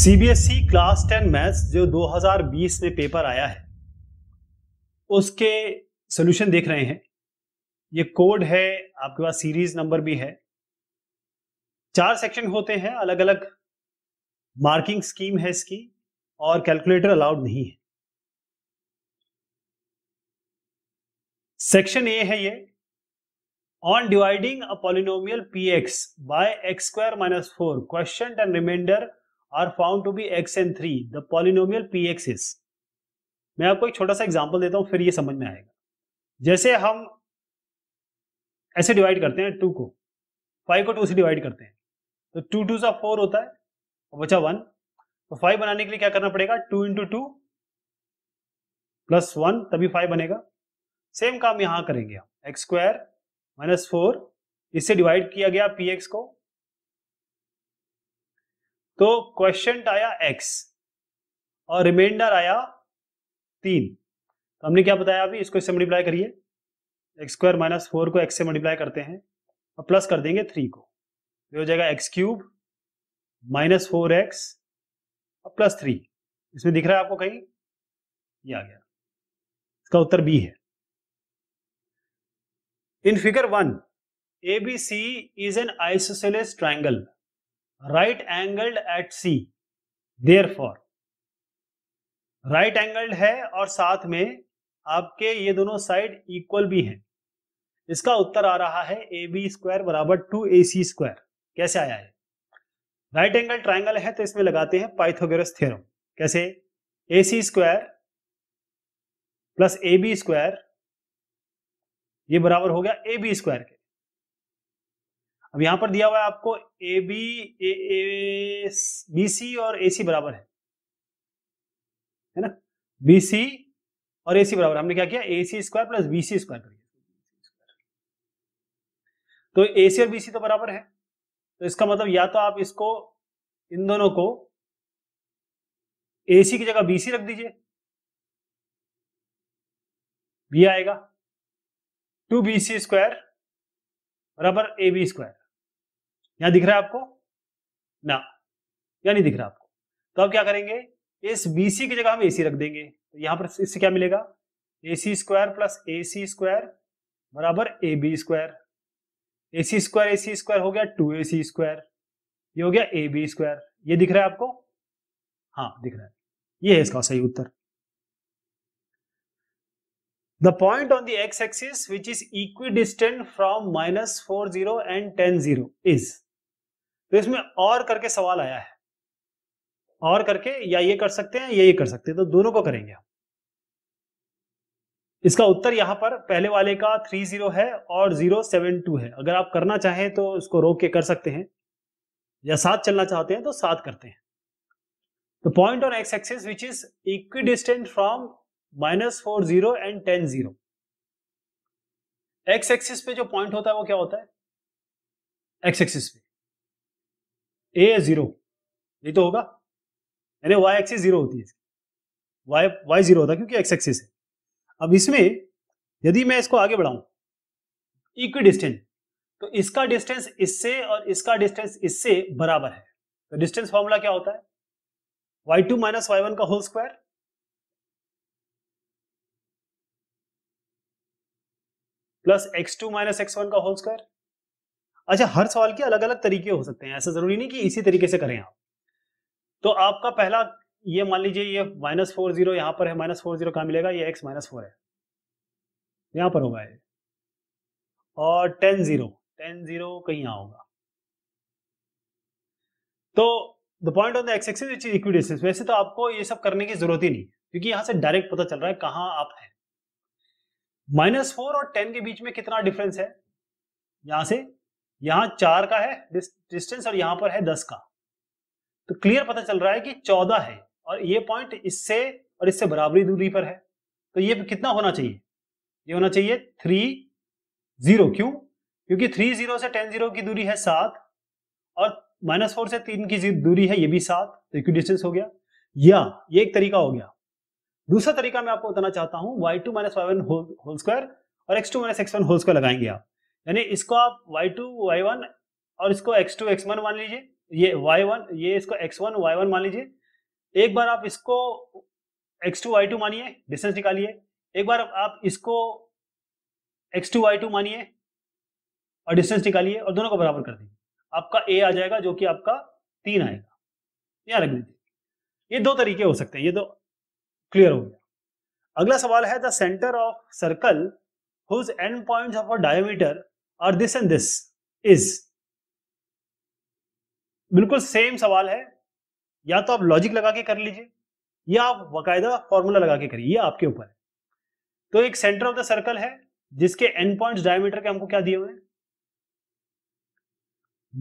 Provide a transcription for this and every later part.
CBSE class ten maths जो 2020 में paper आया है उसके सोल्यूशन देख रहे हैं ये कोड है आपके पास सीरीज नंबर भी है चार सेक्शन होते हैं अलग अलग मार्किंग स्कीम है इसकी और कैलकुलेटर अलाउड नहीं है सेक्शन ए है ये dividing a polynomial P x by X square minus four question and remainder are found to be X and three the polynomial P X is मैं आपको एक छोटा सा एग्जाम्पल देता हूँ फिर ये समझ में आएगा जैसे हम ऐसे डिवाइड करते हैं टू को फाइव को टू से डिवाइड करते हैं तो टू टू सा फोर होता है और बचा वन तो फाइव बनाने के लिए क्या करना पड़ेगा two into two plus one तभी फाइव बनेगा सेम काम यहां करेंगे हम एक्स स्क्वायर माइनस फोर इससे डिवाइड किया गया पी एक्स को तो क्वेश्चन आया एक्स और रिमाइंडर आया तीन तो हमने क्या बताया अभी इसको इससे मल्टीप्लाई करिए एक्स स्क्वायर माइनस फोर को एक्स से मल्टीप्लाई करते हैं और प्लस कर देंगे थ्री को ये हो जाएगा X cube minus four X और प्लस थ्री इसमें दिख रहा है आपको कहीं ये आ गया इसका उत्तर बी है in figure one A B C is an isosceles triangle right angled at C therefore right angled है और साथ में आपके ये दोनों साइड इक्वल भी हैं इसका उत्तर आ रहा है ए बी स्क्वायर बराबर टू ए सी स्क्वायर कैसे आया है राइट एंगल ट्राइंगल है तो इसमें लगाते हैं पाइथोगेरस थ्योरम कैसे A C square plus A B square ये बराबर हो गया ए बी स्क्वायर अब यहां पर दिया हुआ है आपको ए बी ए बी सी और ए सी बराबर है है ना बी सी और ए सी बराबर हमने क्या किया A C square plus B C square कर तो ए सी और बी सी तो बराबर है तो इसका मतलब या तो आप इसको इन दोनों को ए सी की जगह बी सी रख दीजिए बी आएगा टू बी सी स्क्वायर बराबर ए बी स्क्वायर यहां दिख रहा है आपको ना या नहीं दिख रहा आपको तो अब क्या करेंगे इस बीसी की जगह हम एसी रख देंगे तो यहां पर इससे क्या मिलेगा A C square plus A C square बराबर A B square A C square A C square हो गया टू ए सी स्क्वायर ये हो गया ए बी स्क्वायर ये दिख रहा है आपको हाँ दिख रहा है ये है इसका सही उत्तर the point on the X axis which is equidistant from minus four zero and ten zero is तो इसमें और करके सवाल आया है और करके या ये कर सकते हैं या ये कर सकते हैं तो दोनों को करेंगे इसका उत्तर यहां पर पहले वाले का थ्री जीरो है और जीरो सेवन टू है अगर आप करना चाहें तो इसको रोक के कर सकते हैं या साथ चलना चाहते हैं तो साथ करते हैं तो point on X axis which is equidistant from minus four zero and ten zero X axis पे जो पॉइंट होता है वो क्या होता है एक्स एक्सिस पे ए जीरो ये तो होगा यानी वाई एक्सिस जीरो होती है वाई वाई जीरो होता है क्योंकि एक्स एक्सिस है अब इसमें यदि मैं इसको आगे बढ़ाऊं इक्वी डिस्टेंस तो इसका डिस्टेंस इससे और इसका डिस्टेंस इससे बराबर है तो डिस्टेंस फॉर्मूला क्या होता है Y two minus Y one का whole square plus x two minus x one का होल स्क्वायर अच्छा हर सवाल के अलग अलग तरीके हो सकते हैं ऐसा जरूरी नहीं कि इसी तरीके से करें आप तो आपका पहला ये मान लीजिए ये माइनस फोर जीरो यहां पर है माइनस फोर जीरो कहाँ मिलेगा ये एक्स माइनस फोर है यहां पर होगा ये और टेन जीरो टेन जीरो कहीं यहां होगा तो the point on the X axis which is equidistance वैसे तो आपको ये सब करने की जरूरत ही नहीं क्योंकि यहां से डायरेक्ट पता चल रहा है कहां आप हैं माइनस फोर और टेन के बीच में कितना डिफरेंस है यहां से यहां चार का है डिस्टेंस और यहां पर है दस का तो क्लियर पता चल रहा है कि चौदह है और ये पॉइंट इससे और इससे बराबरी दूरी पर है तो ये कितना होना चाहिए ये होना चाहिए थ्री जीरो क्यों क्योंकि थ्री जीरो से टेन जीरो की दूरी है सात और माइनस फोर से तीन की दूरी है ये भी सात तो इक्वी डिस्टेंस हो गया या ये एक तरीका हो गया दूसरा तरीका मैं आपको बताना चाहता हूं Y two minus Y one whole square और X two minus x one whole square लगाएंगे आप यानी इसको आप वाई टू वाई वन और इसको एक्स टू एक्स वन मान लीजिए ये y1, ये इसको x1, y1 मान लीजिए एक बार आप इसको एक्स टू वाई टू मानिए डिस्टेंस निकालिए एक बार आप इसको एक्स टू वाई टू मानिए और डिस्टेंस निकालिए और दोनों को बराबर कर दीजिए आपका ए आ जाएगा जो कि आपका तीन आएगा यहाँ रख दीजिए ये दो तरीके हो सकते हैं ये तो क्लियर हो गया अगला सवाल है the centre of circle whose end points of a diameter और दिस एंड दिस इज बिल्कुल सेम सवाल है या तो आप लॉजिक लगा के कर लीजिए या आप बाकायदा फॉर्मूला लगा के करिए आपके ऊपर है तो एक सेंटर ऑफ द सर्कल है जिसके एंड पॉइंट डायमीटर के हमको क्या दिए हुए हैं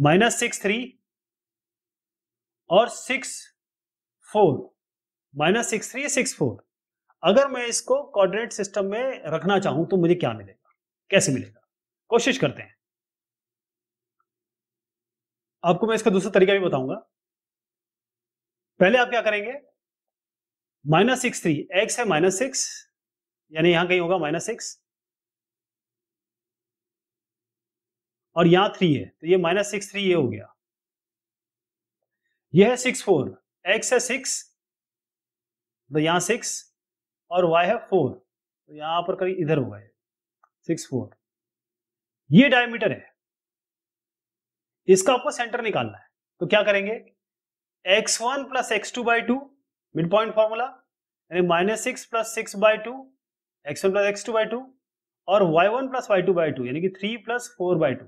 माइनस सिक्स थ्री और six four minus six three six four अगर मैं इसको कोऑर्डिनेट सिस्टम में रखना चाहूं तो मुझे क्या मिलेगा कैसे मिलेगा कोशिश करते हैं आपको मैं इसका दूसरा तरीका भी बताऊंगा पहले आप क्या करेंगे माइनस सिक्स थ्री एक्स है माइनस सिक्स यानी यहां कहीं होगा माइनस सिक्स और यहां थ्री है तो ये माइनस सिक्स थ्री ये हो गया ये है सिक्स फोर एक्स है सिक्स तो यहां सिक्स और वाई है फोर तो यहां पर कहीं इधर होगा सिक्स फोर ये डायमीटर है इसका आपको सेंटर निकालना है तो क्या करेंगे x1 one plus x two by two midpoint formula यानी minus six plus six by two X one plus x two by two और y1 one plus Y two by two यानी कि three plus four by two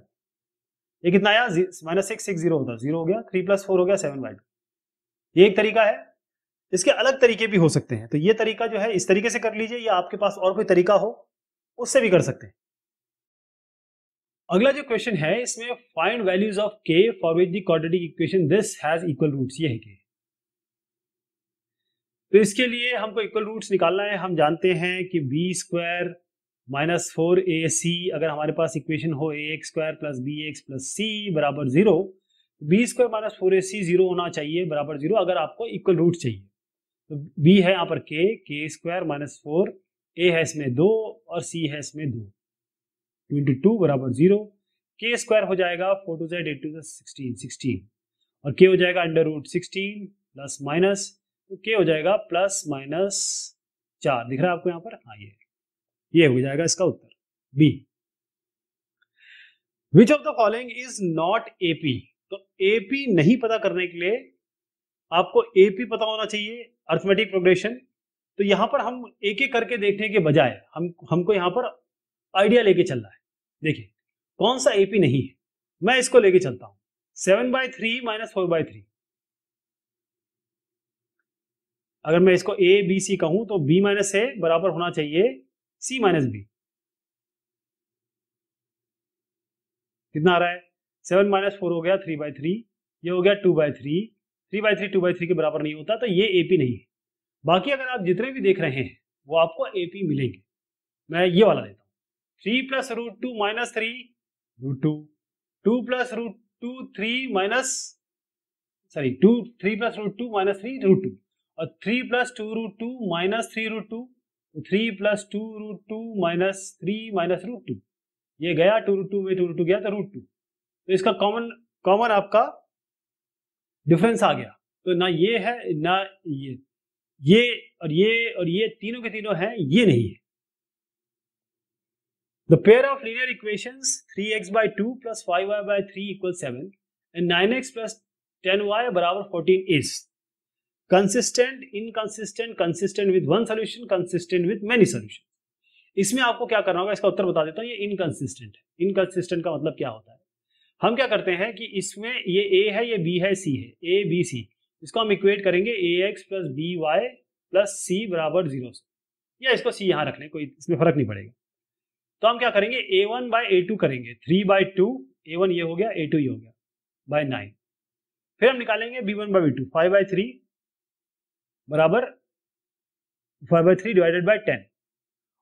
ये कितना आया minus six six zero होता zero हो गया थ्री प्लस फोर हो गया सेवन बाई टू ये एक तरीका है इसके अलग तरीके भी हो सकते हैं तो ये तरीका जो है इस तरीके से कर लीजिए या आपके पास और कोई तरीका हो उससे भी कर सकते हैं अगला जो क्वेश्चन है इसमें find values of K for which the quadratic equation this has equal roots ये है के तो इसके लिए हमको इक्वल रूट्स निकालना है हम जानते हैं कि B square minus four A C अगर हमारे पास इक्वेशन हो A X square plus B X plus C बराबर zero B square minus four A C zero होना चाहिए बराबर जीरो अगर आपको इक्वल रूट चाहिए तो बी है यहाँ पर के के स्क्वायर माइनस फोर ए है इसमें दो और सी है इसमें दो टू इंटू टू बराबर जीरो के स्क्वायर हो जाएगा फोर टू जेड एट टू सिक्सटीन सिक्सटीन और के हो जाएगा under root sixteen plus minus तो के हो जाएगा प्लस माइनस चार दिख रहा है आपको यहाँ पर हाँ ये ये हो जाएगा इसका उत्तर B which of the following is not AP तो एपी नहीं पता करने के लिए आपको एपी पता होना चाहिए अर्थमेटिक प्रोग्रेशन तो यहां पर हम एक एक करके देखने के बजाय हम हमको यहां पर आइडिया लेके चलना है देखिए कौन सा एपी नहीं है मैं इसको लेके चलता हूं seven by three minus four by three अगर मैं इसको ए बी सी कहूं तो बी माइनस ए बराबर होना चाहिए सी माइनस बी कितना आ रहा है सेवन माइनस फोर हो गया थ्री बाई थ्री ये हो गया two by three three by three two by three के बराबर नहीं होता तो ये एपी नहीं है बाकी अगर आप जितने भी देख रहे हैं वो आपको एपी मिलेंगे मैं ये वाला देता three plus root two minus three root two two plus root two three minus sorry two three plus root two minus three root two और three plus two root two minus three root two तो three plus two root two minus three minus root two ये गया two root two में two root two गया तो root two तो इसका common common आपका डिफरेंस आ गया तो ना ये है ना ये ये और ये और ये तीनों के तीनों हैं ये नहीं है The pair of linear equations 3x by 2 plus 5y by 3 equals 7 and 9x plus 10y barabar 14 is consistent, inconsistent, consistent with one solution, consistent with many solutions. इसमें आपको क्या करना होगा इसका उत्तर बता देता हूँ ये इनकन्सिस्टेंट है इनकन्सिस्टेंट का मतलब क्या होता है हम क्या करते हैं कि इसमें ये ए है ये बी है सी है ए बी सी इसको हम इक्वेट करेंगे A X plus B Y plus C बराबर जीरो या इसको सी यहाँ रख लें कोई इसमें फर्क नहीं पड़ेगा तो हम क्या करेंगे A one by A two करेंगे three by two A one ये हो गया ए टू ये हो गया बाय नाइन फिर हम निकालेंगे B one by B two five by three बराबर five by three divided by ten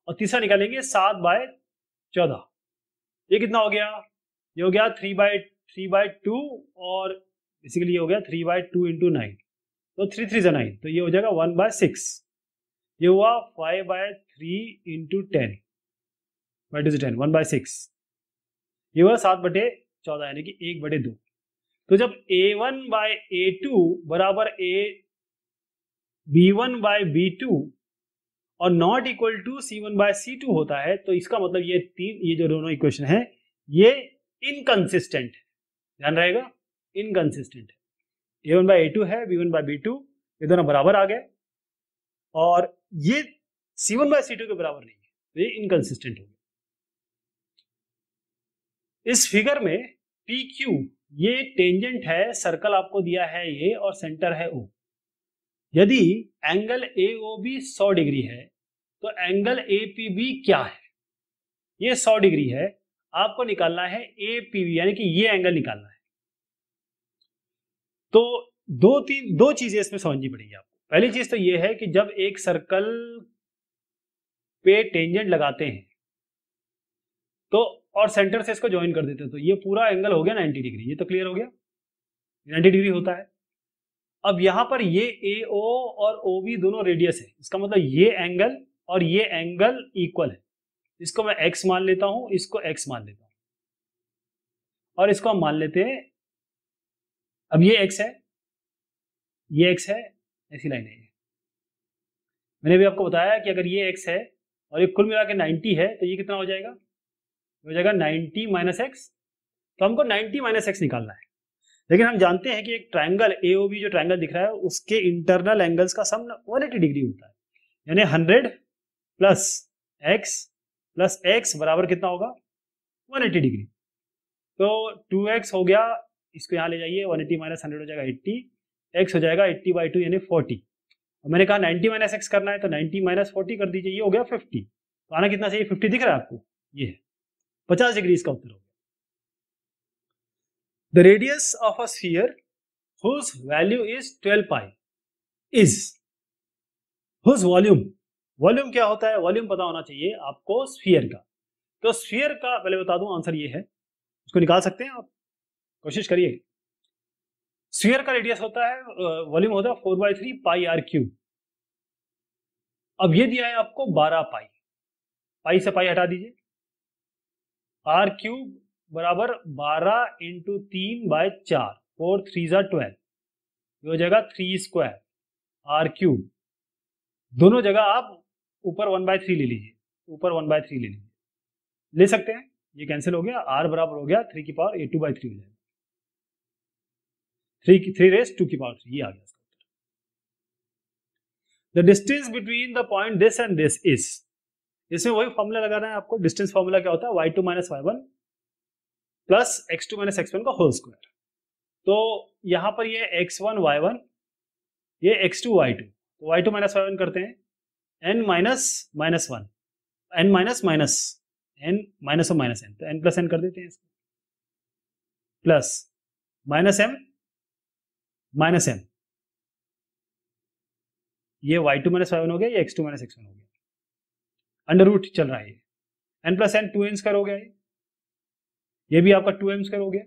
और तीसरा निकालेंगे सात बाय चौदह ये कितना हो गया ये हो गया three by three by two और बेसिकली ये हो गया three by two into nine तो थ्री थ्री नाइन तो ये हो जाएगा वन बाय सिक्स ये हुआ five by three into ten what is ten one by six ये हुआ सात बटे चौदह यानी कि एक बटे दो तो जब A one by A two बराबर A B one by B two और not equal to C one by C two होता है तो इसका मतलब ये तीन ये जो दोनों इक्वेशन है ये इनकन्सिस्टेंट ध्यान रहेगा इनकन्सिस्टेंट है A one by A two है B one by B two ये दोनों बराबर आ गए और ये C one by C two के बराबर नहीं है तो ये इनकन्सिस्टेंट होगा इस फिगर में पी क्यू ये टेंजेंट है सर्कल आपको दिया है ये और सेंटर है ओ यदि एंगल ए ओ बी सौ डिग्री है तो एंगल ए पी बी क्या है ये सौ डिग्री है आपको निकालना है ए पी बी यानी कि ये एंगल निकालना है तो दो तीन दो चीजें इसमें समझनी पड़ेगी आपको पहली चीज तो ये है कि जब एक सर्कल पे टेंजेंट लगाते हैं तो और सेंटर से इसको ज्वाइन कर देते हैं तो ये पूरा एंगल हो गया नाइन्टी डिग्री ये तो क्लियर हो गया नाइन्टी डिग्री होता है अब यहाँ पर ये ए ओ और ओ बी दोनों रेडियस है इसका मतलब ये एंगल और ये एंगल इक्वल है इसको मैं एक्स मान लेता हूँ इसको एक्स मान लेता हूँ और इसको हम मान लेते हैं अब ये एक्स है ये एक्स है ऐसी लाइन है मैंने भी आपको बताया कि अगर ये एक्स है और ये कुल मिला के नाइन्टी है तो ये कितना हो जाएगा हो जाएगा नाइन्टी माइनस एक्स तो हमको नाइन्टी माइनस एक्स निकालना है लेकिन हम जानते हैं कि एक ट्राइंगल ए ओ बी जो ट्राइंगल दिख रहा है उसके इंटरनल एंगल्स का सम 180 डिग्री होता है यानी hundred plus X plus X बराबर कितना होगा 180 डिग्री तो 2x हो गया इसको यहाँ ले जाइए 180 एट्टी माइनस हंड्रेड हो जाएगा 80 x हो जाएगा 80 बाई टू यानी 40 और मैंने कहा 90 माइनस एक्स करना है तो 90 माइनस फोर्टी कर दीजिए ये हो गया 50 तो आना कितना चाहिए 50 दिख रहा है आपको ये है पचास डिग्री इसका उत्तर होगा the radius of a sphere whose value is twelve pi is whose volume volume क्या होता है वॉल्यूम पता होना चाहिए आपको स्फीयर का तो स्फीयर का पहले बता दूं आंसर ये है उसको निकाल सकते हैं आप कोशिश करिए स्फीयर का रेडियस होता है वॉल्यूम होता है four by three pi R cube अब ये दिया है आपको बारह पाई पाई से पाई हटा दीजिए आर क्यूब बराबर बारह इंटू तीन बाय चार फोर थ्री ज़ा ट्वेल्व ये हो जाएगा थ्री स्क्वायर आर क्यूब दोनों जगह आप ऊपर वन बाय थ्री ले लीजिए ऊपर वन बाय थ्री ले लीजिए ले सकते हैं ये कैंसिल हो गया आर बराबर हो गया थ्री की power a two by three हो जाएगा थ्री की थ्री रेस टू की पावर थ्री ये आ गया the distance between the point this and this is इसमें वही फॉर्मूला लगाना है आपको डिस्टेंस फॉर्मूला क्या होता है Y two minus Y one plus x two minus x one का होल स्क्वायर तो यहां पर ये एक्स वन वाई वन ये एक्स टू वाई टू तो y two minus Y one करते हैं n minus minus one n minus minus n minus और माइनस एन तो एन प्लस एन कर देते हैं इसको plus minus m minus m ये y two minus Y one हो गया ये x two minus x one हो गया अंडर रूट चल रहा है n plus n two n square हो गया ये ये भी आपका टू एम स्क्वायर हो गया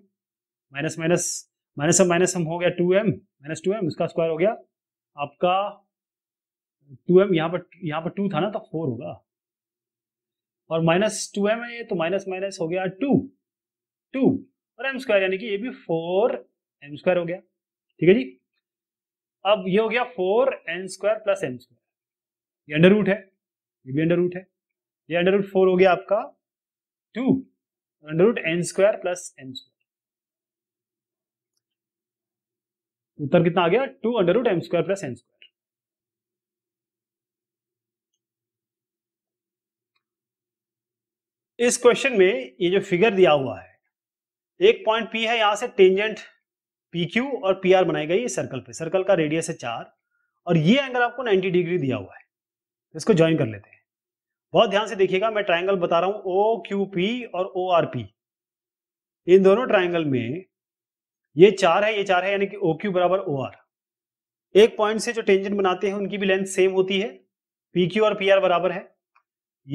minus minus minus m minus m हो गया two m minus two m इसका स्क्वायर हो गया आपका टू एम यहाँ पर यहाँ पर टू था ना तो फोर होगा और माइनस टू एम है ये तो माइनस माइनस हो गया टू टू और एम स्क्वायर यानी कि ये भी फोर एम स्क्वायर हो गया ठीक है जी अब ये हो गया four n square plus m square ये अंडर रूट है ये भी अंडर रूट है ये अंडर रूट फोर हो गया आपका two under root n square plus n square उत्तर कितना आ गया two under root m square plus n square इस क्वेश्चन में ये जो फिगर दिया हुआ है एक पॉइंट पी है यहां से टेंजेंट पी क्यू और पी आर बनाई गई सर्कल पे सर्कल का रेडियस है चार और ये एंगल आपको 90 डिग्री दिया हुआ है इसको ज्वाइन कर लेते हैं बहुत ध्यान से देखिएगा मैं ट्राइंगल बता रहा हूं ओ क्यू पी और ओ आर पी इन दोनों ट्राइंगल में ये चार है ये चार है यानी कि ओ क्यू बराबर ओ आर एक पॉइंट से जो टेंजेंट बनाते हैं उनकी भी लेंथ सेम होती है पी क्यू और पी आर बराबर है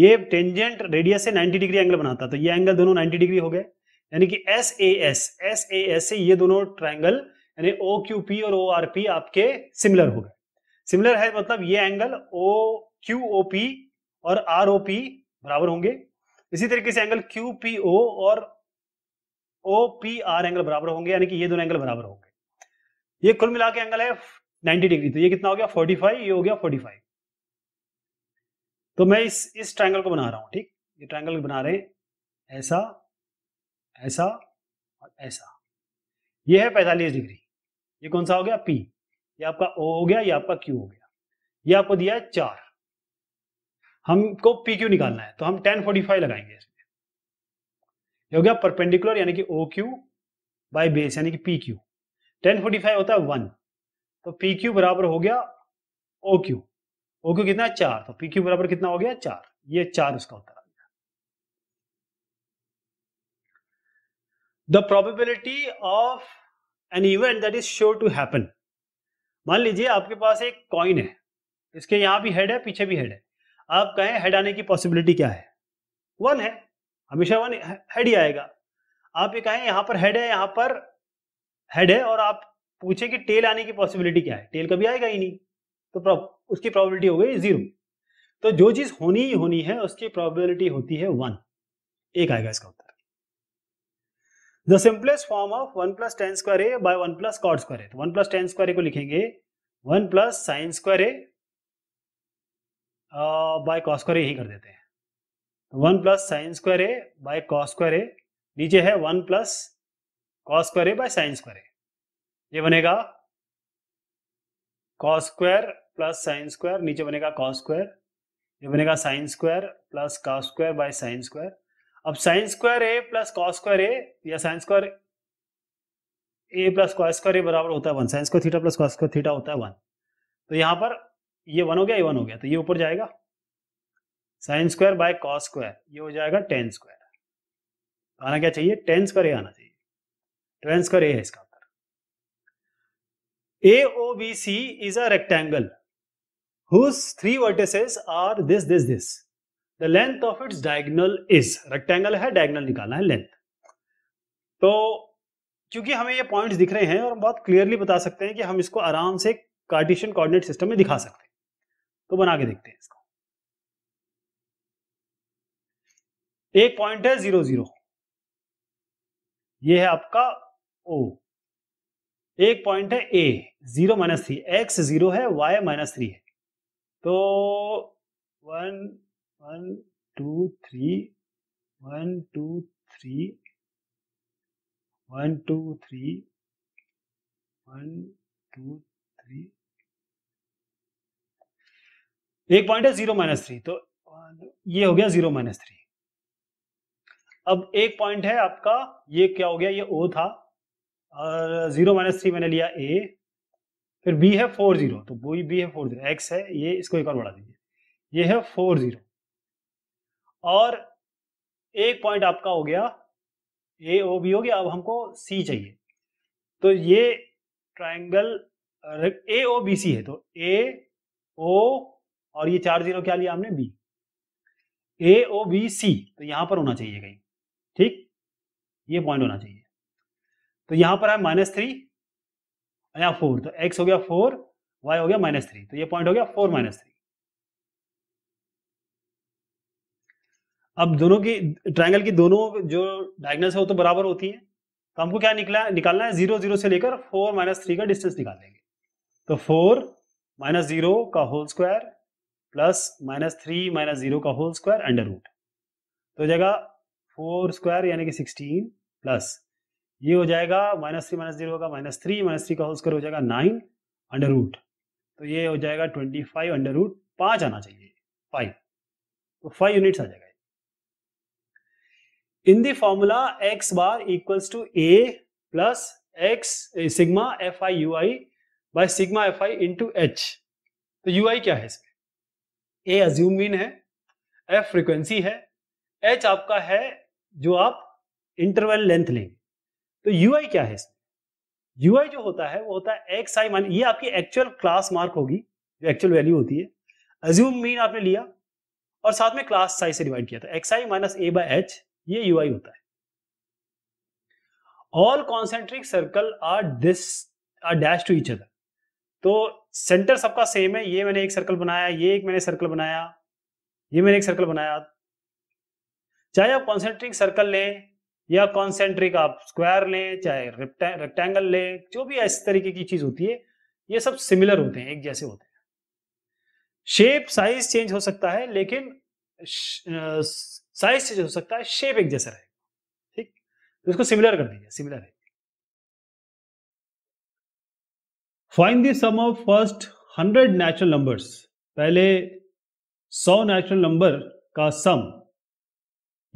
ये टेंजेंट रेडियस से 90 डिग्री एंगल बनाता तो ये एंगल दोनों 90 डिग्री हो गए यानी कि S A S S A S से ये दोनों ट्राइंगल यानी ओ क्यू पी और ओ आर पी आपके सिमिलर हो गए सिमिलर है मतलब ये angle O Q O P और आर ओ पी बराबर होंगे इसी तरीके से एंगल क्यू पी ओ और ओ पी आर एंगल बराबर होंगे यानी कि ये दोनों एंगल बराबर होंगे ये कुल मिला के एंगल है 90 डिग्री तो ये कितना हो गया 45 ये हो गया 45 तो मैं इस इस ट्रायंगल को बना रहा हूं ठीक ये ट्रायंगल बना रहे हैं ऐसा ऐसा और ऐसा ये है 45 डिग्री ये कौन सा हो गया पी ये आपका ओ हो गया ये आपका क्यू हो गया ये आपको दिया है चार हमको पी क्यू निकालना है तो हम टेन फोर्टी फाइव लगाएंगे इसमें हो गया परपेंडिकुलर यानी कि ओ क्यू बाई बेस यानी कि P Q tan forty five होता है वन तो पी क्यू बराबर हो गया ओ क्यू ओ क्यू कितना है चार तो पी क्यू बराबर कितना हो गया चार ये चार उसका उत्तर आ गया the probability of an event that is sure to happen मान लीजिए आपके पास एक कॉइन है इसके यहां भी हेड है पीछे भी हेड है आप कहें हेड आने की पॉसिबिलिटी क्या है वन है हमेशा वन हेड ही आएगा आप ये कहें यहाँ पर हेड है यहाँ पर हेड है और आप पूछे कि टेल आने की पॉसिबिलिटी क्या है टेल कभी आएगा ही नहीं तो उसकी प्रॉबिलिटी हो गई जीरो तो जो चीज होनी ही होनी है उसकी प्रॉबिलिटी होती है वन एक आएगा इसका उत्तर the simplest form of one plus tan square A by one plus cot square A तो one plus tan square A को लिखेंगे one plus sin square A by cos square यही कर देते हैं one plus sin square A by cos square A नीचे है one plus cos square A by sin square A ये बनेगा cos square plus sin square नीचे बनेगा कॉस स्क्वायर ये बनेगा sin square plus cos square by sin square अब sin square A plus cos square A या sin square A plus cos square A बराबर होता है one sin square theta plus cos square theta होता है one तो यहाँ पर ये वन हो गया ये वन हो गया तो ये ऊपर जाएगा sin square by cos square ये हो जाएगा टेन स्क्वायर आना क्या चाहिए टेन स्क्वायर ए आना चाहिए टेन स्क्वायर ए है इसका उत्तर A O B C is a rectangle whose three vertices are this this this the length of its diagonal is है डायगनल निकालना है लेंथ तो क्योंकि हमें ये पॉइंट्स दिख रहे हैं और बहुत क्लियरली बता सकते हैं कि हम इसको आराम से कार्टिशियन कोऑर्डिनेट सिस्टम में दिखा सकते हैं तो बना के देखते हैं इसको एक पॉइंट है जीरो जीरो ये है आपका ओ एक पॉइंट है A zero minus three x zero है वाई माइनस थ्री है तो one one two three one two three one two three one two three एक पॉइंट है जीरो माइनस थ्री तो ये हो गया जीरो माइनस थ्री अब एक पॉइंट है आपका ये क्या हो गया ये ओ था और जीरो माइनस थ्री मैंने लिया ए फिर बी है फोर जीरो तो वही बी है फोर जीरो एक्स है ये इसको एक और बढ़ा दीजिए ये है फोर जीरो और एक पॉइंट आपका हो गया ए ओ बी हो गया अब हमको सी चाहिए तो ये ट्राइंगल ए ओ बी सी है तो ए ओ और ये चार जीरो क्या लिया हमने बी ए ओ बी सी तो यहां पर होना चाहिए कहीं ठीक ये पॉइंट होना चाहिए तो यहां पर है माइनस थ्री या फोर तो एक्स हो गया फोर वाई हो गया माइनस थ्री तो ये पॉइंट हो गया फोर माइनस थ्री अब दोनों की ट्राइंगल की दोनों जो डायग्नस है वो तो बराबर होती है तो हमको क्या निकला निकालना है जीरो जीरो से लेकर फोर माइनस थ्री का डिस्टेंस निकाल देंगे तो फोर माइनस जीरो का whole square plus minus three minus zero का होल स्क्वायर अंडर रूट तो हो जाएगा फोर स्क्वायर यानी कि सिक्सटीन प्लस ये हो जाएगा माइनस थ्री माइनस जीरो का माइनस थ्री माइनस थ्री का होल स्क्वायर हो जाएगा नाइन अंडर रूट तो ये हो जाएगा ट्वेंटी फाइव अंडर रूट पांच आना चाहिए फाइव तो फाइव यूनिट्स आ जाएगा in the formula x bar equals to A plus x sigma F I you i by sigma F i into h तो यू आई क्या है इसमें ए अज्यूम मीन है एफ फ्रीक्वेंसी है h आपका है जो आप इंटरवल लेंथ लेंगे तो यू आई क्या है इसमें यू आई जो होता है वो होता है एक्स आई मान ये आपकी एक्चुअल क्लास मार्क होगी जो एक्चुअल वैल्यू होती है अज्यूम मीन आपने लिया और साथ में क्लास साइज से डिवाइड किया था x i minus a by h ये यू आई होता है all concentric circle are this are dash to each other तो सेंटर सबका सेम है ये मैंने एक सर्कल बनाया ये एक मैंने सर्कल बनाया ये मैंने एक सर्कल बनाया चाहे आप कॉन्सेंट्रिक सर्कल लें या कॉन्सेंट्रिक आप स्क्वायर लें चाहे रेक्टेंगल लें जो भी इस तरीके की चीज होती है ये सब सिमिलर होते हैं एक जैसे होते हैं शेप साइज चेंज हो सकता है लेकिन साइज चेंज हो सकता है शेप एक जैसा रहेगा ठीक तो इसको सिमिलर कर दीजिए सिमिलर है find the sum of first hundred natural numbers पहले सौ नेचुरल नंबर का सम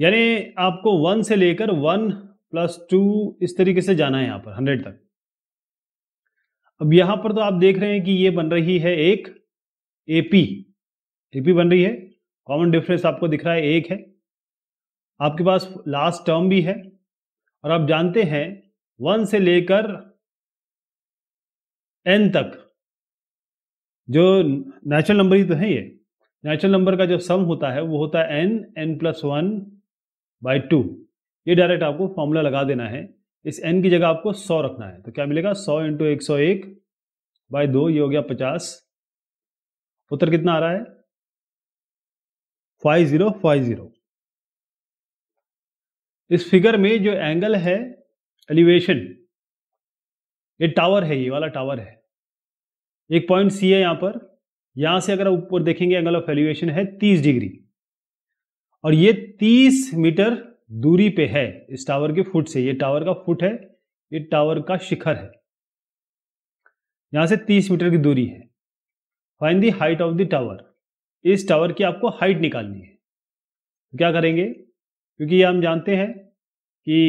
यानी आपको वन से लेकर वन प्लस टू इस तरीके से जाना है यहां पर हंड्रेड तक अब यहां पर तो आप देख रहे हैं कि ये बन रही है एक एपी एपी बन रही है कॉमन डिफरेंस आपको दिख रहा है एक है आपके पास लास्ट टर्म भी है और आप जानते हैं वन से लेकर एन तक जो नेचुरल नंबर ही तो है ये नेचुरल नंबर का जो सम होता है वो होता है N n plus one by two ये डायरेक्ट आपको फॉर्मूला लगा देना है इस एन की जगह आपको सौ रखना है तो क्या मिलेगा सौ इंटू एक सौ एक बाई दो ये हो गया पचास उत्तर कितना आ रहा है फाइव जीरो फाइव जीरो इस फिगर में जो एंगल है एलिवेशन ये टावर है ये वाला टावर है एक पॉइंट सी है यहां पर यहां से अगर ऊपर देखेंगे एंगल ऑफ एलिवेशन है तीस डिग्री और ये तीस मीटर दूरी पे है इस टावर के फुट से ये टावर का फुट है ये टावर का शिखर है यहां से तीस मीटर की दूरी है find the height of the tower इस टावर की आपको हाइट निकालनी है तो क्या करेंगे क्योंकि ये हम जानते हैं कि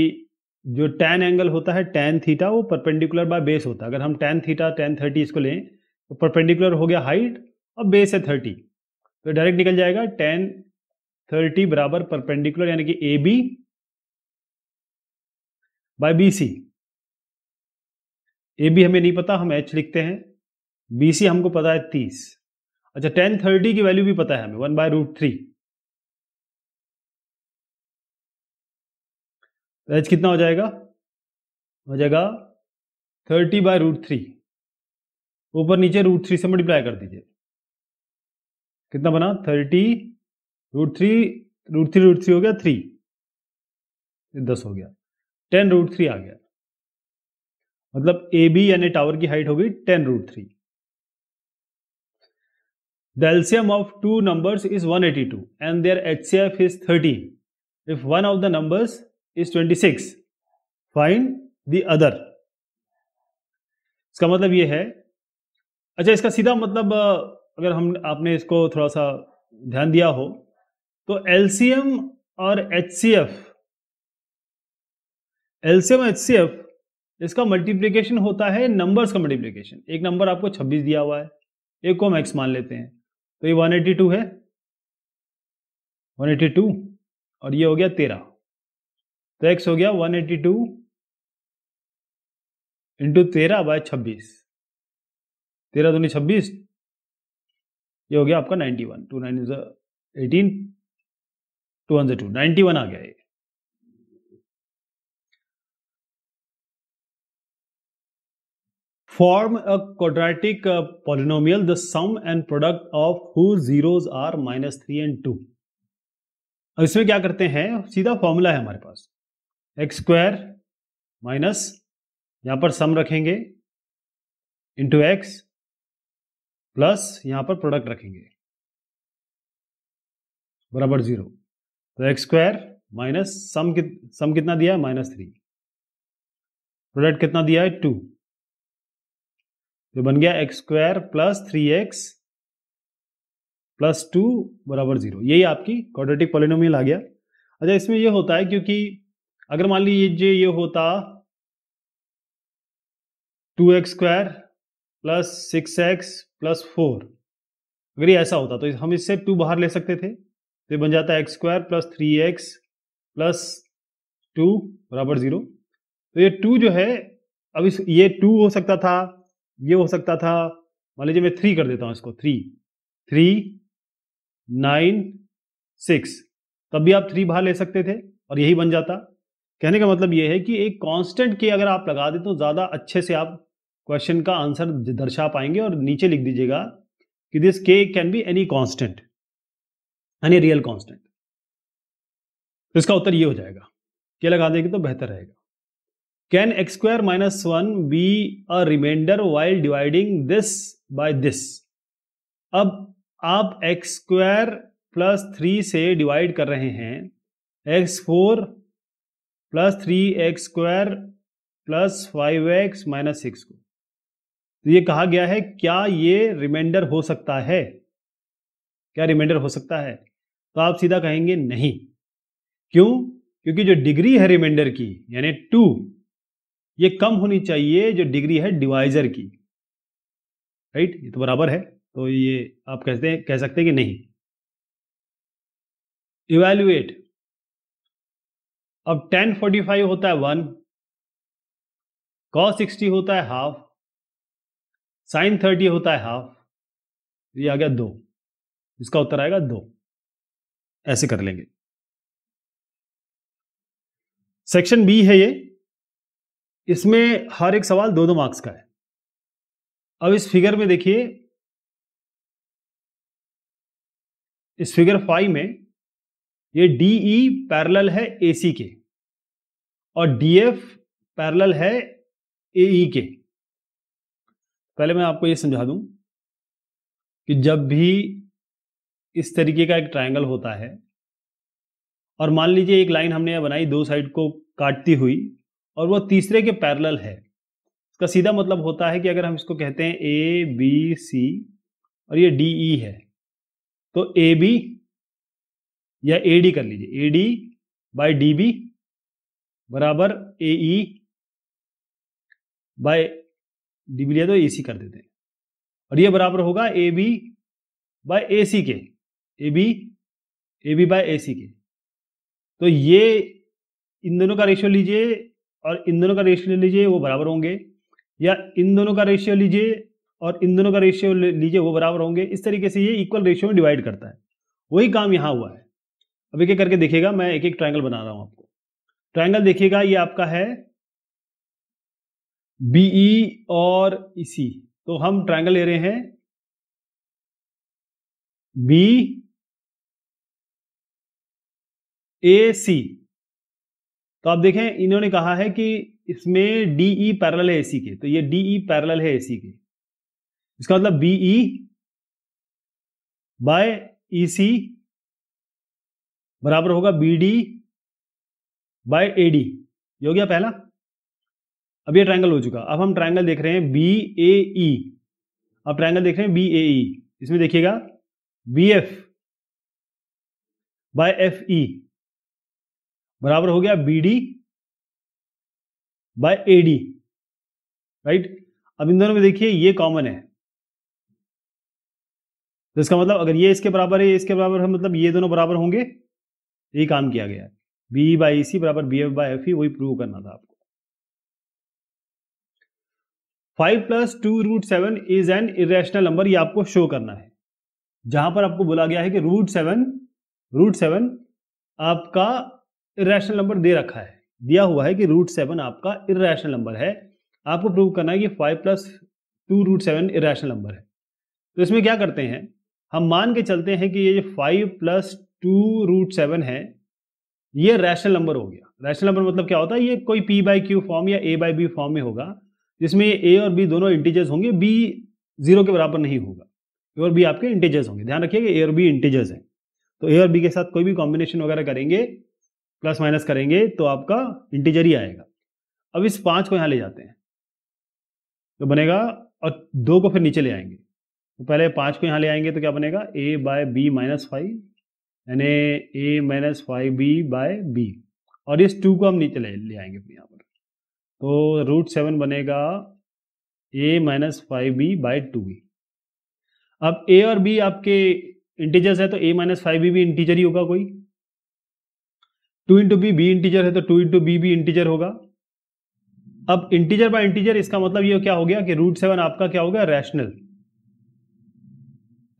जो टेन एंगल होता है टेन थीटा वो परपेंडिकुलर बाय बेस होता है अगर हम टेन थीटा टेन थर्टी इसको लें तो परपेंडिकुलर हो गया हाइट और बेस है थर्टी तो डायरेक्ट निकल जाएगा टेन थर्टी बराबर परपेंडिकुलर यानी कि A B by B C A B हमें नहीं पता हम एच लिखते हैं बी सी हमको पता है तीस अच्छा टेन थर्टी की वैल्यू भी पता है हमें one by root three H कितना हो जाएगा हो जाएगा थर्टी बाय रूट थ्री ऊपर नीचे रूट थ्री से मल्टीप्लाई कर दीजिए कितना बना thirty root three root three root three हो गया थ्री दस हो गया टेन रूट थ्री आ गया मतलब ए बी यानी टावर की हाइट हो गई ten root three the of two numbers is one eighty two and their HCF is thirty if one of the numbers is six find the other इसका मतलब ये है अच्छा इसका सीधा मतलब अगर हम आपने इसको थोड़ा सा ध्यान दिया हो तो एलसीएम और H C F LCM H C F इसका मल्टीप्लीकेशन होता है नंबर्स का मल्टीप्लीकेशन एक नंबर आपको 26 दिया हुआ है एक को हम एक्स मान लेते हैं तो ये 182 है 182 और ये हो गया तेरह तो एक्स हो गया 182 एटी टू इंटू तेरह बाय छब्बीस तेरह दूनी छब्बीस ये हो गया आपका 91 one two nine eighteen two one two ninety one आ गया ये form a quadratic polynomial the sum and product of who whose are minus three and two अब इसमें क्या करते हैं सीधा फॉर्मूला है हमारे पास एक्स स्क्वायर माइनस यहां पर सम रखेंगे इंटू एक्स प्लस यहां पर प्रोडक्ट रखेंगे बराबर जीरो तो एक्स स्क्वायर माइनस सम कित सम कितना दिया है माइनस थ्री प्रोडक्ट कितना दिया है टू तो बन गया x square plus three x plus two बराबर जीरो यही आपकी क्वाड्रेटिक पॉलिनोमियल आ गया अच्छा इसमें यह होता है क्योंकि अगर मान लीजिए ये होता two x square plus six x plus four अगर ये ऐसा होता तो हम इससे टू बाहर ले सकते थे तो ये बन जाता x square plus three x plus two बराबर जीरो तो ये टू जो है अब इस ये टू हो सकता था ये हो सकता था मान लीजिए मैं थ्री कर देता हूँ इसको थ्री थ्री नाइन सिक्स तब भी आप थ्री बाहर ले सकते थे और यही बन जाता कहने का मतलब यह है कि एक कांस्टेंट के अगर आप लगा दें तो ज़्यादा अच्छे से आप क्वेश्चन का आंसर दर्शा पाएंगे और नीचे लिख दीजिएगा कि this k can be any constant any real constant तो इसका उत्तर ये हो जाएगा के लगा देंगे तो बेहतर रहेगा can x square minus one be a remainder while dividing this by this अब आप एक्स स्क्वायर प्लस थ्री से डिवाइड कर रहे हैं x four plus three x square plus five x minus six को तो ये कहा गया है क्या ये रिमाइंडर हो सकता है क्या रिमाइंडर हो सकता है तो आप सीधा कहेंगे नहीं क्यों क्योंकि जो डिग्री है रिमाइंडर की यानी टू ये कम होनी चाहिए जो डिग्री है डिवाइजर की राइट ये तो बराबर है तो ये आप कहते हैं कह सकते हैं कि नहीं इवेल्युएट अब टेन फोर्टी फाइव होता है वन कॉ सिक्सटी होता है हाफ साइन थर्टी होता है हाफ ये आ गया दो इसका उत्तर आएगा दो ऐसे कर लेंगे सेक्शन बी है ये इसमें हर एक सवाल दो दो मार्क्स का है अब इस फिगर में देखिए इस फिगर फाइव में ये डी ई पैरल है ए सी के और डी एफ पैरल है ए ई e के पहले मैं आपको ये समझा दूं कि जब भी इस तरीके का एक ट्रायंगल होता है और मान लीजिए एक लाइन हमने बनाई दो साइड को काटती हुई और वह तीसरे के पैरल है इसका सीधा मतलब होता है कि अगर हम इसको कहते हैं ए बी सी और ये डी ई e है तो ए बी या ए डी कर लीजिए A D by D B बराबर A E by D B लिया तो ए सी कर देते हैं और ये बराबर होगा ए बी बाय ए सी के A B A B by A C के तो ये इन दोनों का रेशियो लीजिए और इन दोनों का रेशियो लीजिए वो बराबर होंगे या इन दोनों का रेशियो लीजिए और इन दोनों का रेशियो लीजिए वो बराबर होंगे इस तरीके से ये इक्वल रेशियो में डिवाइड करता है वही काम यहाँ हुआ है अब एक एक करके देखिएगा मैं एक एक ट्राइंगल बना रहा हूं आपको ट्राइंगल देखिएगा ये आपका है बीई e और इसी e तो हम ट्राइंगल ले रहे हैं बी ए सी तो आप देखें इन्होंने कहा है कि इसमें डी ई पैरल है एसी e के तो ये डी ई पैरल है एसी के इसका मतलब बीई बाय ई सी बराबर होगा B D by A D ये हो गया पहला अब ये ट्रायंगल हो चुका अब हम ट्रायंगल देख रहे हैं बी ए ई अब ट्रायंगल देख रहे हैं बी ए ई इसमें देखिएगा B F by F E बराबर हो गया B D by A D right अब इन दोनों में देखिए ये कॉमन है तो इसका मतलब अगर ये इसके बराबर है इसके बराबर है मतलब ये दोनों बराबर होंगे ये काम किया गया है बी बाई सी बराबर B F by F E वही प्रूव करना था आपको five plus two root seven is an irrational number ये आपको शो करना है जहां पर आपको बोला गया है कि रूट सेवन रूट सेवन आपका इेशनल नंबर दे रखा है दिया हुआ है कि रूट सेवन आपका इेशनल नंबर है आपको प्रूव करना है कि five plus two root seven irrational number है तो इसमें क्या करते हैं हम मान के चलते हैं कि ये five plus two root seven है ये रैशनल नंबर हो गया रैशनल नंबर मतलब क्या होता है ये कोई पी बाई क्यू फॉर्म या ए बाई बी फॉर्म में होगा जिसमें ए और बी दोनों इंटीजर्स होंगे बी जीरो के बराबर नहीं होगा ए और बी आपके इंटीजर्स होंगे ध्यान रखिए कि ए और बी इंटीजर्स हैं तो ए और बी के साथ कोई भी कॉम्बिनेशन वगैरह करेंगे प्लस माइनस करेंगे तो आपका इंटीजर ही आएगा अब इस पाँच को यहाँ ले जाते हैं तो बनेगा और दो को फिर नीचे ले आएंगे तो पहले पाँच को यहाँ ले आएंगे तो क्या बनेगा a by b minus five यानी a minus five b by b और इस टू को हम नीचे ले ले आएंगे अपने यहाँ पर तो रूट सेवन बनेगा a minus five b by two b अब ए और बी आपके इंटीजर्स है तो ए माइनस फाइव बी भी इंटीजर ही होगा कोई two into b b integer है तो टू इंटू बी भी इंटीजर होगा अब इंटीजर बाय इंटीजर इसका मतलब ये क्या हो गया कि रूट सेवन आपका क्या हो गया रैशनल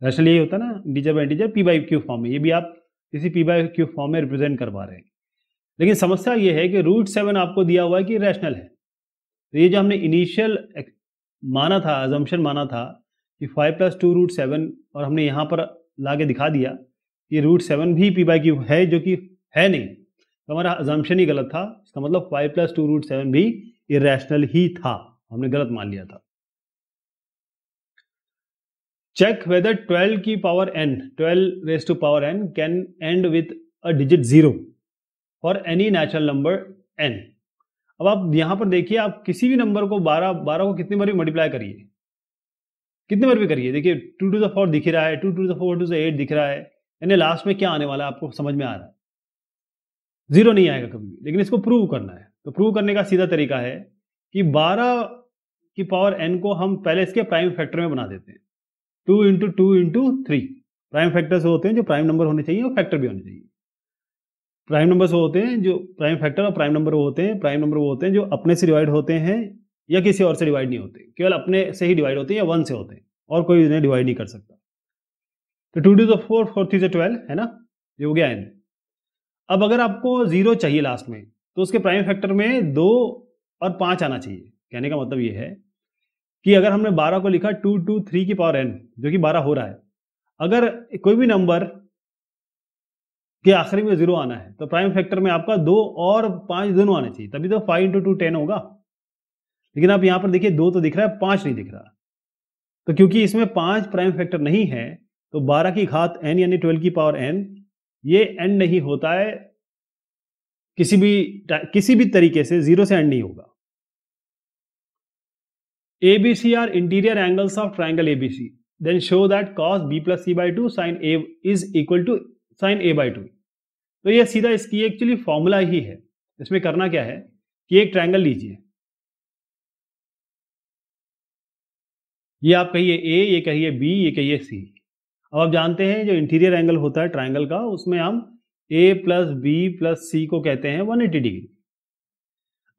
रैशनल यही होता है ना integer by integer p by q form में ये भी आप इसी पी बाई क्यू फॉर्म में रिप्रेजेंट कर पा रहे हैं लेकिन समस्या ये है कि रूट सेवन आपको दिया हुआ है कि रैशनल है तो ये जो हमने इनिशियल माना था एजम्पन माना था कि five plus two root seven और हमने यहाँ पर ला के दिखा दिया कि रूट सेवन भी पी बाई क्यू है जो कि है नहीं तो हमारा एजम्पन ही गलत था इसका मतलब five plus two root seven भी इरेशनल ही था हमने गलत मान लिया था check whether 12 की power n 12 raised to power n can end with a digit zero for any natural number n अब आप यहां पर देखिए आप किसी भी नंबर को 12 12 को कितनी बार भी मल्टीप्लाई करिए कितनी बार भी करिए देखिए टू टू द फोर दिख रहा है two to the four to the eight दिख रहा है यानी लास्ट में क्या आने वाला है आपको समझ में आ रहा है जीरो नहीं आएगा कभी भी लेकिन इसको प्रूव करना है तो प्रूव करने का सीधा तरीका है कि 12 की पावर एन को हम पहले इसके प्राइम फैक्टर में बना देते हैं two into two into three prime factors होते हैं जो प्राइम नंबर होने चाहिए और फैक्टर भी होने चाहिए प्राइम नंबर्स वो होते हैं जो प्राइम फैक्टर और प्राइम नंबर वो होते हैं प्राइम नंबर वो होते हैं जो अपने से डिवाइड होते हैं या किसी और से डिवाइड नहीं होते केवल अपने से ही डिवाइड होते हैं या वन से होते हैं और कोई इन्हें डिवाइड नहीं कर सकता तो two two four four three से ट्वेल्व है ना ये हो गया एन अब अगर आपको जीरो चाहिए लास्ट में तो उसके प्राइम फैक्टर में दो और पाँच आना चाहिए कहने का मतलब ये है कि अगर हमने 12 को लिखा टू टू थ्री की पावर एन जो कि 12 हो रहा है अगर कोई भी नंबर के आखिरी में जीरो आना है तो प्राइम फैक्टर में आपका दो और पांच दोनों आने चाहिए तभी तो फाइव इंटू टू टेन होगा लेकिन आप यहां पर देखिए दो तो दिख रहा है पांच नहीं दिख रहा तो क्योंकि इसमें पांच प्राइम फैक्टर नहीं है तो बारह की घात एन यानी ट्वेल्व की पावर एन ये एंड नहीं होता है किसी भी किसी भी तरीके से जीरो से एंड नहीं होगा ABC are interior angles of triangle ABC. Then show that cos B plus C by 2 sin A is equal to sin A by 2. तो ये सीधा इसकी एक्चुअली फॉर्मूला ही है इसमें करना क्या है कि एक ट्रायंगल लीजिए ये आप कहिए ए ये कहिए बी ये कहिए सी अब आप जानते हैं जो इंटीरियर एंगल होता है ट्रायंगल का उसमें हम A plus B plus C को कहते हैं 180 डिग्री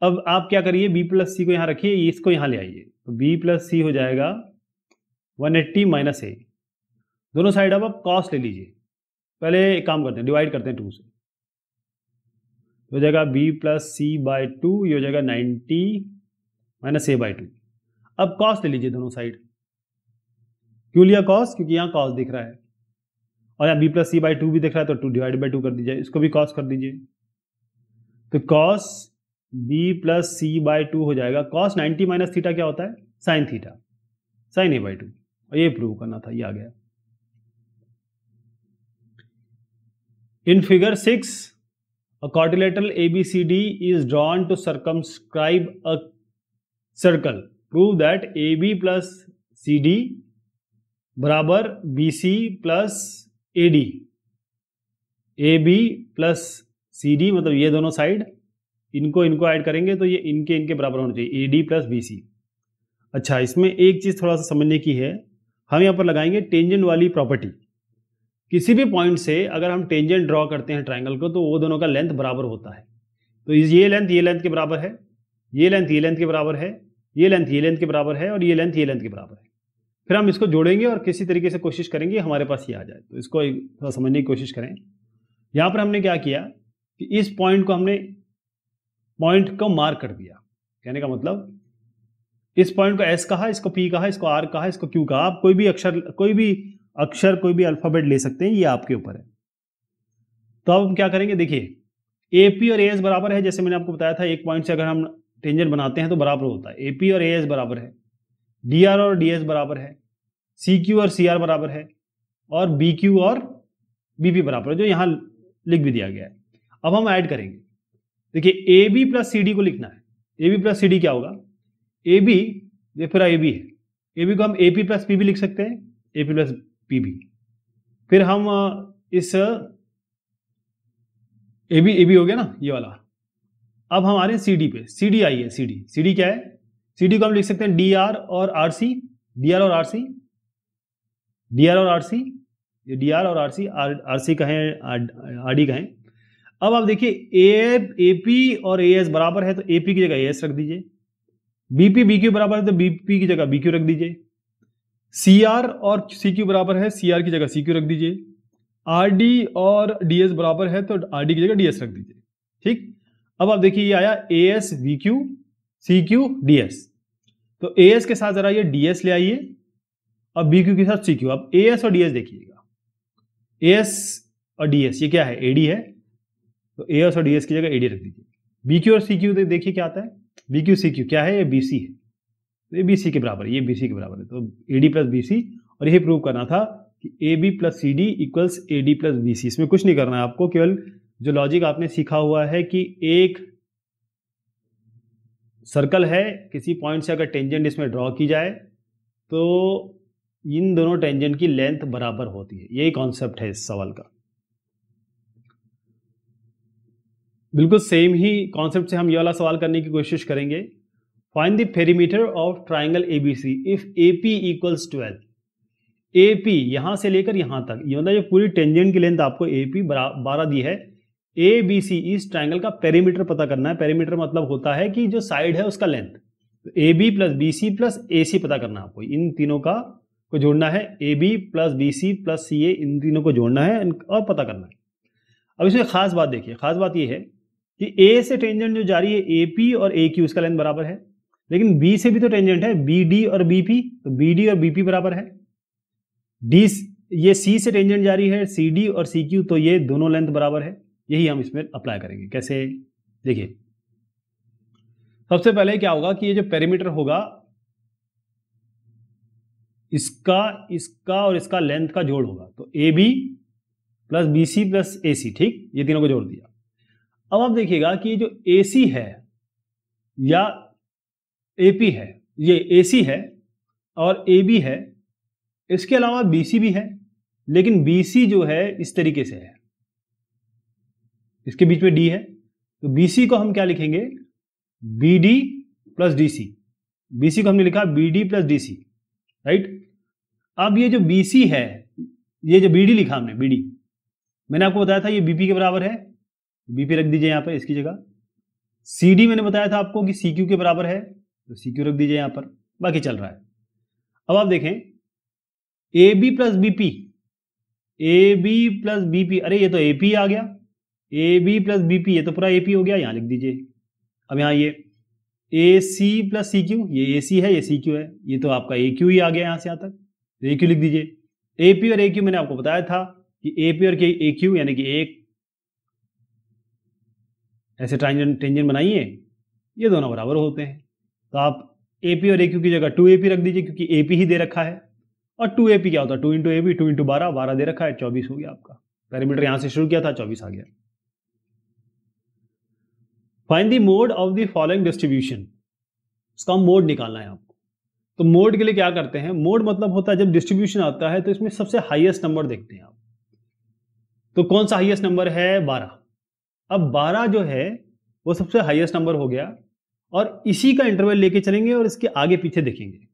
अब आप क्या करिए बी प्लस सी को यहाँ रखिए इसको यहाँ ले आइए तो बी प्लस सी हो जाएगा वन एट्टी माइनस ए दोनों साइड अब आप कॉस्ट ले लीजिए पहले एक काम करते हैं डिवाइड करते हैं टू से हो जाएगा B plus C by two ये हो जाएगा ninety minus A by two अब कॉस्ट ले लीजिए दोनों साइड क्यों लिया कॉस्ट क्योंकि यहाँ कॉस्ट दिख रहा है और यहाँ B plus C by two भी दिख रहा है तो टू डिवाइड बाई टू कर दीजिए इसको भी कॉस कर दीजिए तो cos B plus C by two हो जाएगा कॉस नाइन्टी माइनस थीटा क्या होता है sine theta sine A by two और ये प्रूव करना था ये आ गया in figure six a quadrilateral A B C D is drawn to circumscribe a circle prove that A B plus C D बराबर B C plus A D A B plus C D मतलब ये दोनों side इनको इनको add करेंगे तो ये इनके इनके बराबर होना चाहिए A D plus B C अच्छा इसमें एक चीज़ थोड़ा सा समझने की है हम यहाँ पर लगाएंगे टेंजेंट वाली प्रॉपर्टी किसी भी पॉइंट से अगर हम टेंजेंट ड्रॉ करते हैं ट्राइंगल को तो वो दोनों का लेंथ बराबर होता है तो ये लेंथ ये लेंथ के बराबर है ये लेंथ ये लेंथ के बराबर है ये लेंथ ये लेंथ के बराबर है और ये लेंथ ये लेंथ के बराबर है फिर हम इसको जोड़ेंगे और किसी तरीके से कोशिश करेंगे हमारे पास ये आ जाए तो इसको थोड़ा समझने की कोशिश करें यहाँ पर हमने क्या किया कि इस पॉइंट को हमने पॉइंट को मार्क कर दिया कहने का मतलब इस पॉइंट को एस कहा इसको पी कहा इसको आर कहा इसको क्यू कहा आप कोई भी अक्षर कोई भी अक्षर कोई भी अल्फाबेट ले सकते हैं ये आपके ऊपर है तो अब हम क्या करेंगे देखिए ए पी और ए एस बराबर है जैसे मैंने आपको बताया था एक पॉइंट से अगर हम टेंजेंट बनाते हैं तो बराबर होता है ए पी और ए एस बराबर है डी आर और डी एस बराबर है सी क्यू और सी आर बराबर है और बी क्यू और बी पी बराबर है जो यहाँ लिख भी दिया गया है अब हम ऐड करेंगे देखिए A B plus C D को लिखना है A B plus C D क्या होगा ए बी ये फिर ए बी है ए बी को हम A P plus P B लिख सकते हैं A P plus P B फिर हम इस ए बी ए बी हो गया ना ये वाला अब हम हैं सी डी पे सी डी आई है सी डी सी डी क्या है सी डी को हम लिख सकते हैं डी आर और आर सी डी आर और आर सी डी आर और आर सी ये डी आर और R C R R C कहें आर डी कहें अब आप देखिए ए एपी और ए एस बराबर है तो एपी की जगह ए एस रख दीजिए बीपी बी क्यू बराबर है तो बीपी की जगह बी क्यू रख दीजिए सी आर और सी क्यू बराबर है सी आर की जगह सी क्यू रख दीजिए आर डी और डी एस बराबर है तो आर डी की जगह डी एस रख दीजिए ठीक अब आप देखिए ये आया A S V Q C Q D S तो ए एस के साथ जरा ये डी एस ले आइए और बी क्यू के साथ सी क्यू अब ए एस और डी एस देखिएगा ए एस और डी एस ये क्या है ए डी है तो ए एस और डी एस की जगह ए डी रख दीजिए बी क्यू और सी क्यू देखिए क्या आता है बी क्यू सी क्यू क्या है ये बी सी है तो ये बी सी के बराबर है ये बी सी के बराबर है तो A D plus B C और यही प्रूव करना था कि A B plus C D equals A D plus B C इसमें कुछ नहीं करना है आपको केवल जो लॉजिक आपने सीखा हुआ है कि एक सर्कल है किसी पॉइंट से अगर टेंजेंट इसमें ड्रॉ की जाए तो इन दोनों टेंजेंट की लेंथ बराबर होती है यही कॉन्सेप्ट है इस सवाल का बिल्कुल सेम ही कॉन्सेप्ट से हम ये वाला सवाल करने की कोशिश करेंगे find the perimeter of triangle A B C if A P equals twelve A P यहाँ से लेकर यहाँ तक ये मतलब ये पूरी टेंजेंट की लेंथ आपको ए पी बारह दी है ए बी सी इस ट्राइंगल का पेरीमीटर पता करना है पेरीमीटर मतलब होता है कि जो साइड है उसका लेंथ तो A B plus B C plus A C पता करना है आपको इन तीनों का को जोड़ना है A B plus B C plus C A इन तीनों को जोड़ना है और पता करना है अब इसमें खास बात देखिए खास बात यह है कि ए से टेंजेंट जो जा रही है ए पी और ए क्यू इसका लेंथ बराबर है लेकिन बी से भी तो टेंजेंट है बी डी और बी पी तो बी डी और बी पी बराबर है डी ये सी से टेंजेंट जा रही है सी डी और सी क्यू तो ये दोनों लेंथ बराबर है यही हम इसमें अप्लाई करेंगे कैसे देखिए सबसे पहले क्या होगा कि ये जो पेरीमीटर होगा इसका इसका और इसका लेंथ का जोड़ होगा तो A B plus B C plus A C ठीक ये तीनों को जोड़ दिया अब आप देखिएगा कि जो ए है या ए है ये ए है और ए है इसके अलावा बी भी है लेकिन बी जो है इस तरीके से है इसके बीच में डी है तो बी को हम क्या लिखेंगे B D plus D C B को हमने लिखा B D plus D C right अब ये जो बी है ये जो बी लिखा हमने बी मैंने आपको बताया था ये बीपी के बराबर है बीपी रख दीजिए यहाँ पर इसकी जगह सी डी मैंने बताया था आपको कि सी क्यू के बराबर है तो सी क्यू रख दीजिए यहाँ पर बाकी चल रहा है अब आप देखें A B plus B P A B plus B P अरे ये तो ए पी आ गया A B plus B P ये तो पूरा ए पी हो गया यहाँ लिख दीजिए अब यहाँ ये ए सी प्लस सी क्यू ये ए सी है ये सी क्यू है ये तो आपका ए क्यू ही आ गया यहाँ से यहाँ तक तो ए क्यू लिख दीजिए ए पी और ए क्यू मैंने आपको बताया था कि ए पी और के ए क्यू यानी कि एक ऐसे ट्रांजन टेंजन बनाइए ये दोनों बराबर होते हैं तो आप ए पी और ए क्यू की जगह टू ए पी रख दीजिए क्योंकि ए पी ही दे रखा है और टू ए पी क्या होता है two into A P two into बारह बारह दे रखा है चौबीस हो गया आपका पैरामीटर यहाँ से शुरू किया था चौबीस आ गया find the mode of the following distribution उसका मोड निकालना है आपको तो मोड के लिए क्या करते हैं मोड मतलब होता है जब डिस्ट्रीब्यूशन आता है तो इसमें सबसे हाइएस्ट नंबर देखते हैं आप तो कौन सा हाइएस्ट नंबर है बारह अब 12 जो है वो सबसे हाईएस्ट नंबर हो गया और इसी का इंटरवल लेके चलेंगे और इसके आगे पीछे देखेंगे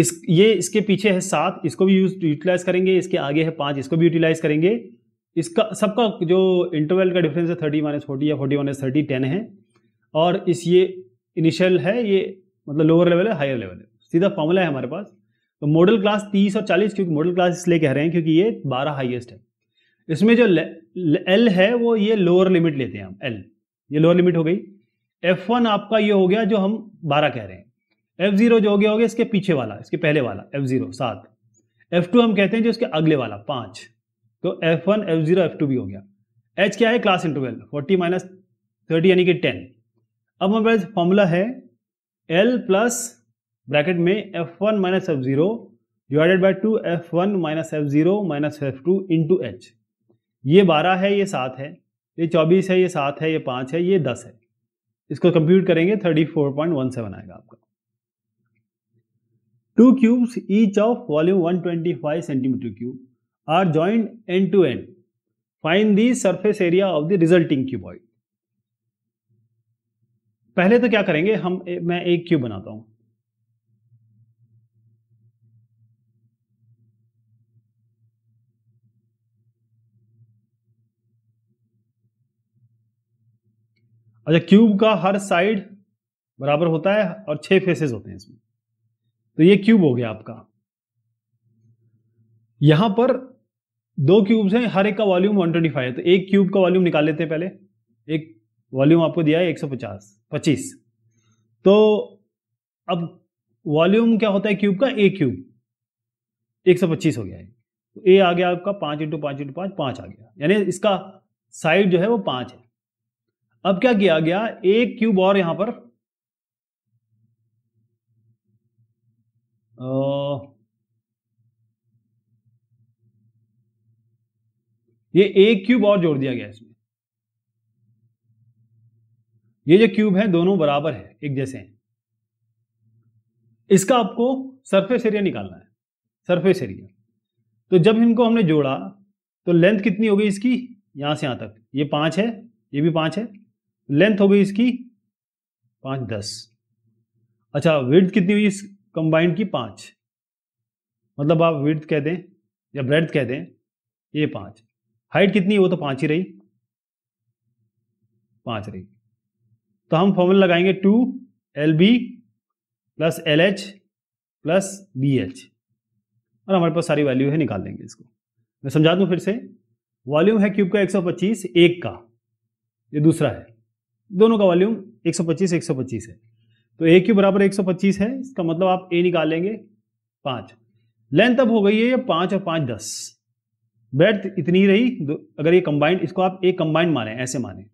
इस ये इसके पीछे है सात इसको भी यूज यूटिलाइज करेंगे इसके आगे है पाँच इसको भी यूटिलाइज करेंगे इसका सबका जो इंटरवल का डिफरेंस है थर्टी माइनस फोर्टी या फोर्टी माइनस थर्टी टेन है और इस ये इनिशियल है ये मतलब लोअर लेवल है हायर लेवल है सीधा फॉर्मूला है हमारे पास तो मॉडल क्लास तीस और चालीस क्योंकि मॉडल क्लास इसलिए कह रहे हैं क्योंकि ये बारह हाइएस्ट है इसमें जो एल है वो ये लोअर लिमिट लेते हैं हम एल ये लोअर लिमिट हो गई एफ वन आपका ये हो गया जो हम बारह कह रहे हैं एफ जीरो जो हो गया हो गया इसके पीछे वाला इसके पहले वाला एफ जीरो सात एफ टू हम कहते हैं जो इसके अगले वाला पाँच तो f one f zero f two भी हो गया एच क्या है class interval forty minus thirty यानी कि टेन अब हमारे पास फॉर्मूला है एल प्लस ब्रैकेट में f one minus f zero divided by two f one minus f zero minus f two into h ये बारह है ये सात है ये चौबीस है ये सात है ये पाँच है ये दस है इसको कंप्यूट करेंगे thirty four point one seven आएगा आपका two cubes each of volume one twenty five centimetre cube are joined end to end find the surface area of the resulting cuboid पहले तो क्या करेंगे हम मैं एक क्यूब बनाता हूं अच्छा क्यूब का हर साइड बराबर होता है और छह फेसेस होते हैं इसमें तो ये क्यूब हो गया आपका यहां पर दो क्यूब्स हैं हर एक का वॉल्यूम 125 है तो एक क्यूब का वॉल्यूम निकाल लेते हैं पहले एक वॉल्यूम आपको दिया है 150 25 तो अब वॉल्यूम क्या होता है क्यूब का ए क्यूब 125 हो गया है तो ए आ गया आपका पांच इंटू पांच इंटू पांच पांच आ गया यानी इसका साइड जो है वो पांच है अब क्या किया गया एक क्यूब और यहां पर ये एक क्यूब और जोड़ दिया गया इसमें ये जो क्यूब है दोनों बराबर है एक जैसे हैं इसका आपको सरफेस एरिया निकालना है सरफेस एरिया तो जब इनको हमने जोड़ा तो लेंथ कितनी हो गई इसकी यहां से यहां तक ये पांच है ये भी पांच है लेंथ हो गई इसकी पांच दस अच्छा विर्थ कितनी हुई इस कंबाइंड की पांच मतलब आप विर्थ कह दें या ब्रेड कह दें ये पांच हाइट कितनी वो तो पांच ही रही पांच रही तो हम फॉर्मूला लगाएंगे two l b plus l h plus b h और हमारे पास सारी वैल्यू है निकाल देंगे इसको मैं समझा दूं फिर से वॉल्यूम है क्यूब का 125 एक का ये दूसरा है दोनों का वॉल्यूम 125 125 है तो ए क्यू बराबर 125 है इसका मतलब आप ए निकालेंगे पांच लेंथ अब हो गई है ये पांच और पांच दस ब्रेथ इतनी रही अगर ये कंबाइंड इसको आप ए कंबाइंड माने ऐसे माने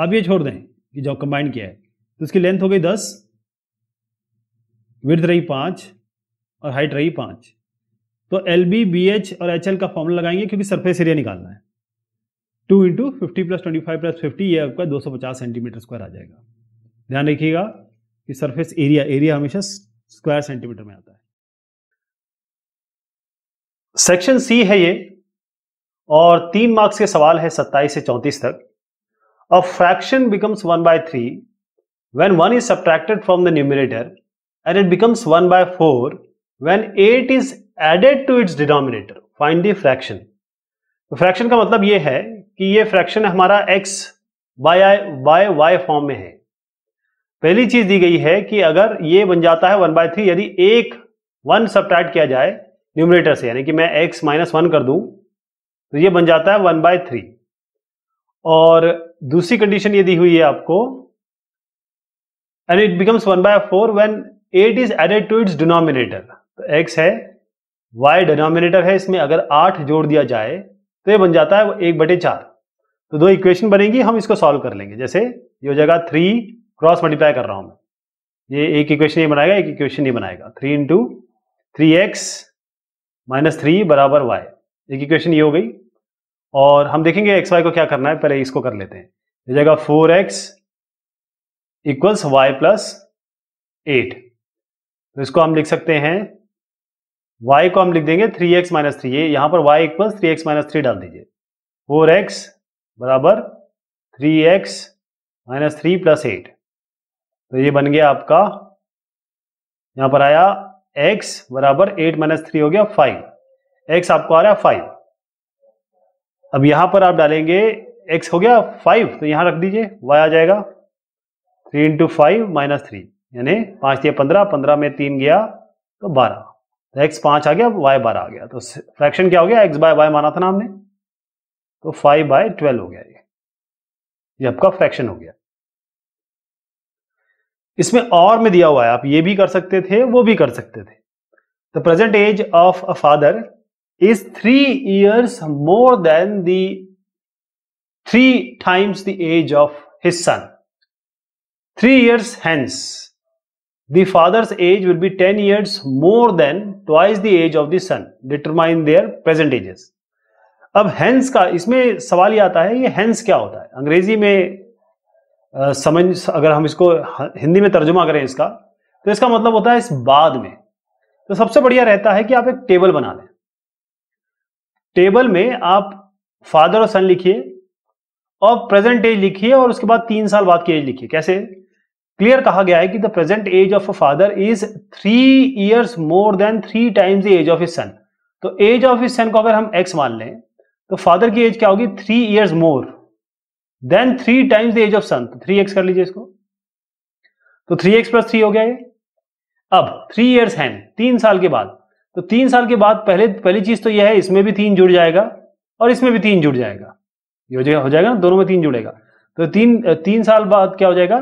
अब ये छोड़ दें कि जो कंबाइंड किया है तो इसकी लेंथ हो गई दस विर्थ रही पांच और हाइट रही पांच तो एल बी बी एच और एच एल का फॉर्मूला लगाएंगे क्योंकि सरफेस एरिया निकालना है two into fifty plus twenty five plus fifty ये आपका दो सौ पचास सेंटीमीटर स्क्वायर आ जाएगा ध्यान रखिएगा कि सरफेस एरिया एरिया हमेशा स्क्वायर सेंटीमीटर में आता है सेक्शन सी है ये और तीन मार्क्स के सवाल है सत्ताईस से चौंतीस तक a fraction becomes one by three when one is subtracted from the numerator and it becomes one by four when eight is added to its denominator find the fraction fraction का मतलब ये है कि ये फ्रैक्शन हमारा x by y form में है पहली चीज दी गई है कि अगर ये बन जाता है वन बाय थ्री यदि एक वन सब्ट्रैक्ट किया जाए न्यूमिनेटर से यानी कि मैं एक्स माइनस वन कर दूं तो ये बन जाता है वन बाय थ्री और दूसरी कंडीशन ये दी हुई है आपको and it becomes one by four when eight is added to its denominator तो एक्स है y डिनोमिनेटर है इसमें अगर आठ जोड़ दिया जाए तो ये बन जाता है वो एक बटे चार तो दो इक्वेशन बनेंगी हम इसको सॉल्व कर लेंगे जैसे ये हो जाएगा थ्री क्रॉस मल्टीप्लाई कर रहा हूं मैं ये एक इक्वेशन ये बनाएगा एक इक्वेशन ये बनाएगा three into three x minus three बराबर वाई एक इक्वेशन ये हो गई और हम देखेंगे एक्स वाई को क्या करना है पहले इसको कर लेते हैं हो जाएगा four x equals y plus eight तो इसको हम लिख सकते हैं वाई को हम लिख देंगे थ्री एक्स माइनस थ्री यहां पर y equal three x minus three डाल दीजिए फोर एक्स बराबर three x minus three plus eight तो ये बन गया आपका यहां पर आया एक्स बराबर एट माइनस थ्री हो गया फाइव एक्स आपको आ रहा है फाइव अब यहां पर आप डालेंगे एक्स हो गया फाइव तो यहां रख दीजिए वाई आ जाएगा three into five minus three यानी पांच दिया पंद्रह पंद्रह में तीन गया तो बारह तो एक्स पांच आ गया वाई बारह आ गया तो फ्रैक्शन क्या हो गया एक्स बाय वाई माना था ना हमने तो फाइव बाय ट्वेल्व हो गया ये ये आपका फ्रैक्शन हो गया इसमें और में दिया हुआ है आप ये भी कर सकते थे वो भी कर सकते थे the present age of a father is three years more than the three times the age of his son three years hence the father's age will be 10 years more than twice the age of the son determine their present ages अब hence का इसमें सवाल ये आता है ये hence क्या होता है अंग्रेजी में आ, समझ अगर हम इसको हिंदी में तर्जुमा करें इसका तो इसका मतलब होता है इस बाद में तो सबसे बढ़िया रहता है कि आप एक टेबल बना लें टेबल में आप फादर और सन लिखिए और प्रेजेंट एज लिखिए और उसके बाद तीन साल बाद की एज लिखिए कैसे क्लियर कहा गया है कि the present age of a father is three years more than three times the age of son तो एज ऑफ हिज सन को अगर हम एक्स मान लें तो फादर की एज क्या होगी three years more than three times the age of son three x कर लीजिए इसको तो थ्री एक्स प्लस थ्री हो गया ये अब थ्री ईयर्स हैं तीन साल के बाद तो तीन साल के बाद पहले पहली चीज तो यह है इसमें भी तीन जुड़ जाएगा और इसमें भी तीन जुड़ जाएगा ये जाएगा हो जाएगा ना दोनों में तीन जुड़ेगा तो तीन तीन साल बाद क्या हो जाएगा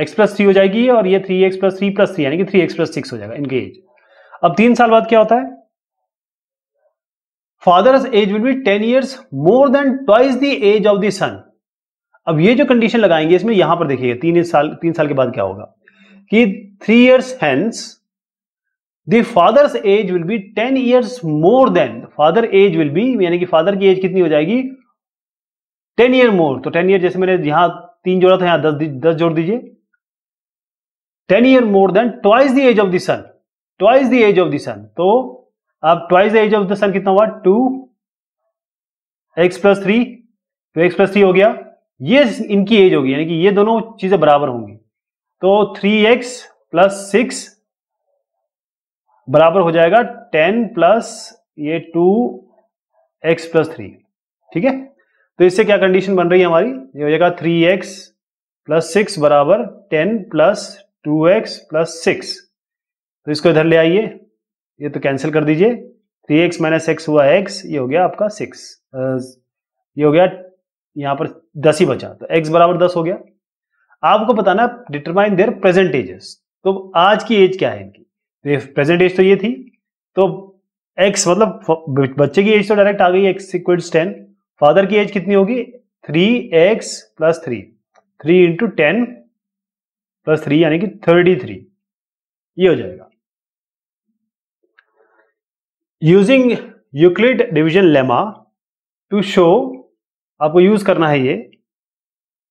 एक्स प्लस थ्री हो जाएगी और ये three x plus three plus three यानी कि थ्री एक्स प्लस सिक्स हो जाएगा इनकी एज अब तीन साल बाद क्या होता है father's age will be ten years more than twice the age of the son अब ये जो कंडीशन लगाएंगे इसमें यहां पर देखिए तीन साल तीन साल के बाद क्या होगा कि three years hence the father's age will be ten years more than father age will be यानी कि फादर की एज कितनी हो जाएगी टेन ईयर मोर तो टेन ईयर जैसे मैंने यहां तीन जोड़ा था यहां दस दस जोड़ दीजिए ten year more than twice the age of the son twice the age of the son तो अब twice the age of the son कितना हुआ two x plus three two x plus three हो गया ये इनकी एज होगी यानी कि ये दोनों चीजें बराबर होंगी तो थ्री एक्स प्लस सिक्स बराबर हो जाएगा टेन प्लस ये टू एक्स प्लस थ्री ठीक है तो इससे क्या कंडीशन बन रही है हमारी ये हो जाएगा थ्री एक्स प्लस सिक्स बराबर ten plus two x plus six तो इसको इधर ले आइए ये तो कैंसिल कर दीजिए थ्री एक्स माइनस एक्स हुआ एक्स ये हो गया आपका सिक्स ये हो गया यहाँ पर दस ही बचा तो एक्स बराबर दस हो गया आपको बताना डिटरमाइन देयर प्रेजेंट एजेस तो आज की एज क्या है इनकी तो प्रेजेंट एज तो ये थी तो एक्स मतलब बच्चे की एज तो डायरेक्ट आ गई एक्स इक्वल्स टेन फादर की एज कितनी होगी three x plus three three into ten plus three यानी कि थर्टी थ्री ये हो जाएगा using Euclid division lemma to show आपको यूज करना है ये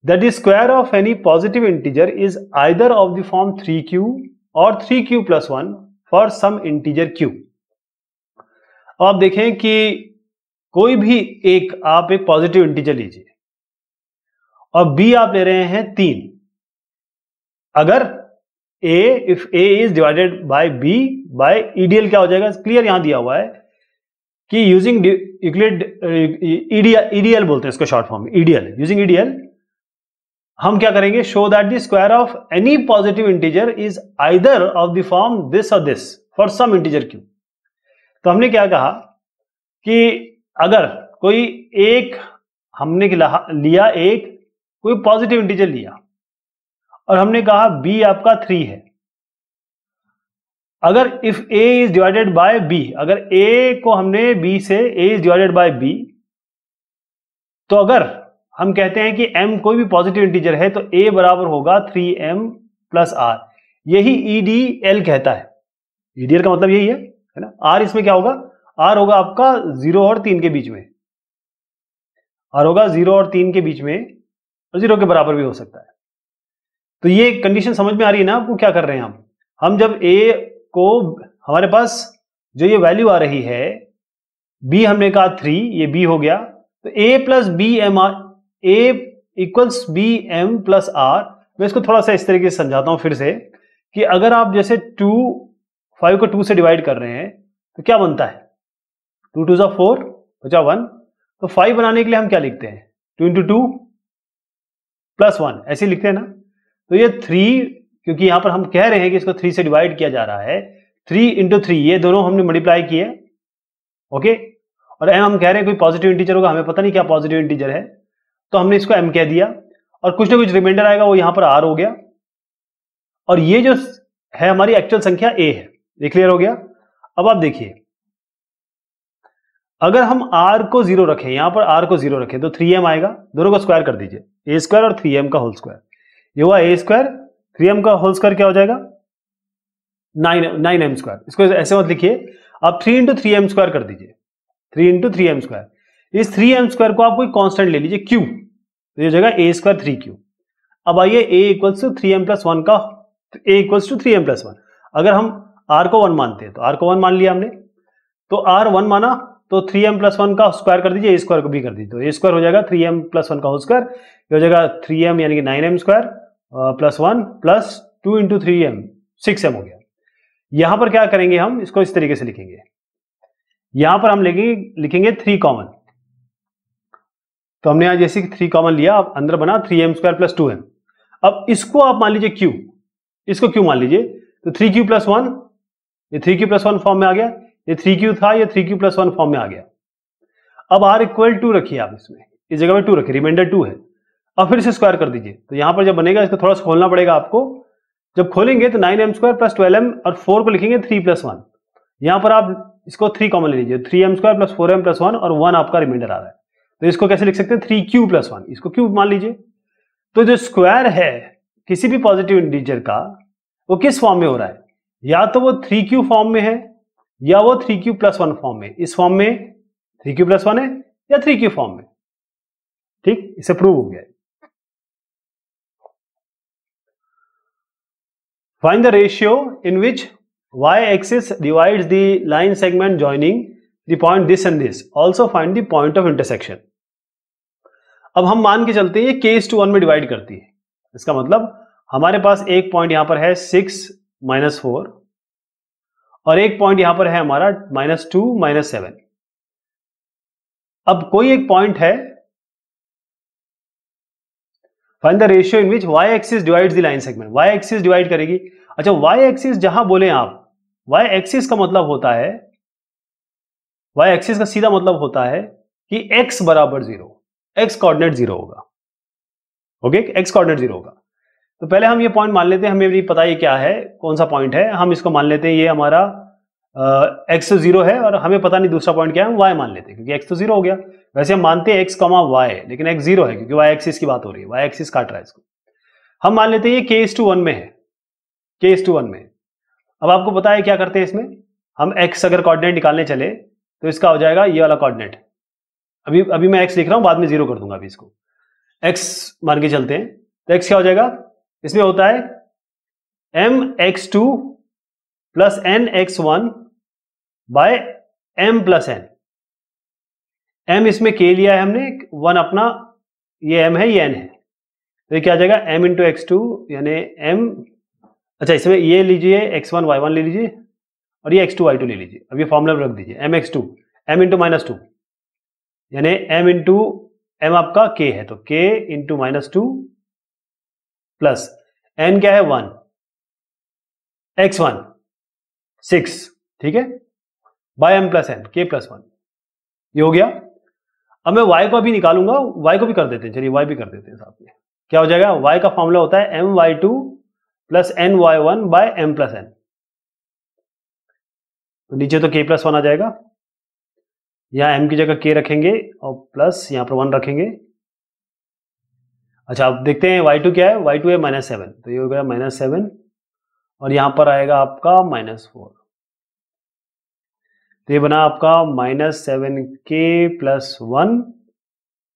that is square of any positive integer is either of the form three Q और three Q plus one for some integer Q अब आप देखें कि कोई भी एक आप एक पॉजिटिव इंटीजर लीजिए और बी आप ले रहे हैं तीन अगर A if A is divided by B by EDL क्या हो जाएगा क्लियर यहां दिया हुआ है कि using EDL uh, e e बोलते हैं इसको short form EDL using EDL हम क्या करेंगे show that the square of any positive integer is either of the form this और this for some integer Q तो हमने क्या कहा कि अगर कोई एक हमने लिया एक कोई पॉजिटिव इंटीजर लिया और हमने कहा बी आपका थ्री है अगर if A is divided by B अगर ए को हमने बी से A is divided by B तो अगर हम कहते हैं कि m कोई भी पॉजिटिव इंटीजर है तो a बराबर होगा 3m एम प्लस आर यही ई e कहता है ई e का मतलब यही है है ना आर इसमें क्या होगा आर होगा आपका जीरो और तीन के बीच में आर होगा जीरो और तीन के बीच में और जीरो तो के बराबर भी हो सकता है तो ये कंडीशन समझ में आ रही है ना आपको क्या कर रहे हैं हम हम जब ए को हमारे पास जो ये वैल्यू आ रही है बी हमने कहा थ्री ये बी हो गया तो ए plus B M R A equals B M plus R मैं इसको थोड़ा सा इस तरीके से समझाता हूं फिर से कि अगर आप जैसे टू फाइव को टू से डिवाइड कर रहे हैं तो क्या बनता है टू टू ज़ा फोर बचा वन तो फाइव बनाने के लिए हम क्या लिखते हैं two into two plus one ऐसे लिखते हैं ना तो ये थ्री क्योंकि यहां पर हम कह रहे हैं कि इसको थ्री से डिवाइड किया जा रहा है थ्री इंटू थ्री ये दोनों हमने मल्टीप्लाई किए ओके और एम हम कह रहे हैं कोई पॉजिटिव इंटीजर होगा हमें पता नहीं क्या पॉजिटिव इंटीजर है तो हमने इसको एम कह दिया और कुछ ना कुछ रिमाइंडर आएगा वो यहां पर आर हो गया और ये जो है हमारी एक्चुअल संख्या ए है ये क्लियर हो गया अब आप देखिए अगर हम आर को जीरो रखें यहां पर आर को जीरो रखें तो थ्री एम आएगा दोनों को स्क्वायर कर दीजिए ए स्क्वायर और थ्री एम का होल स्क्वायर ये हुआ ए स्क्वायर थ्री एम का होल स्क्वायर क्या हो जाएगा नाइन नाइन एम स्क्वायर इसको ऐसे मत लिखिए आप three into three M square कर दीजिए three into three M square इस थ्री एम स्क्वायर को आप कोई कॉन्स्टेंट ले लीजिए क्यू तो ये जगह ए स्क्वायर थ्री क्यू अब आइए A equals to three M plus one का A equals to three M plus one अगर हम आर को वन मानते हैं तो आर को वन मान लिया हमने तो आर वन माना तो थ्री एम प्लस वन का स्क्वायर कर दीजिए ए स्क्वायर को भी कर दीजिए तो ए स्क्वायर हो जाएगा थ्री एम प्लस वन का होल स्क्वायर ये हो जाएगा थ्री एम यानी कि nine M square plus one plus two into three M six M हो गया यहां पर क्या करेंगे हम इसको इस तरीके से लिखेंगे यहां पर हम लिखेंगे लिखेंगे थ्री कॉमन तो हमने यहां जैसे थ्री कॉमन लिया आप अंदर बना three M square plus two M अब इसको आप मान लीजिए क्यू इसको क्यू मान लीजिए तो थ्री क्यू प्लस वन ये three Q plus one form में आ गया ये थ्री क्यू था ये three Q plus one form में आ गया अब आर इक्वल टू रखिए आप इसमें इस जगह में टू रखिए रिमाइंडर टू है और फिर इसे स्क्वायर कर दीजिए तो यहां पर जब बनेगा इसको थोड़ा सा खोलना पड़ेगा आपको जब खोलेंगे तो nine M square plus twelve M और फोर को लिखेंगे थ्री प्लस वन यहां पर आप इसको थ्री कॉमन ले लीजिए three M square plus four M plus one और वन आपका रिमाइंडर आ रहा है तो इसको कैसे लिख सकते हैं थ्री क्यू प्लस वन इसको क्यूब मान लीजिए तो जो स्क्वायर है किसी भी पॉजिटिव इंटीजर का वो किस फॉर्म में हो रहा है या तो वो थ्री क्यू फॉर्म में है या वो three Q plus one form में इस फॉर्म में थ्री क्यू प्लस वन है या थ्री क्यू फॉर्म में ठीक इसे प्रूव हो गया है Find the ratio in which y-axis divides the line segment joining the point this and this. Also find the point of intersection. अब हम मान के चलते हैं ये केस टू वन में डिवाइड करती है इसका मतलब हमारे पास एक पॉइंट यहां पर है सिक्स माइनस फोर और एक पॉइंट यहां पर है हमारा माइनस टू माइनस सेवन अब कोई एक पॉइंट है find the ratio in which Y axis divide the line segment Y axis divide करेगी अच्छा वाई एक्सिस जहां बोले आप वाई एक्सिस का मतलब होता है वाई एक्सिस का सीधा मतलब होता है कि एक्स बराबर जीरो एक्स कॉर्डिनेट जीरो होगा ओके एक्स कॉर्डिनेट जीरो होगा तो पहले हम ये पॉइंट मान लेते हैं हमें भी पता ही क्या है कौन सा पॉइंट है हम इसको मान लेते हैं ये हमारा एक्स तो जीरो है और हमें पता नहीं दूसरा पॉइंट क्या है हम वाई मान लेते हैं क्योंकि एक्स तो जीरो हो गया वैसे हम मानते हैं एक्स कमा वाई लेकिन एक्स जीरो है क्योंकि वाई एक्सिस की बात हो रही है वाई एक्सिस काट रहा है इसको हम मान लेते हैं ये केस टू वन में है के टू वन में अब आपको पता है क्या करते हैं इसमें हम एक्स अगर कॉर्डिनेट निकालने चले तो इसका हो जाएगा ये वाला कॉर्डिनेट अभी अभी मैं एक्स लिख रहा हूँ बाद में जीरो कर दूंगा अभी इसको एक्स मान के चलते हैं तो एक्स क्या हो जाएगा इसमें होता है M X two plus N X one by M plus N M इसमें के लिया है हमने वन अपना ये एम है ये एन है तो ये क्या आ जाएगा एम इंटू एक्स टू यानी एम अच्छा इसमें ये लीजिए एक्स वन वाई वन ले लीजिए और ये एक्स टू वाई टू ले लीजिए अब ये फॉर्मूला रख दीजिए M X two M into minus two यानी एम इंटू एम आपका के है तो K into minus two plus N क्या है वन एक्स वन सिक्स ठीक है by M plus N K plus one ये हो गया अब मैं वाई को अभी निकालूंगा वाई को भी कर देते हैं चलिए वाई भी कर देते हैं साथ में क्या हो जाएगा वाई का फॉर्मूला होता है M Y two plus N Y one by M plus N तो नीचे तो के प्लस वन आ जाएगा यहां एम की जगह के रखेंगे और प्लस यहां पर वन रखेंगे अच्छा अब देखते हैं वाई टू क्या है वाई टू है माइनस सेवन तो ये हो गया माइनस सेवन और यहां पर आएगा आपका माइनस फोर तो ये बना आपका minus seven K plus one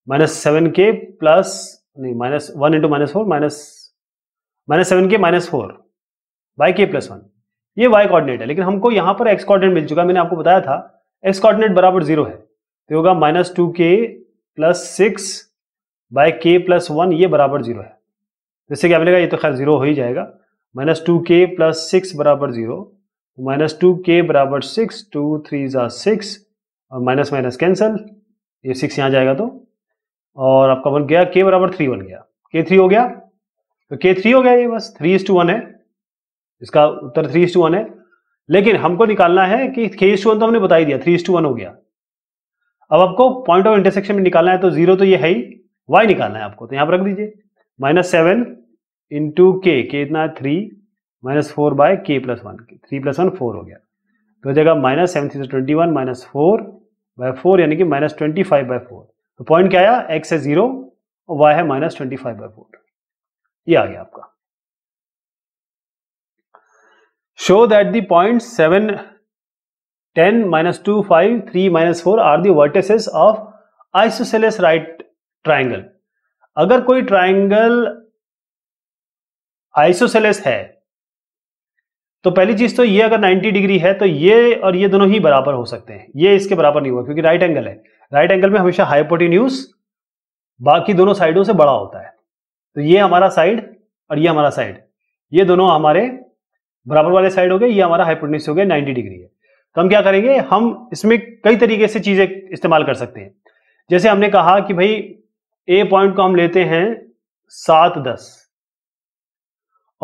minus seven K plus नहीं minus one into minus four minus minus seven K minus four Y K plus one ये वाई कोऑर्डिनेट है लेकिन हमको यहां पर एक्स कोऑर्डिनेट मिल चुका मैंने आपको बताया था एक्स कोऑर्डिनेट बराबर जीरो है तो होगा minus two K plus six by K plus one ये बराबर जीरो है जैसे क्या मिलेगा ये तो खैर जीरो हो ही जाएगा minus two K plus six बराबर जीरो तो माइनस टू के बराबर सिक्स टू थ्री ज़ा सिक्स और माइनस माइनस कैंसिल ये सिक्स यहाँ जाएगा तो और आपका बन गया के बराबर थ्री बन गया के थ्री हो गया तो के थ्री हो गया ये बस थ्री इज टू वन है इसका उत्तर थ्री इज टू वन है लेकिन हमको निकालना है कि के इज टू वन तो हमने बता ही दिया थ्री इज टू वन हो गया अब आपको पॉइंट ऑफ इंटरसेक्शन में निकालना है तो जीरो तो ये है ही वाई निकालना है आपको तो यहाँ पर रख दीजिए माइनस सेवन इंटू के इतना है three minus four by K plus one K three plus one four हो गया तो हो जाएगा minus seven three twenty one minus four by four यानी कि minus twenty five by four तो पॉइंट क्या आया एक्स है जीरो और वाई है minus twenty five by four ये आ गया आपका show that the point seven ten minus two five three minus four are the vertices of isosceles right triangle अगर कोई ट्राइंगल आइसोसेलेस है तो पहली चीज तो ये अगर 90 डिग्री है तो ये और ये दोनों ही बराबर हो सकते हैं ये इसके बराबर नहीं हुआ क्योंकि राइट एंगल है राइट एंगल में हमेशा हाइपोटिन्यूज बाकी दोनों साइडों से बड़ा होता है तो ये हमारा साइड और ये हमारा साइड ये दोनों हमारे बराबर वाले साइड हो गए ये हमारा हाइपोटिन्यूस हो गया नाइन्टी डिग्री है तो हम क्या करेंगे हम इसमें कई तरीके से चीजें इस्तेमाल कर सकते हैं जैसे हमने कहा कि भाई ए पॉइंट को हम लेते हैं सात दस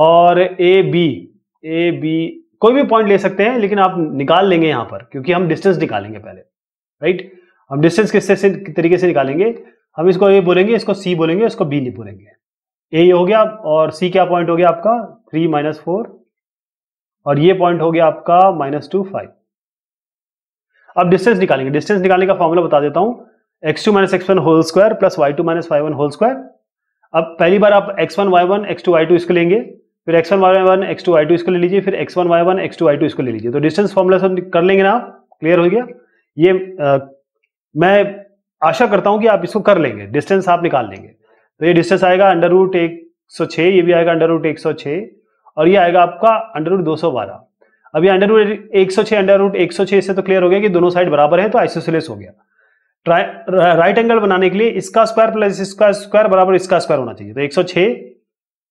और ए बी ए बी कोई भी पॉइंट ले सकते हैं लेकिन आप निकाल लेंगे यहां पर क्योंकि हम डिस्टेंस निकालेंगे पहले राइट हम डिस्टेंस किस से तरीके से निकालेंगे हम इसको ए बोलेंगे इसको सी बोलेंगे इसको बी नहीं बोलेंगे ए ये हो गया और सी क्या पॉइंट हो गया आपका थ्री माइनस फोर और ये पॉइंट हो गया आपका माइनस टू फाइव अब डिस्टेंस निकालेंगे डिस्टेंस निकालने का फॉर्मूला बता देता हूं X two minus x one whole square plus Y two minus Y one whole square अब पहली बार आप X one Y one X two Y two इसको लेंगे फिर X one Y one X two Y two इसको ले लीजिए फिर X one Y one X two Y two इसको ले लीजिए तो डिस्टेंस फॉर्मुलेशन कर लेंगे ना आप क्लियर हो गया ये आ, मैं आशा करता हूं कि आप इसको कर लेंगे डिस्टेंस आप निकाल लेंगे तो ये डिस्टेंस आएगा अंडर रूट एक सौ छः ये भी आएगा अंडर रूट एक सौ छः और ये आएगा आपका अंडर रूट दो सौ बारह अब ये अंडर रूट एक सौ छः अंडर रूट एक सौ छः से तो क्लियर हो गया कि दोनों साइड बराबर है तो आइसोसिलेस हो गया राइट एंगल बनाने के लिए इसका स्क्वायर प्लस इसका स्क्वायर बराबर इसका स्क्वायर होना चाहिए तो एक सौ छः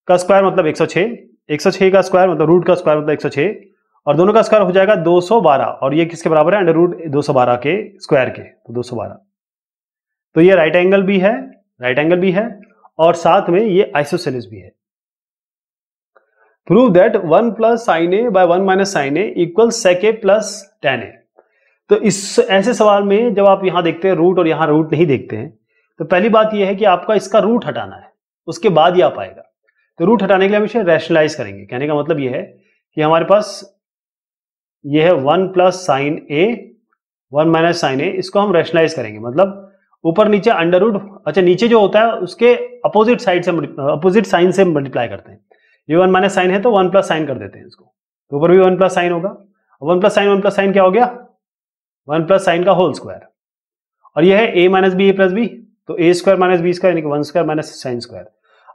का स्क्वायर मतलब 106 106 का स्क्वायर मतलब रूट का स्क्वायर मतलब 106 और दोनों का स्क्वायर हो जाएगा 212 और ये किसके बराबर है अंडर रूट दो के स्क्वायर के तो 212 तो ये राइट एंगल भी है राइट एंगल भी है और साथ में ये आइसोसेलिस भी है prove that one plus sine A by one minus sine A equal sec A plus tan A तो इस ऐसे सवाल में जब आप यहां देखते हैं रूट और यहां रूट नहीं देखते हैं तो पहली बात यह है कि आपका इसका रूट हटाना है उसके बाद ही आप पाएगा तो रूट हटाने के लिए हम इसे रैशनलाइज करेंगे कहने का मतलब यह है कि हमारे पास यह है one plus sine A one minus sine A इसको हम रैशनलाइज करेंगे मतलब ऊपर नीचे अंडर रूट अच्छा नीचे जो होता है उसके अपोजिट साइड से अपोजिट साइन से मल्टीप्लाई करते हैं ये वन माइनस साइन है तो वन प्लस साइन कर देते हैं इसको तो ऊपर भी वन प्लस साइन होगा one plus sine one plus sine क्या हो गया वन प्लस साइन का होल स्क्वायर और यह है A minus B A plus B तो A square minus B square यानी कि one square minus sine square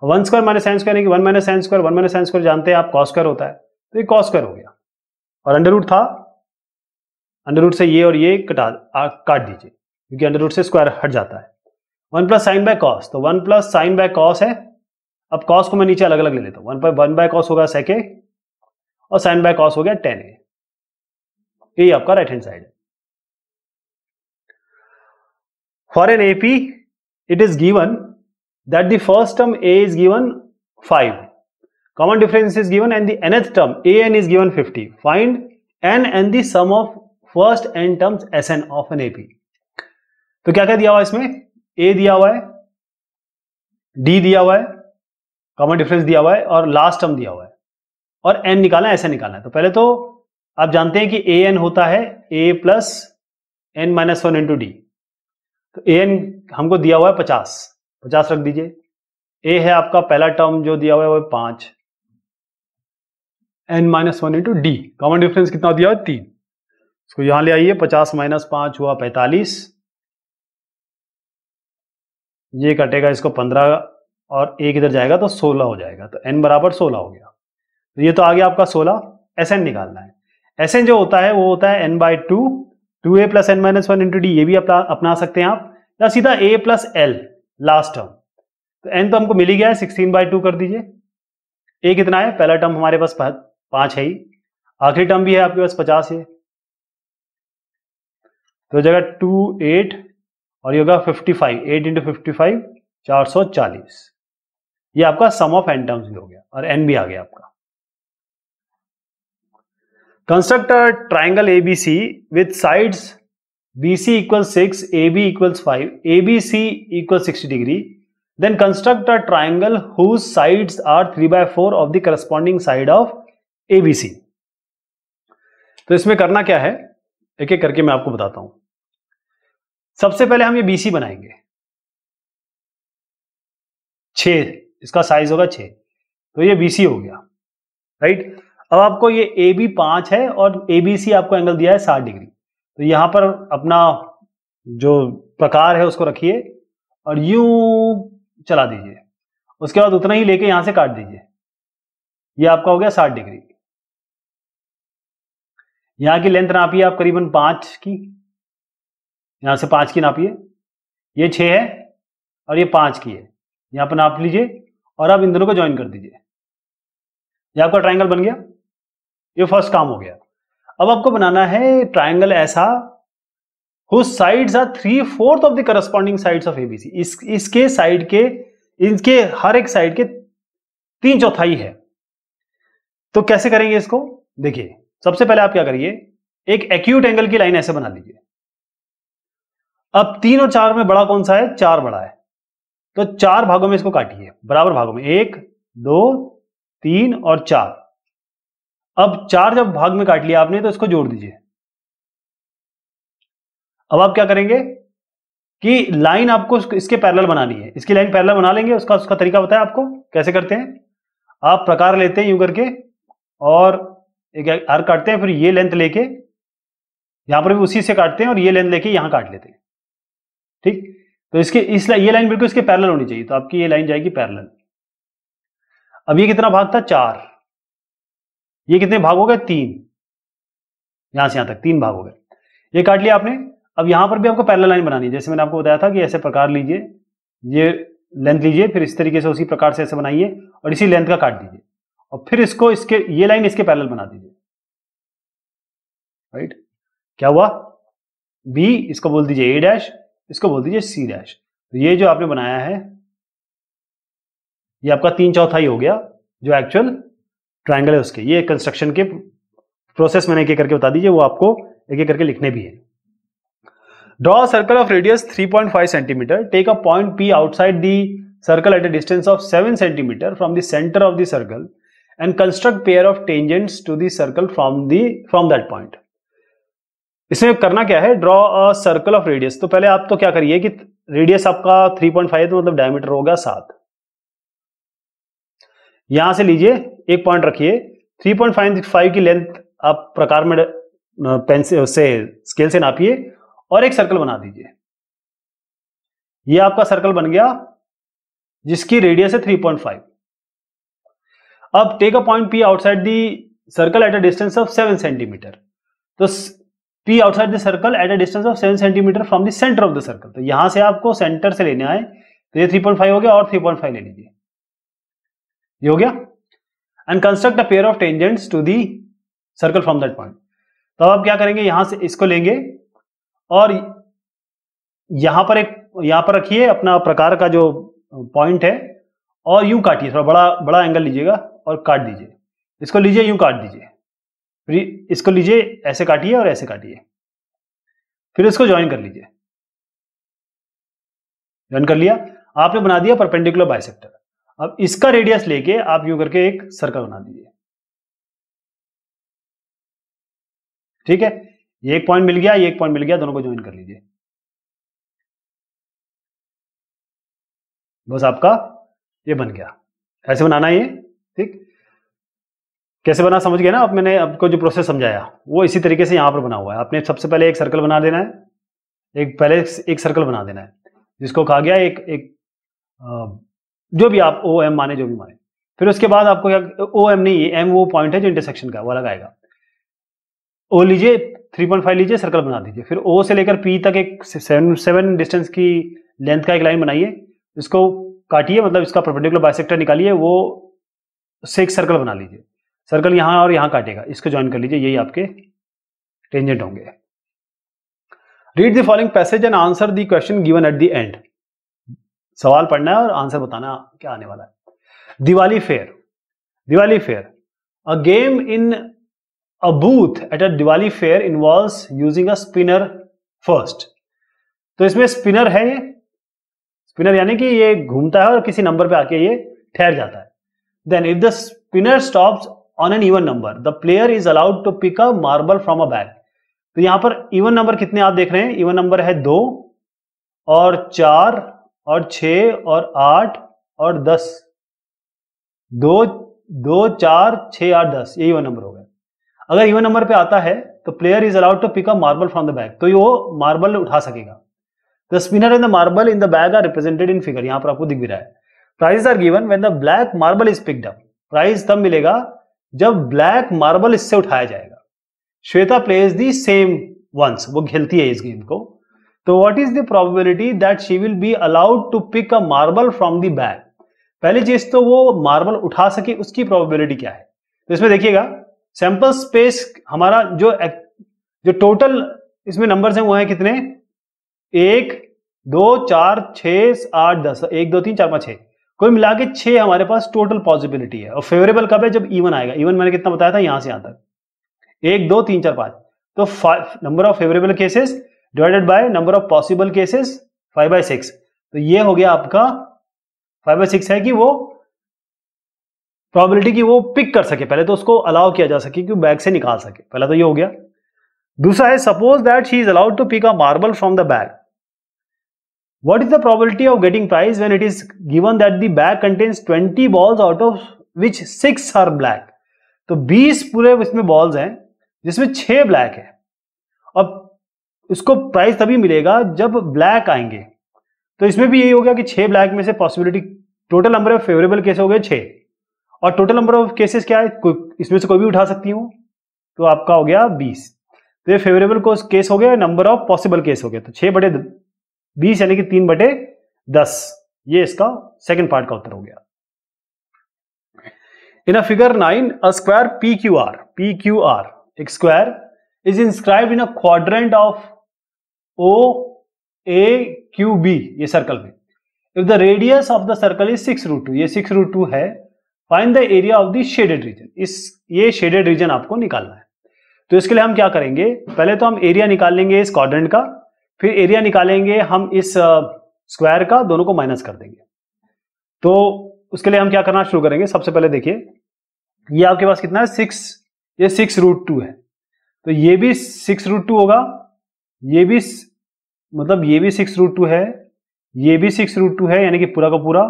one square minus sine square one minus sine square one minus sine square जानते हैं आप cos square होता है तो ये कॉस स्क्वायर हो गया और अंडर रूट था अंडर रूट से ये और ये कटा काट दीजिए क्योंकि अंडर रूट से स्क्वायर हट जाता है one plus sine by cos तो one plus sine by cos है अब कॉस को मैं नीचे अलग अलग ले लेता हूँ वन पर वन बाय कॉस होगा सेके और साइन बाय कॉस हो गया टेन ए ये आपका राइट हैंड साइड है for N AP it is given that the first term a is given 5 common difference is given and the nth term an is given 50 find n and the sum of first N terms S N of N AP तो क्या क्या दिया हुआ है इसमें ए दिया हुआ है डी दिया हुआ है कॉमन डिफरेंस दिया हुआ है और लास्ट टर्म दिया हुआ है और एन निकालना है ऐसा निकालना है तो पहले तो आप जानते हैं कि ए एन होता है A plus N minus one into D तो ए एन हमको दिया हुआ है पचास पचास रख दीजिए ए है आपका पहला टर्म जो दिया हुआ है वो पांच N minus one into D common difference कितना दिया हुआ तीन इसको यहां ले आइए पचास माइनस पांच हुआ पैतालीस ये कटेगा इसको पंद्रह और एक इधर जाएगा तो सोलह हो जाएगा तो एन बराबर सोलह हो गया तो ये तो आ गया आपका सोलह एस एन निकालना है एस एन जो होता है वो होता है N by two two A plus N minus one into D ये भी अपना अपना सकते हैं आप या सीधा A plus L last term तो एन तो हमको मिली गया है सिक्सटीन बाई टू कर दीजिए ए कितना है पहला टर्म हमारे पास पांच है ही आखिरी टर्म भी है आपके पास पचास है तो जगह टू एट और ये होगा fifty five eight into fifty five चार सौ चालीस ये आपका सम ऑफ एन टर्म्स भी हो गया और एन भी आ गया आपका construct a triangle ABC with sides B C equal six A B equal five A B C equal sixty degree then construct a triangle whose sides are 3 by 4 of the corresponding side of ABC. तो इसमें करना क्या है एक एक करके मैं आपको बताता हूं सबसे पहले हम ये BC बनाएंगे छ इसका साइज होगा छ तो ये BC हो गया राइट अब आपको ये ए बी पांच है और ABC आपको एंगल दिया है साठ डिग्री तो यहां पर अपना जो प्रकार है उसको रखिए और यू चला दीजिए उसके बाद उतना ही लेके यहां से काट दीजिए ये आपका हो गया साठ डिग्री यहां की लेंथ नापिए आप करीबन पांच की यहां से पांच की नापिए ये छह है और ये पांच की है यहां पर नाप लीजिए और आप इन दोनों को ज्वाइन कर दीजिए ये आपका ट्राइंगल बन गया ये फर्स्ट काम हो गया अब आपको बनाना है ट्राइंगल ऐसा sides are three fourth of the corresponding sides of ABC इसके साइड के इनके हर एक साइड के तीन चौथाई है तो कैसे करेंगे इसको देखिए सबसे पहले आप क्या करिए एक एक्यूट एंगल की लाइन ऐसे बना लीजिए अब तीन और चार में बड़ा कौन सा है चार बड़ा है तो चार भागों में इसको काटिए बराबर भागों में एक दो तीन और चार अब चार जब भाग में काट लिया आपने तो इसको जोड़ दीजिए अब आप क्या करेंगे कि लाइन आपको इसके पैरेलल बनानी है इसकी लाइन पैरेलल बना लेंगे उसका उसका तरीका बताया आपको कैसे करते हैं आप प्रकार लेते हैं यूं करके और एक आर काटते हैं फिर ये लेंथ लेके यहां पर भी उसी से काटते हैं और ये लेंथ लेके यहां काट लेते हैं ठीक तो इसके इस ये लाइन बिल्कुल इसके पैरेलल होनी चाहिए तो आपकी ये लाइन जाएगी पैरेलल अब ये कितना भाग था चार ये कितने भाग हो गए तीन यहां से यहां तक तीन भाग हो गए ये काट लिया आपने अब यहां पर भी आपको पैरेलल लाइन बनानी है जैसे मैंने आपको बताया था कि ऐसे प्रकार लीजिए ये लेंथ लीजिए फिर इस तरीके से उसी प्रकार से ऐसे बनाइए और इसी लेंथ का काट दीजिए और फिर इसको इसके ये लाइन इसके पैरेलल बना दीजिए राइट क्या हुआ बी इसको बोल दीजिए ए डैश इसको बोल दीजिए सी डैश तो ये जो आपने बनाया है ये आपका तीन चौथाई हो गया जो एक्चुअल ट्राइंगल है उसके ये कंस्ट्रक्शन के प्रोसेस मैंने एक एक करके बता दीजिए वो आपको एक एक करके लिखने भी है draw circle of radius 3.5 centimetre take a point P outside the circle at a distance of 7 centimetre from the centre of the circle and construct pair of tangents to the circle from the from that point इसमें करना क्या है draw a circle of radius तो पहले आप तो क्या करिए कि रेडियस आपका 3.5 है तो मतलब डायमीटर होगा सात यहां से लीजिए एक पॉइंट रखिए 3.565 की लेंथ आप प्रकार में पेंसिल से स्केल से नापिए और एक सर्कल बना दीजिए ये आपका सर्कल बन गया जिसकी रेडियस है 3.5 अब take a point P outside the circle at a distance of 7 centimetre तो P outside the circle at a distance of 7 centimetre from the centre of the circle तो यहां से आपको सेंटर से लेने आए तो ये 3.5 हो गया और 3.5 ले लीजिए ये हो गया and construct a pair of tangents to the circle from that point तो आप क्या करेंगे यहां से इसको लेंगे और यहां पर एक यहां पर रखिए अपना प्रकार का जो पॉइंट है और यूं काटिए थोड़ा बड़ा बड़ा एंगल लीजिएगा और काट दीजिए इसको लीजिए यूं काट दीजिए फिर इसको लीजिए ऐसे काटिए और ऐसे काटिए फिर इसको ज्वाइन कर लीजिए ज्वाइन कर लिया आपने बना दिया परपेंडिकुलर बाइसेक्टर अब इसका रेडियस लेके आप यू करके एक सर्कल बना दीजिए ठीक है ये एक पॉइंट मिल गया ये एक पॉइंट मिल गया दोनों को ज्वाइन कर लीजिए बस आपका ये बन गया ऐसे बनाना है ये ठीक कैसे बना समझ गया ना अब मैंने आपको जो प्रोसेस समझाया वो इसी तरीके से यहां पर बना हुआ है आपने सबसे पहले एक सर्कल बना देना है एक पहले एक सर्कल बना देना है जिसको कहा गया एक एक जो भी आप ओ एम माने जो भी माने फिर उसके बाद आपको क्या ओ एम नहीं एम वो पॉइंट है जो इंटरसेक्शन का वो अलग आएगा ओ लीजिए 3.5 लीजिए सर्कल बना दीजिए फिर ओ से लेकर पी तक एक सेवन सेवन डिस्टेंस की लेंथ का एक लाइन बनाइए इसको काटिए मतलब इसका परपेंडिकुलर बाइसेक्टर निकालिए वो से एक सर्कल बना लीजिए सर्कल यहाँ और यहाँ काटेगा इसको ज्वाइन कर लीजिए यही आपके टेंजेंट होंगे read the following passage and answer the question given at the end सवाल पढ़ना है और आंसर बताना क्या आने वाला है Diwali fair Diwali fair a game in a booth at a Diwali fair involve using a spinner first तो इसमें स्पिनर है ये स्पिनर यानी कि ये घूमता है और किसी नंबर पे आके ये ठहर जाता है then if the spinner stop on an even number the player is allowed to pick a marble from a bag तो यहां पर इवन नंबर कितने आप देख रहे हैं इवन नंबर है दो और चार और छ और आठ और दस दो दो चार छ आठ दस ये इवन नंबर हो गया अगर इवन नंबर पे आता है तो player is allowed to pick a marble from the bag तो ये वो मार्बल उठा सकेगा the spinner in the marble in the bag are represented in figure यहां पर आपको दिख भी रहा है prize are given when the black marble is picked up prize तब मिलेगा जब ब्लैक मार्बल इससे उठाया जाएगा Shweta plays the same once वो खेलती है इस गेम को तो what is the probability that she will be allowed to pick a marble from the bag पहली चीज तो वो मार्बल उठा सके उसकी प्रोबेबिलिटी क्या है तो इसमें देखिएगा सैंपल स्पेस हमारा जो जो टोटल इसमें नंबर्स हैं वो है कितने एक दो चार छ आठ दस एक दो तीन चार पाँच छह कोई मिला के छह हमारे पास टोटल पॉसिबिलिटी है और फेवरेबल कब है जब इवन आएगा इवन मैंने कितना बताया था यहां से यहां तक एक दो तीन चार पांच तो five number of favourable cases divided by number of possible cases five by six तो ये हो गया आपका फाइव बाई सिक्स है कि वो प्रोबेबिलिटी की वो पिक कर सके पहले तो उसको अलाउ किया जा सके कि बैग से निकाल सके पहला तो ये हो गया दूसरा है suppose that she is allowed to pick a marble from the bag what is the probability of getting prize when it is given that the bag contains twenty balls out of which six are black तो बीस पूरे इसमें balls हैं जिसमें छह black है इसको price तभी मिलेगा जब ब्लैक आएंगे तो इसमें भी यही हो गया कि छह ब्लैक में से possibility total number of favourable case हो गए छह और टोटल नंबर ऑफ केसेस क्या है इसमें से कोई भी उठा सकती हूँ तो आपका हो गया बीस तो ये फेवरेबल केस हो गया नंबर ऑफ पॉसिबल केस हो गया तो छह बटे बीस यानी कि तीन बटे दस ये इसका सेकेंड पार्ट का उत्तर हो गया in a figure nine a square P Q R P Q R एक square is inscribe in a quadrant of O A Q B ये सर्कल में if the radius of the circle is six root two ये six root two है find the area of the shaded region इस ये shaded region आपको निकालना है तो इसके लिए हम क्या करेंगे पहले तो हम एरिया निकाल लेंगे इस क्वाड्रेंट का फिर एरिया निकालेंगे हम इस स्क्वायर का दोनों को माइनस कर देंगे तो उसके लिए हम क्या करना शुरू करेंगे सबसे पहले देखिए ये आपके पास कितना है सिक्स ये सिक्स रूट टू है तो ये भी सिक्स रूट टू होगा ये भी मतलब ये भी सिक्स रूट टू है ये भी सिक्स रूट टू है यानी कि पूरा का पूरा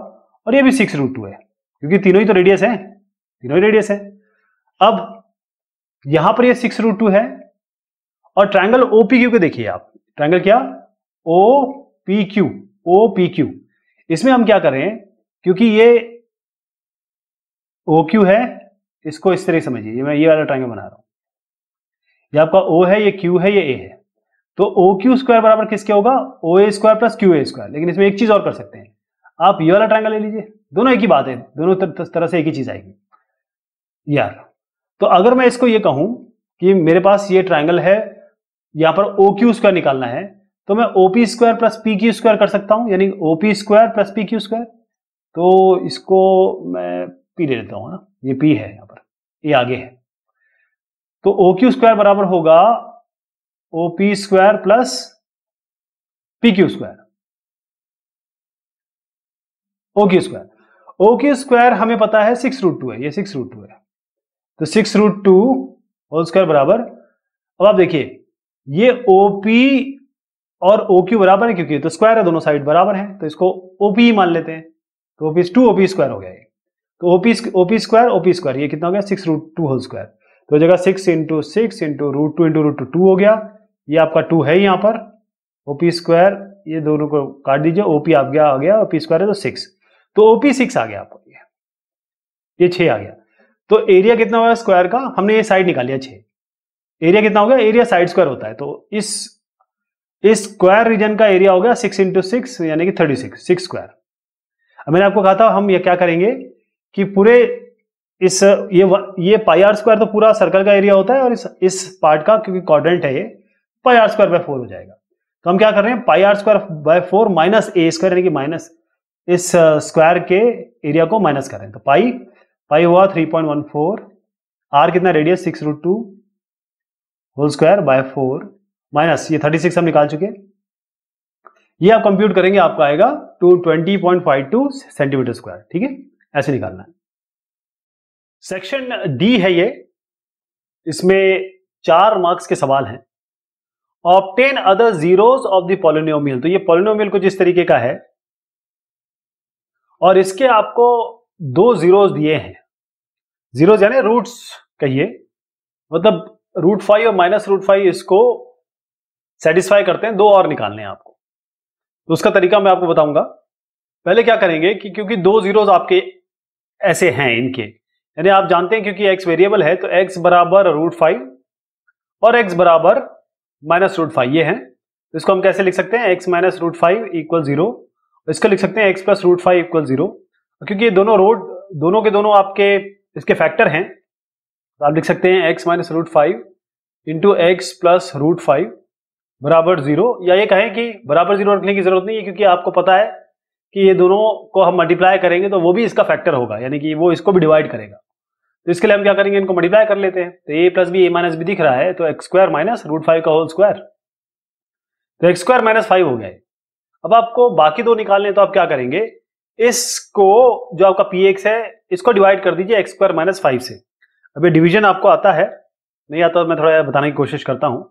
और ये भी सिक्स रूट टू है क्योंकि तीनों ही तो रेडियस है तीनों ही रेडियस है अब यहां पर ये सिक्स रूट टू है और ट्राइंगल ओ पी क्यू को देखिए आप ट्राइंगल क्या O P Q O P Q इसमें हम क्या करें क्योंकि ये ओ क्यू है इसको इस तरह समझिए मैं ये वाला ट्राइंगल बना रहा हूं ये आपका ओ है ये क्यू है ये ए है तो ओ क्यू स्क्वायर बराबर किसके होगा O A square plus Q A square लेकिन इसमें एक चीज और कर सकते हैं आप ये वाला ट्रायंगल ले लीजिए दोनों एक ही बात है दोनों तरह से एक ही चीज आएगी यार तो अगर मैं इसको ये कहूं कि मेरे पास ये ट्रायंगल है यहां पर ओ क्यू स्क्वायर निकालना है तो मैं OP square plus P Q square कर सकता हूं यानी OP square plus P Q square तो इसको मैं पी ले लेता हूं ना ये पी है यहां पर ये आगे है तो ओ क्यू स्क्वायर बराबर होगा OP square plus P Q square O Q square O Q square हमें पता है सिक्स रूट टू है ये सिक्स रूट टू है तो six root two whole square बराबर अब आप देखिए ये ओपी और ओ क्यू बराबर है क्योंकि तो स्क्वायर है दोनों साइड बराबर है तो इसको ओपी मान लेते हैं तो ओपी टू ओपी स्क्वायर हो गया ये तो OP OP square OP square ये कितना हो गया six root two whole square तो जगह six into six into root two into root two two हो गया ये आपका टू है यहाँ पर ओपी स्क्वायर ये दोनों को काट दीजिए ओपी आप गया आ गया ओपी स्क्वायर है तो सिक्स तो ओपी सिक्स आ गया आपको ये ये आ गया तो एरिया कितना हुआ स्क्वायर का हमने ये साइड निकाल लिया छः एरिया कितना हो गया एरिया साइड स्क्वायर होता है तो इस इस स्क्वायर रीजन का एरिया हो गया सिक्स इंटू सिक्स यानी कि थर्टी सिक्स सिक्स स्क्वायर अब मैंने आपको कहा था हम ये क्या करेंगे कि पूरे इस ये ये पाई आर स्क्वायर तो पूरा सर्कल का एरिया होता है और इस इस पार्ट का क्योंकि क्वाड्रेंट है ये pi are square by four हो जाएगा तो हम क्या कर रहे हैं pi are square by four minus a square यानी कि माइनस इस स्क्वायर uh, के एरिया को माइनस कर रहे हैं तो पाई पाई हुआ three point one four r कितना radius six root two whole square by four minus ये थर्टी सिक्स हम निकाल चुके ये आप कंप्यूट करेंगे आपका आएगा to twenty point five two centimetre square ठीक है ऐसे निकालना है सेक्शन डी है ये इसमें चार मार्क्स के सवाल हैं obtain other zeros of the तो ये पॉलिनोमियल कुछ इस तरीके का है और इसके आपको दो जीरो दिए हैं जीरो यानी रूट्स कहिए मतलब रूट फाइव और माइनस रूट फाइव इसको सेटिस्फाई करते हैं दो और निकालने हैं आपको तो उसका तरीका मैं आपको बताऊंगा पहले क्या करेंगे कि क्योंकि दो जीरोज आपके ऐसे हैं इनके यानी आप जानते हैं क्योंकि एक्स वेरिएबल है तो एक्स बराबर रूट फाइव और एक्स बराबर माइनस रूट फाइव ये है तो इसको हम कैसे लिख सकते हैं x minus root five equal zero तो इसको लिख सकते हैं x plus root five equal zero क्योंकि ये दोनों रोड दोनों के दोनों आपके इसके फैक्टर हैं तो आप लिख सकते हैं x minus root five into x plus root five बराबर जीरो या ये कहें कि बराबर जीरो रखने की जरूरत नहीं है क्योंकि आपको पता है कि ये दोनों को हम मल्टीप्लाई करेंगे तो वो भी इसका फैक्टर होगा यानी कि वो इसको भी डिवाइड करेगा तो इसके लिए हम क्या करेंगे इनको मल्टीप्लाई कर लेते हैं तो ए plus b a minus b दिख रहा है तो x square minus root five का होल स्क्वायर तो एक्स स्क्वायर माइनस फाइव हो गए अब आपको बाकी दो निकालने तो आप क्या करेंगे इसको जो आपका पी एक्स है इसको डिवाइड कर दीजिए एक्स स्क्वायर माइनस फाइव से अब ये डिवीजन आपको आता है नहीं आता मैं थोड़ा बताने की कोशिश करता हूँ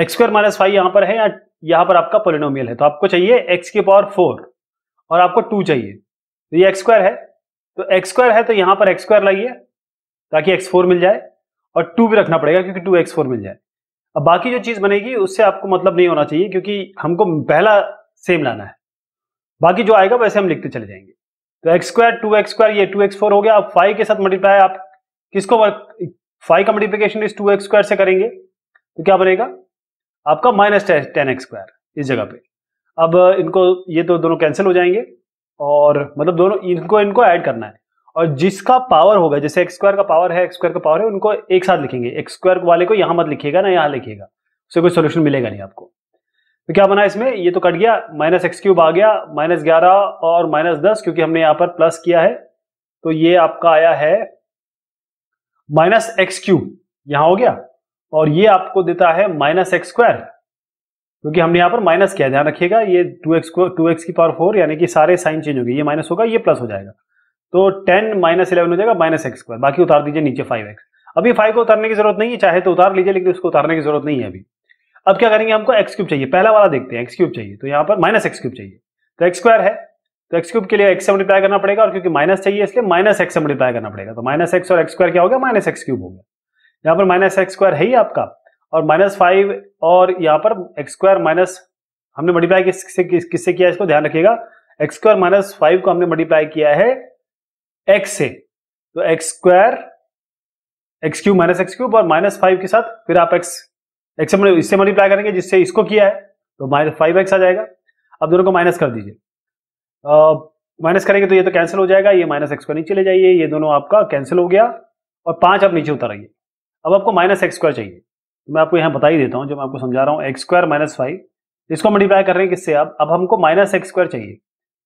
एक्स स्क्वायर माइनस फाइव यहाँ पर है या यहाँ पर आपका पोलिनोमियल है तो आपको चाहिए एक्स की पावर फोर और आपको टू चाहिए तो ये एक्स स्क्वायर है तो एक्स स्क्वायर है तो यहाँ पर एक्स स्क्वायर लाइए ताकि एक्स फोर मिल जाए और टू भी रखना पड़ेगा क्योंकि टू एक्स फोर मिल जाए अब बाकी जो चीज़ बनेगी उससे आपको मतलब नहीं होना चाहिए क्योंकि हमको पहला सेम लाना है बाकी जो आएगा वैसे हम लिखते चले जाएंगे तो x square two x square ये टू एक्स फोर हो गया आप फाइव के साथ मल्टीप्लाई आप किसको फाइव का मल्टीप्लीकेशन इस टू एक्स स्क्वायर से करेंगे तो क्या बनेगा आपका माइनस टेन एक्स स्क्वायर इस जगह पे अब इनको ये तो दोनों कैंसिल हो जाएंगे और मतलब दोनों इनको इनको ऐड करना है और जिसका पावर होगा जैसे एक्स स्क्वायर का पावर है एक्स स्क्वायर का पावर है उनको एक साथ लिखेंगे एक्स स्क्वायर वाले को यहां मत लिखिएगा ना यहां लिखिएगा उससे कोई सोल्यूशन मिलेगा नहीं आपको तो क्या बना इसमें ये तो कट गया माइनस एक्स क्यूब आ गया माइनस ग्यारह और माइनस दस क्योंकि हमने यहां पर प्लस किया है तो ये आपका आया है माइनस एक्स क्यूब यहां हो गया और ये आपको देता है माइनस एक्स स्क्वायर क्योंकि हमने यहां पर माइनस किया ध्यान रखिएगा ये टू एक्स टू एक्स की पावर फोर यानी कि सारे साइन चेंज हो गए ये माइनस होगा ये प्लस हो जाएगा तो टेन माइनस इलेवन हो जाएगा माइनस एक्स स्क्वायर बाकी उतार दीजिए नीचे फाइव एक्स अभी फाइव को उतारने की जरूरत नहीं है चाहे तो उतार लीजिए लेकिन उसको उतारने की जरूरत नहीं है अभी अब क्या करेंगे हमको एक्स क्यूब चाहिए पहला वाला देखते हैं एक्स क्यूब चाहिए तो यहाँ पर माइनस एक्स क्यूब चाहिए तो एक्स स्क्वायर है तो एक्स क्यूब के लिए एक्स से मल्टीप्लाई करना पड़ेगा और क्योंकि माइनस चाहिए इसलिए माइनस एक्स से मल्टीप्लाई करना पड़ेगा तो माइनस एक्स और एक्स स्क्वायर क्या हो गया माइनस एक्स क्यूब हो गया यहाँ पर माइनस एक्स स्क्वायर है ही आपका और माइनस फाइव और यहाँ पर एक्स स्क्वायर माइनस हमने मल्टीप्लाई किससे किससे किया इसको ध्यान रखिएगा एक्स स्क्वायर माइनस फाइव को हमने मल्टीप्लाई किया है एक्स से तो x square x cube minus x cube और माइनस फाइव के साथ फिर आप एक्स एक्स इससे मल्टीप्लाई करेंगे जिससे इसको किया है तो माइनस फाइव एक्स आ जाएगा अब दोनों को माइनस कर दीजिए माइनस करेंगे तो ये तो कैंसिल हो जाएगा ये माइनस एक्स नीचे ले जाइए ये दोनों आपका कैंसिल हो गया और पाँच आप नीचे आइए अब आपको माइनस एक्स स्क्वायर चाहिए तो मैं आपको यहाँ बता ही देता हूँ जो मैं आपको समझा रहा हूँ एक्स स्क्वायर माइनस फाइव इसको मल्टीप्लाई कर रहे हैं किससे आप अब हमको माइनस एक्स स्क्वायर चाहिए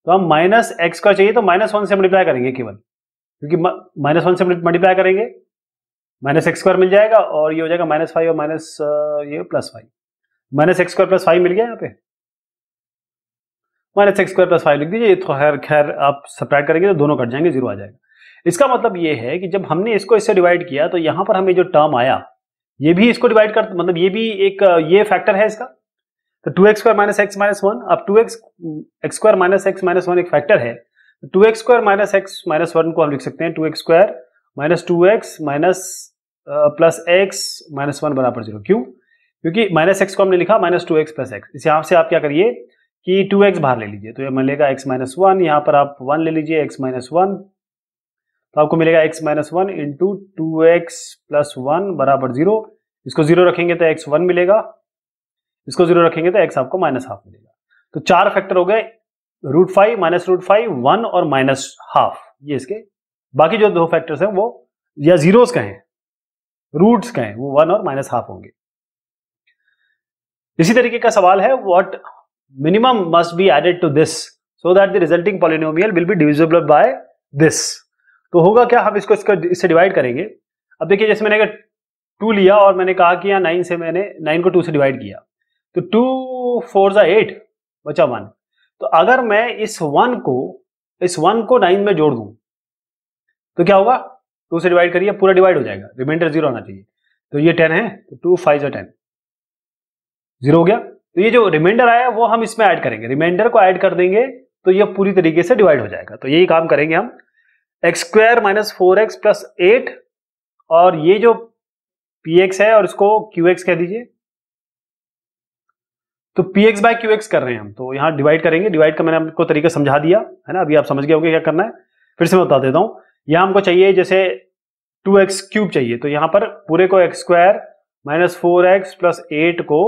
तो हम माइनस एक्स स्क्वायर चाहिए तो माइनस वन से मल्टीप्लाई करेंगे केवल क्योंकि माइनस वन से मल्टीप्लाई करेंगे माइनस एक्स स्क्वायर मिल जाएगा और ये हो जाएगा माइनस फाइव और माइनस uh, ये plus five minus x square plus five मिल गया यहाँ पे minus x square plus five लिख दीजिए ये तो खैर खैर आप सप्रैक्ट करेंगे तो दोनों कट जाएंगे जीरो आ जाएगा इसका मतलब ये है कि जब हमने इसको इससे डिवाइड किया तो यहाँ पर हमें जो टर्म आया ये भी इसको डिवाइड कर मतलब ये भी एक uh, ये फैक्टर है इसका तो two x square minus x minus one अब two x x square minus x minus one एक फैक्टर है two x square minus x minus one को हम लिख सकते हैं two x square minus two x minus plus x minus one बराबर zero क्यों क्योंकि माइनस एक्स को हमने लिखा minus two x plus x इस यहाँ से आप क्या करिए कि टू एक्स बाहर ले लीजिए तो ये मिलेगा एक्स माइनस वन यहाँ पर आप वन ले लीजिए एक्स माइनस वन तो आपको मिलेगा x minus one into two x plus one बराबर जीरो इसको जीरो रखेंगे तो एक्स वन मिलेगा इसको जीरो रखेंगे तो एक्स आपको माइनस हाफ मिलेगा तो चार फैक्टर हो गए root five minus root five one और माइनस हाफ ये इसके बाकी जो दो फैक्टर्स हैं वो या जीरोस कहें रूट्स कहें वो वन और माइनस हाफ होंगे इसी तरीके का सवाल है what minimum must be added to this so that the resulting polynomial will be divisible by this तो होगा क्या हम इसको इसको इससे डिवाइड करेंगे अब देखिए जैसे मैंने अगर टू लिया और मैंने कहा कि यहाँ नाइन से मैंने नाइन को टू से डिवाइड किया तो टू फोर ज़ा एट बचा वन तो अगर मैं इस वन को इस वन को नाइन में जोड़ दूं तो क्या होगा टू से डिवाइड करिए पूरा डिवाइड हो जाएगा रिमाइंडर जीरो आना चाहिए तो ये टेन है तो टू फाइव जो टेन जीरो हो गया तो ये जो रिमाइंडर आया वो हम इसमें ऐड करेंगे रिमाइंडर को ऐड कर देंगे तो ये पूरी तरीके से डिवाइड हो जाएगा तो यही काम करेंगे हम x square minus four x plus eight और ये जो पी एक्स है और इसको क्यू एक्स कह दीजिए तो P x by Q x कर रहे हैं हम तो यहाँ डिवाइड करेंगे डिवाइड का मैंने आपको तरीका समझा दिया है ना अभी आप समझ गए होंगे क्या करना है फिर से मैं बता देता हूँ यहाँ हमको चाहिए जैसे टू एक्स क्यूब चाहिए तो यहाँ पर पूरे को x square minus four x plus eight को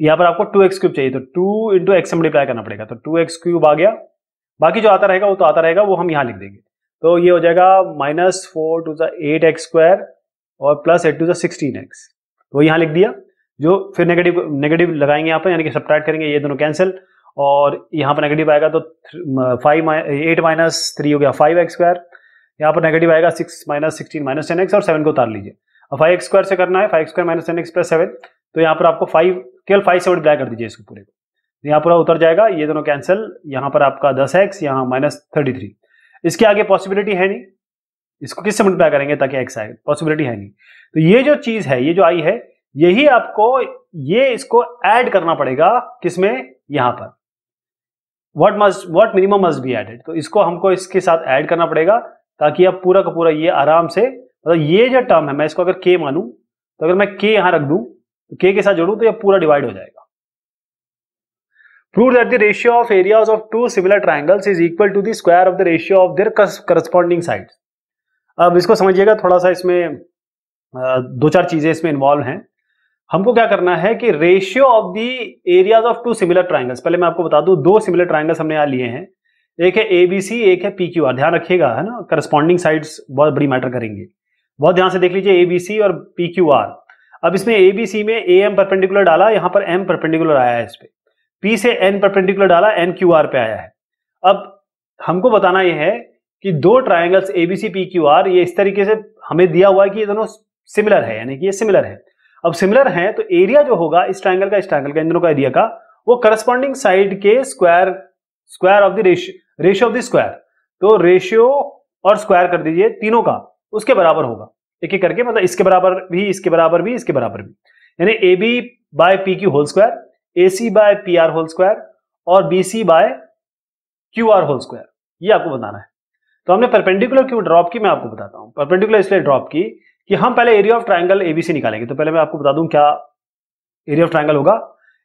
यहाँ पर आपको टू एक्स क्यूब चाहिए तो टू इंटू एक्स मल्टीप्लाई करना पड़ेगा तो टू एक्स क्यूब आ गया बाकी जो आता रहेगा वो तो आता रहेगा वो हम यहाँ लिख देंगे तो ये हो जाएगा माइनस फोर टू ज एट एक्स स्क्वायर और प्लस एट टू ज सिक्सटीन एक्स तो यहाँ लिख दिया जो फिर नेगेटिव नेगेटिव लगाएंगे यहाँ पर यानी कि सब्ट्रैक्ट करेंगे ये दोनों कैंसिल और यहाँ पर नेगेटिव आएगा तो फाइव एट माइनस थ्री हो गया फाइव एक्स स्क्वायर यहाँ पर नेगेटिव आएगा six minus sixteen minus ten x और सेवन को उतार लीजिए और फाइव एक्स स्क्वायर से करना है five square minus ten x plus seven तो यहाँ पर आपको फाइव केवल फाइव से मल्टीप्लाई कर दीजिए इसको पूरे को यहाँ पूरा उतर जाएगा ये दोनों कैंसिल यहाँ पर आपका दस एक्स यहाँ माइनस थर्टी थ्री इसके आगे पॉसिबिलिटी है नहीं इसको किससे मल्टीप्लाई करेंगे ताकि एक्स आए पॉसिबिलिटी है नहीं तो ये जो चीज़ है ये जो आई है यही आपको ये इसको ऐड करना पड़ेगा किसमें यहां पर what must what minimum must be added तो इसको हमको इसके साथ ऐड करना पड़ेगा ताकि आप पूरा का पूरा ये आराम से मतलब ये जो टर्म है मैं इसको अगर के मानू तो अगर मैं के यहां रख दू तो के के साथ जोड़ू तो ये पूरा डिवाइड हो जाएगा prove that the ratio of area of two similar triangles is equal to the square of the ratio of their corresponding side अब इसको समझिएगा थोड़ा सा इसमें दो चार चीजें इसमें इन्वॉल्व हैं हमको क्या करना है कि ratio of the areas of two similar triangles पहले मैं आपको बता दूं दो सिमिलर ट्राइंगल्स हमने यहाँ लिए हैं एक है एबीसी एक है पी क्यू आर ध्यान रखिएगा है ना करस्पॉन्डिंग साइड्स बहुत बड़ी मैटर करेंगे बहुत ध्यान से देख लीजिए एबीसी और पी क्यू आर अब इसमें ए बी सी में ए एम परपेंडिकुलर डाला यहाँ पर एम परपेंडिकुलर आया है इस पर पी से एन परपेंडिकुलर डाला एन क्यू आर पे आया है अब हमको बताना यह है कि दो triangles ABC P Q R ये इस तरीके से हमें दिया हुआ है कि ये दोनों सिमिलर है यानी कि ये सिमिलर है अब सिमिलर हैं तो एरिया जो होगा इस ट्राइंगल का इस ट्राइंगल का इन दोनों का एरिया का वो करस्पॉन्डिंग साइड के square square of the ratio ratio of the square तो रेशियो और स्क्वायर कर दीजिए तीनों का उसके बराबर होगा एक एक करके मतलब इसके बराबर भी इसके बराबर भी इसके बराबर भी यानी A B by P Q whole square A C by P R whole square और B C by Q R whole square ये आपको बताना है तो हमने परपेंडिकुलर क्यों ड्रॉप की मैं आपको बताता हूँ परपेंडिकुलर इसलिए ड्रॉप की कि हम पहले एरिया ऑफ ट्राइंगल एबीसी निकालेंगे तो पहले मैं आपको बता दूं क्या एरिया ऑफ ट्राइंगल होगा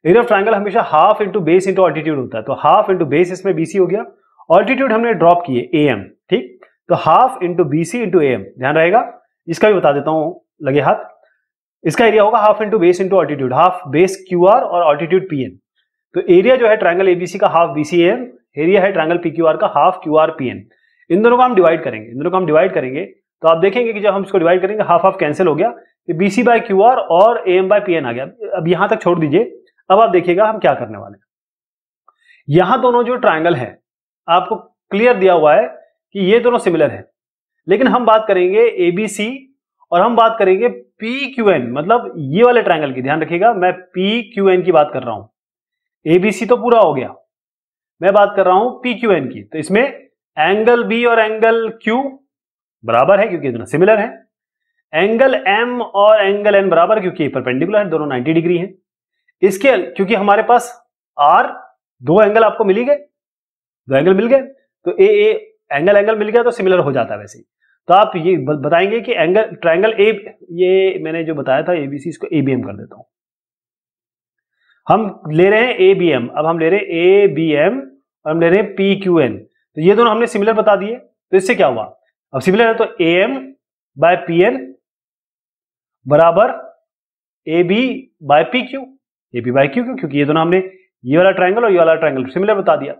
एरिया ऑफ ट्राइंगल हमेशा half into base into altitude होता है तो हाफ इंटू बेस इसमें बीसी हो गया ऑल्टीट्यूड हमने ड्रॉप किए ए एम ठीक तो half into B C into A M ध्यान रहेगा इसका भी बता देता हूं लगे हाथ इसका एरिया होगा half into base into altitude half base Q R और ऑल्टीट्यूड पी तो एरिया जो है ट्राइंगल एबीसी का half B C M area है ट्राइंगल पी क्यू आर का half Q R P N इन दोनों को हम डिवाइड करेंगे इन दोनों को हम डिवाइड करेंगे तो आप देखेंगे कि जब हम इसको डिवाइड करेंगे हाफ हाफ कैंसिल हो गया तो B C by Q R और A M by P N आ गया अब यहां तक छोड़ दीजिए अब आप देखिएगा हम क्या करने वाले हैं यहां दोनों जो ट्राइंगल है आपको क्लियर दिया हुआ है कि ये दोनों सिमिलर है लेकिन हम बात करेंगे ए बी सी और हम बात करेंगे पी क्यू एन मतलब ये वाले ट्राइंगल की ध्यान रखिएगा मैं पी क्यू एन की बात कर रहा हूं एबीसी तो पूरा हो गया मैं बात कर रहा हूं पी क्यू एन की तो इसमें एंगल बी और एंगल क्यू बराबर है क्योंकि दोनों सिमिलर है एंगल एम और एंगल एन बराबर क्योंकि परपेंडिकुलर है दोनों 90 डिग्री हैं इसके क्योंकि हमारे पास आर दो एंगल आपको मिली गए दो एंगल मिल गए तो ए ए एंगल एंगल मिल गया तो सिमिलर हो जाता है वैसे ही तो आप ये बताएंगे कि एंगल ट्राइंगल ए ये मैंने जो बताया था एबीसी इसको एबीएम कर देता हूं हम ले रहे हैं ए बी एम अब हम ले रहे हैं ए बी एम और हम ले रहे हैं पी क्यू एन तो ये दोनों हमने सिमिलर बता दिए तो इससे क्या हुआ अब सिमिलर है तो A M by P N बराबर A B by P Q A B by Q क्यों क्योंकि ये दोनों हमने ये वाला ट्राइंगल और ये वाला ट्राइंगल सिमिलर बता दिया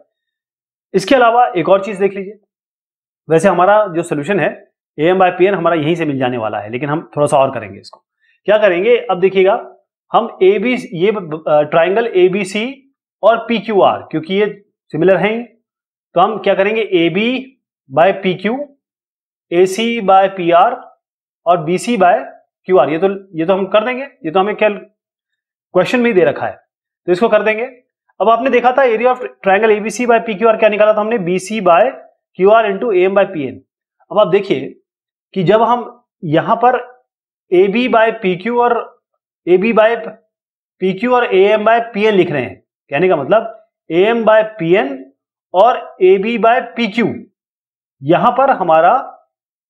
इसके अलावा एक और चीज देख लीजिए वैसे हमारा जो सोल्यूशन है A M by P N हमारा यहीं से मिल जाने वाला है लेकिन हम थोड़ा सा और करेंगे इसको क्या करेंगे अब देखिएगा हम ए बी ये ट्राइंगल ए बी सी और पी क्यू आर क्योंकि ये सिमिलर हैं तो हम क्या करेंगे A B by P Q A C by P R और B C by Q R ये तो ये तो हम कर देंगे ये तो हमें क्या क्वेश्चन में ही दे रखा है तो इसको कर देंगे अब आपने देखा था area of triangle A B C by P Q R क्या निकाला था हमने B C by Q R into A M by P N अब आप देखिए कि जब हम यहां पर A B by P Q और A B by P Q और A M by P N लिख रहे हैं कहने का मतलब A M by P N और A B by P Q यहां पर हमारा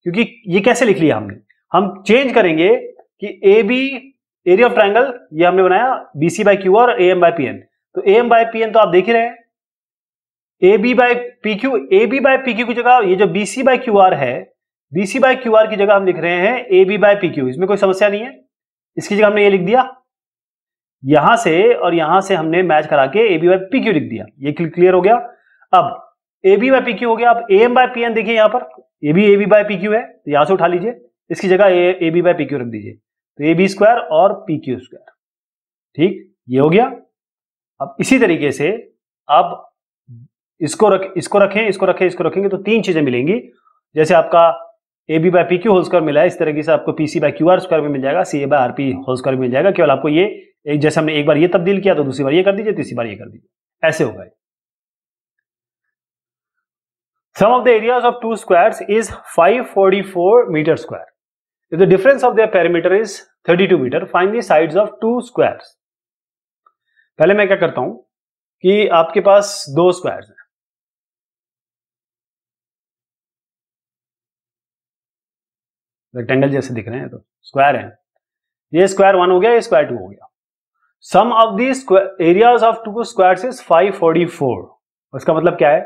क्योंकि ये कैसे लिख लिया हमने हम चेंज करेंगे कि A B area of triangle ये हमने बनाया बी सी बाई क्यू और A M by P N तो A M by P N तो आप देख ही रहे हैं A B by P Q A B by P Q की जगह ये जो B C by Q R है B C by Q R की जगह हम लिख रहे हैं A B by P Q इसमें कोई समस्या नहीं है इसकी जगह हमने ये लिख दिया यहां से और यहां से हमने मैच करा के A B by P Q लिख दिया ये क्लियर हो गया अब A B by P Q हो गया अब A M by P N देखिए यहां पर A B A B by P Q है तो यहां से उठा लीजिए इसकी जगह A A B by P Q रख दीजिए तो ए बी स्क्वायर और पी क्यू स्क्वायर ठीक ये हो गया अब इसी तरीके से अब इसको रख इसको रखें इसको रखें इसको रखेंगे तो तीन चीजें मिलेंगी जैसे आपका A B by P Q whole square मिला है इस तरीके से आपको P C by Q R square भी मिल जाएगा C A by R P whole square भी मिल जाएगा केवल आपको ये एक जैसे हमने एक बार ये तब्दील किया तो दूसरी बार ये कर दीजिए तीसरी बार ये कर दीजिए ऐसे होगा Sum of the areas of two squares is 544 meter square. If the difference of their perimeter is 32 meter, find the sides of two squares. पहले मैं क्या करता हूं कि आपके पास दो स्क्वायर्स हैं रेक्टेंगल जैसे दिख रहे हैं तो स्क्वायर हैं ये स्क्वायर वन हो गया ये स्क्वायर टू हो गया sum of the areas of two squares is 544 इसका मतलब क्या है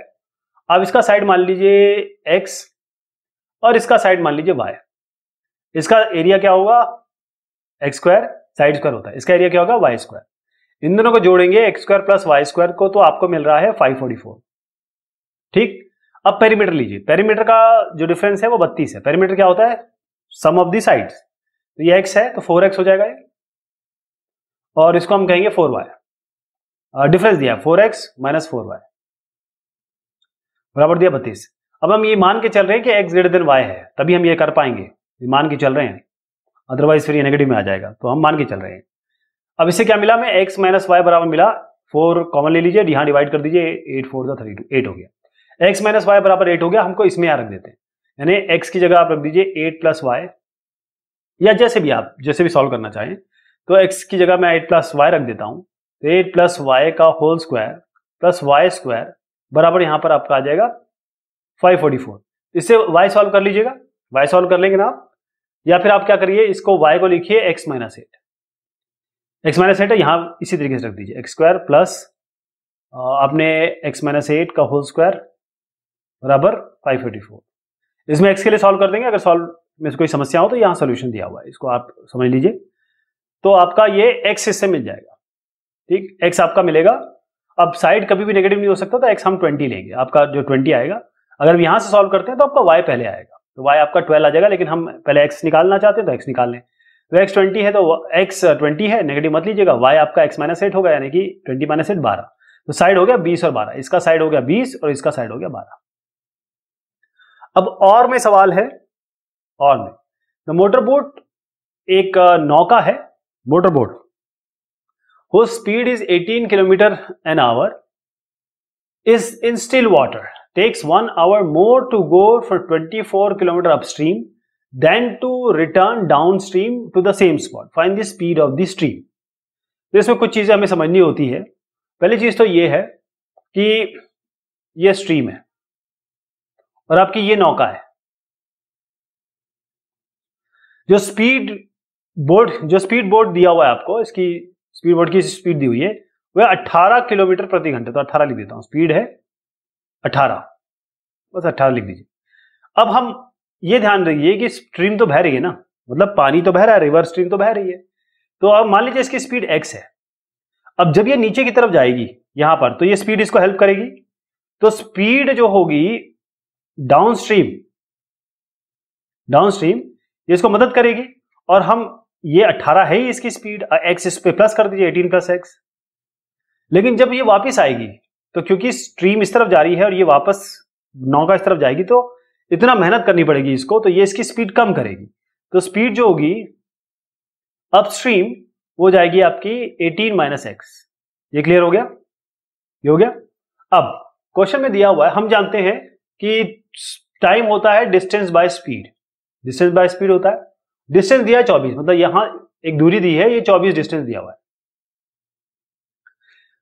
अब इसका साइड मान लीजिए एक्स और इसका साइड मान लीजिए वाई इसका एरिया क्या होगा एक्स स्क्वायर साइड स्क्वायर होता है इसका एरिया क्या होगा वाई स्क्वायर इन दोनों को जोड़ेंगे X square plus Y square को तो आपको मिल रहा है 544 ठीक अब पेरीमीटर लीजिए पेरीमीटर का जो डिफरेंस है वो 32 है पेरीमीटर क्या होता है सम ऑफ दी साइड तो ये एक्स है तो फोर एक्स हो जाएगा ये और इसको हम कहेंगे फोर वाई डिफरेंस दिया four X minus four Y बराबर दिया बत्तीस अब हम ये मान के चल रहे हैं कि एक्स ग्रेटर देन वाई है तभी हम ये कर पाएंगे ये मान के चल रहे हैं अदरवाइज फिर ये नेगेटिव में आ जाएगा तो हम मान के चल रहे हैं अब इससे क्या मिला हमें एक्स माइनस वाई बराबर मिला फोर कॉमन ले लीजिए यहाँ डिवाइड कर दीजिए एट फोर जो थर्टी टू एट हो गया एक्स माइनस वाई बराबर एट हो गया हमको इसमें यहाँ रख देते हैं यानी एक्स की जगह आप रख दीजिए एट प्लस वाई या जैसे भी आप जैसे भी सॉल्व करना चाहें तो एक्स की जगह मैं एट प्लस वाई रख देता हूँ तो एट प्लस वाई का whole square plus Y square बराबर यहां पर आपका आ जाएगा 544 इससे y सॉल्व कर लीजिएगा y सॉल्व कर लेंगे ना आप या फिर आप क्या करिए इसको y को लिखिए x minus eight X minus eight है यहाँ इसी तरीके से रख दीजिए एक्स स्क्वायर प्लस आपने x माइनस एट का होल स्क्वायर बराबर 544 इसमें x के लिए सॉल्व कर देंगे अगर सॉल्व में कोई समस्या हो तो यहाँ सोल्यूशन दिया हुआ है इसको आप समझ लीजिए तो आपका ये एक्स इससे मिल जाएगा ठीक एक्स आपका मिलेगा अब साइड कभी भी नेगेटिव नहीं हो सकता तो एक्स हम ट्वेंटी लेंगे आपका जो ट्वेंटी आएगा अगर हम यहाँ से सॉल्व करते हैं तो आपका वाई पहले आएगा तो वाई आपका ट्वेल्व आ जाएगा लेकिन हम पहले एक्स निकालना चाहते हैं तो एक्स निकाल लें तो एक्स ट्वेंटी है तो एक्स ट्वेंटी है नेगेटिव मत लीजिएगा वाई आपका एक्स माइनस एट होगा यानी कि ट्वेंटी माइनस एट बारह तो साइड हो गया बीस और बारह इसका साइड हो गया बीस और इसका साइड हो गया बारह अब और में सवाल है और में द मोटर बोट एक नौका है motor boat whose speed is 18 kilometer an hour is in still water takes one hour more to go for 24 kilometer upstream than to return downstream to the same spot find the speed of the stream तो इसमें कुछ चीज़ें हमें समझनी होती है पहली चीज़ तो ये है कि ये स्ट्रीम है और आपकी ये नौका है जो स्पीड बोर्ड जो स्पीड बोर्ड दिया हुआ है आपको इसकी स्पीड बोर्ड की स्पीड दी हुई है वह 18 किलोमीटर प्रति घंटे तो 18 लिख देता हूं स्पीड है 18 बस 18 लिख दीजिए अब हम ये ध्यान रखिए कि स्ट्रीम तो बह रही है ना मतलब पानी तो बह रहा है रिवर स्ट्रीम तो बह रही है तो अब मान लीजिए इसकी स्पीड एक्स है अब जब ये नीचे की तरफ जाएगी यहां पर तो ये स्पीड इसको हेल्प करेगी तो स्पीड जो होगी डाउन स्ट्रीम डाउन स्ट्रीम ये इसको मदद करेगी और हम ये 18 है ही इसकी स्पीड एक्स इस पे प्लस कर दीजिए 18 प्लस एक्स लेकिन जब ये वापस आएगी तो क्योंकि स्ट्रीम इस तरफ जा रही है और ये वापस नौका इस तरफ जाएगी तो इतना मेहनत करनी पड़ेगी इसको तो ये इसकी स्पीड कम करेगी तो स्पीड जो होगी अप स्ट्रीम वो जाएगी आपकी 18 माइनस एक्स ये क्लियर हो गया ये हो गया अब क्वेश्चन में दिया हुआ है हम जानते हैं कि टाइम होता है distance by speed distance by speed होता है डिस्टेंस दिया चौबीस मतलब यहां एक दूरी दी है ये चौबीस डिस्टेंस दिया हुआ है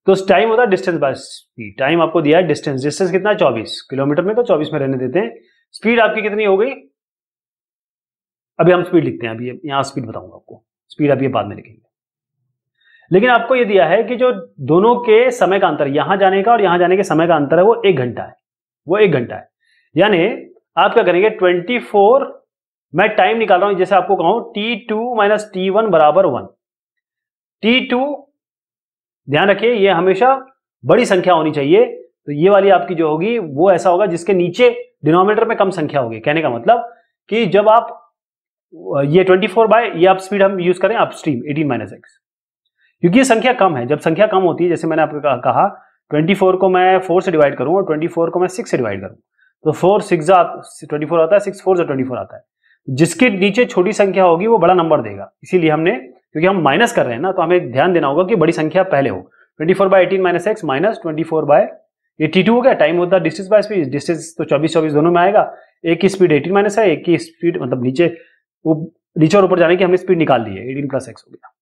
तो टाइम होता है डिस्टेंस बाय स्पीड टाइम आपको दिया है डिस्टेंस डिस्टेंस कितना है चौबीस किलोमीटर में तो चौबीस में रहने देते हैं स्पीड आपकी कितनी हो गई अभी हम स्पीड लिखते हैं अभी यहां स्पीड बताऊंगा आपको स्पीड अभी बाद में लिखेंगे लेकिन आपको यह दिया है कि जो दोनों के समय का अंतर यहां जाने का और यहां जाने के समय का अंतर है वो एक घंटा है वो एक घंटा है यानी आप क्या करेंगे ट्वेंटी फोर मैं टाइम निकाल रहा हूं जैसे आपको कहूं T two minus T one बराबर वन टी टू ध्यान रखिए ये हमेशा बड़ी संख्या होनी चाहिए तो ये वाली आपकी जो होगी वो ऐसा होगा जिसके नीचे डिनोमिनेटर में कम संख्या होगी कहने का मतलब कि जब आप ये 24 फोर बाय ये आप स्पीड हम यूज करें आप स्ट्रीम एटीन माइनस एक्स क्योंकि ये संख्या कम है जब संख्या कम होती है जैसे मैंने आपको कहा 24 को मैं 4 से डिवाइड करूं और 24 को मैं 6 से डिवाइड करूं तो 4 सिक्स ट्वेंटी फोर आता है सिक्स फोर से ट्वेंटी फोर आता है जिसके नीचे छोटी संख्या होगी वो बड़ा नंबर देगा इसीलिए हमने क्योंकि हम माइनस कर रहे हैं ना तो हमें ध्यान देना होगा कि बड़ी संख्या पहले हो 24 four by eighteen minus x minus twenty four by eighty two हो गया टाइम होता है डिस्टेंस बाय स्पीड डिस्टेंस तो चौबीस चौबीस दोनों में आएगा एक की स्पीड एटीन माइनस है एक की स्पीड मतलब नीचे नीचे और ऊपर जाने की हमें स्पीड निकाल ली है एटीन प्लस एक्स हो गया